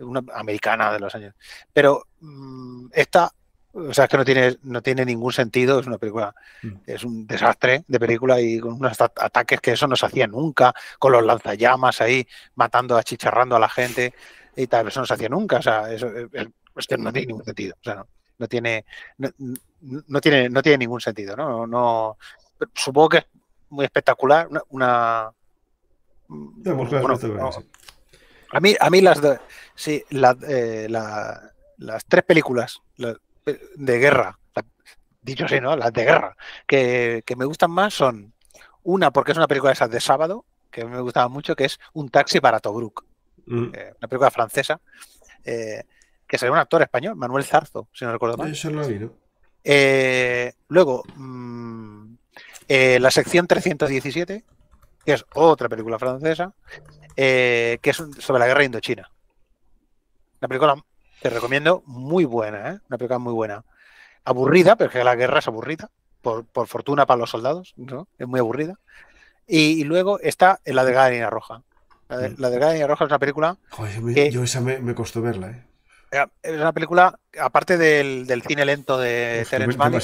una americana de los años. Pero mm, esta o sea, es que no tiene, no tiene ningún sentido, es una película, mm. es un desastre de película y con unos ataques que eso no se hacía nunca, con los lanzallamas ahí matando, achicharrando a la gente y tal, eso no se hacía nunca, o sea, eso, eh, eh, es, que no tiene ningún sentido, o sea, no, tiene, no, tiene, no tiene ningún sentido, ¿no? no supongo que es muy espectacular, una... Pues, a, mí, a mí las, sí, eh, la, las tres películas, de guerra, dicho así, ¿no? Las de guerra, que, me gustan más son una, porque es una película de esas de sábado, que me gustaba mucho, que es Un taxi para Tobruk, mm. eh, una película francesa, eh, que sería un actor español, Manuel Zarzo, si no recuerdo mal. Eh, luego, mm, la sección 317, que es otra película francesa, que es sobre la guerra indochina. La película te recomiendo, muy buena, ¿eh? una película muy buena. Aburrida, porque la guerra es aburrida, por, por fortuna para los soldados, ¿no? Es muy aburrida. Y, luego está en La delgada línea roja. La, de, mm. la delgada roja es una película... Joder, que, yo esa me, costó verla, ¿eh? Es una película, aparte del, cine lento de Terence Mann.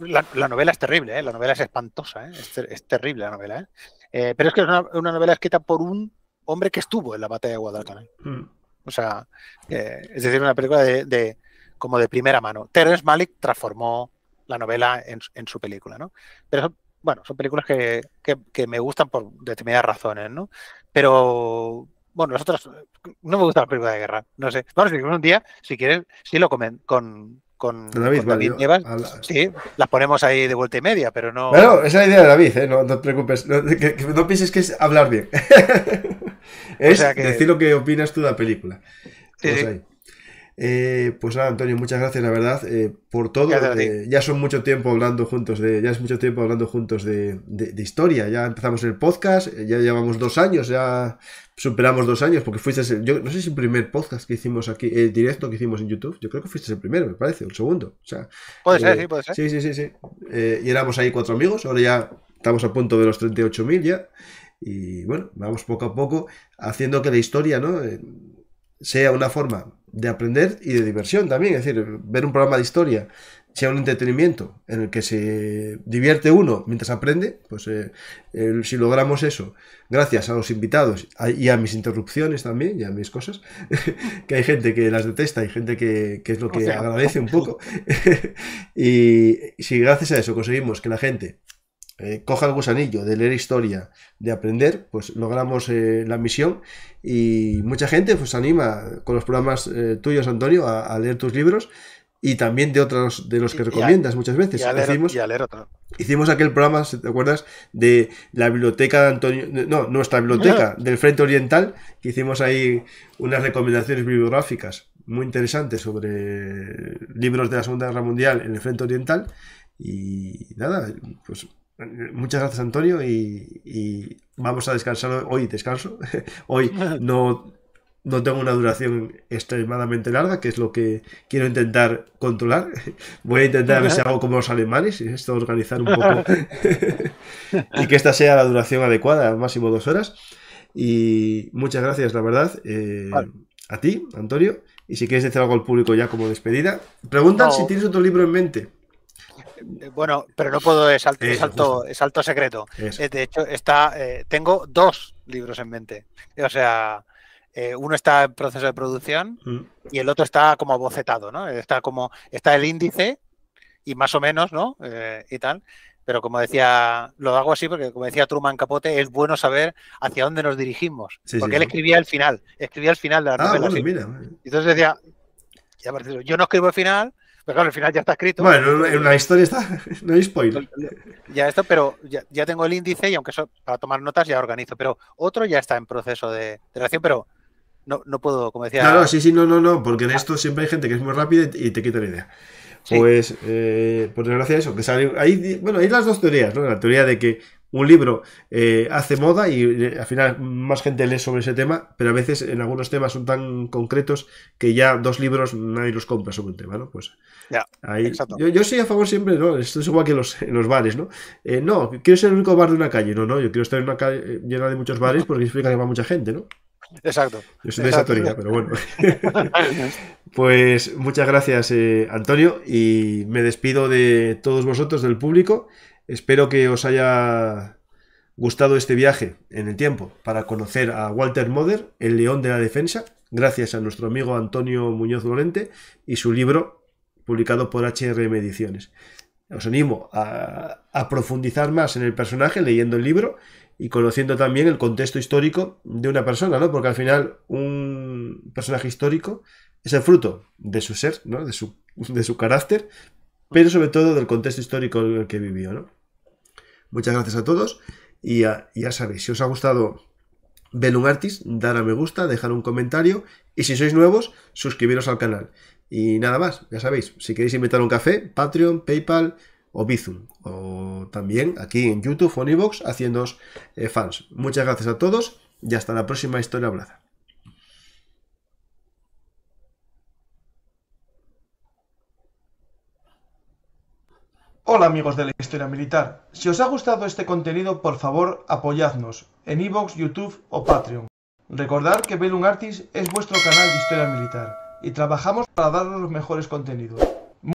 La, la, novela es terrible, ¿eh? la novela es espantosa, es, terrible la novela. pero es que es una, novela escrita por un hombre que estuvo en la batalla de Guadalcanal. Mm. O sea, es decir, una película de, como de primera mano. Terence Malik transformó la novela en, su película, ¿no? Pero bueno, son películas que, que, me gustan por determinadas razones, ¿no? Pero, bueno, las otras, no me gustan las películas de guerra, no sé. Bueno, si un día, si quieres, si lo comen, con, con David, sí, las ponemos ahí de vuelta y media, pero no... Bueno, esa es la idea de David, ¿eh? no, te preocupes, no, que, no pienses que es hablar bien. es decir lo que opinas tú de la película. Pues, eh, pues, nada, Antonio, muchas gracias, la verdad, eh, por todo. Eh, ya son mucho tiempo hablando juntos de, ya es mucho tiempo hablando juntos de, historia. Ya empezamos el podcast, ya llevamos dos años, ya superamos dos años, porque fuiste, yo no sé si el primer podcast que hicimos aquí, el directo que hicimos en YouTube, yo creo que fuiste el primero, me parece, el segundo. puede ser, sí, puede ser. Sí, sí, sí, sí. y éramos ahí cuatro amigos, ahora ya estamos a punto de los 38.000 ya. Y bueno, vamos poco a poco haciendo que la historia eh, sea una forma de aprender y de diversión también. Es decir, ver un programa de historia sea un entretenimiento en el que se divierte uno mientras aprende, pues eh, si logramos eso, gracias a los invitados y a mis interrupciones también y a mis cosas, que hay gente que las detesta, hay gente que, es lo que agradece un poco, y si gracias a eso conseguimos que la gente eh, coja el gusanillo de leer historia, de aprender, pues logramos eh, la misión y mucha gente pues anima con los programas eh, tuyos, Antonio, a, leer tus libros y también de otros de los que recomiendas muchas veces. hicimos, y hicimos aquel programa, si te acuerdas, de la biblioteca de Antonio, no, nuestra biblioteca del Frente Oriental, que hicimos ahí unas recomendaciones bibliográficas muy interesantes sobre libros de la Segunda Guerra Mundial en el Frente Oriental. Y nada, pues Muchas gracias, Antonio, y, vamos a descansar hoy. Descanso. hoy no, no tengo una duración extremadamente larga, que es lo que quiero intentar controlar. Voy a intentar a ver si hago como los alemanes, esto organizar un poco y que esta sea la duración adecuada, máximo dos horas. Y muchas gracias, la verdad, eh, a ti, Antonio. Y si quieres decir algo al público ya como despedida, preguntan si tienes otro libro en mente. Eh, bueno, pero no puedo, es alto, es secreto. Eh, de hecho, está, eh, tengo dos libros en mente. O sea, uno está en proceso de producción mm. y el otro está como bocetado ¿no? Está como, está el índice y más o menos, ¿no? y tal. Pero como decía, lo hago así porque como decía Truman Capote, es bueno saber hacia dónde nos dirigimos. porque él escribía el final, escribía el final de la ah, novela. Entonces decía, yo no escribo el final, pero claro, al final ya está escrito. Bueno, en la historia está. No hay spoiler. Ya esto, pero ya, tengo el índice y aunque eso para tomar notas ya organizo. Pero otro ya está en proceso de, de pero no, puedo, como decía. Claro, sí, sí, no, no, no, porque en esto siempre hay gente que es muy rápida y te quita la idea. Pues, eh, por desgracia, eso, que sale. bueno, hay las dos teorías, ¿no? La teoría de que un libro eh, hace moda y eh, al final más gente lee sobre ese tema, pero a veces en algunos temas son tan concretos que ya dos libros nadie los compra sobre un tema, ¿no? Pues yo, soy a favor siempre, ¿no? Esto es igual que los, en los bares, ¿no? Eh, no, quiero ser el único bar de una calle, no, no, yo quiero estar en una calle llena de muchos bares porque explica que va mucha gente, ¿no? Exacto. Yo soy de esa teoría, pero bueno. pues muchas gracias, Antonio, y me despido de todos vosotros, del público. Espero que os haya gustado este viaje en el tiempo para conocer a Walter Moder, el león de la defensa, gracias a nuestro amigo Antonio Muñoz Lorente y su libro publicado por HRM Ediciones. Os animo a, profundizar más en el personaje leyendo el libro y conociendo también el contexto histórico de una persona, ¿no? Porque al final un personaje histórico es el fruto de su ser, ¿no? De su, de su carácter, pero sobre todo del contexto histórico en el que vivió, ¿no? Muchas gracias a todos y ya, sabéis, si os ha gustado Velum Artis, dar a me gusta, dejar un comentario y si sois nuevos, suscribiros al canal. Y nada más, ya sabéis, si queréis invitar un café, Patreon, PayPal o Bizum. O también aquí en YouTube o en iVoox haciéndoos eh, fans. Muchas gracias a todos y hasta la próxima historia hablada. Hola amigos de la historia militar, si os ha gustado este contenido por favor apoyadnos en iVoox, YouTube o Patreon. Recordad que Bellum Artis es vuestro canal de historia militar y trabajamos para daros los mejores contenidos.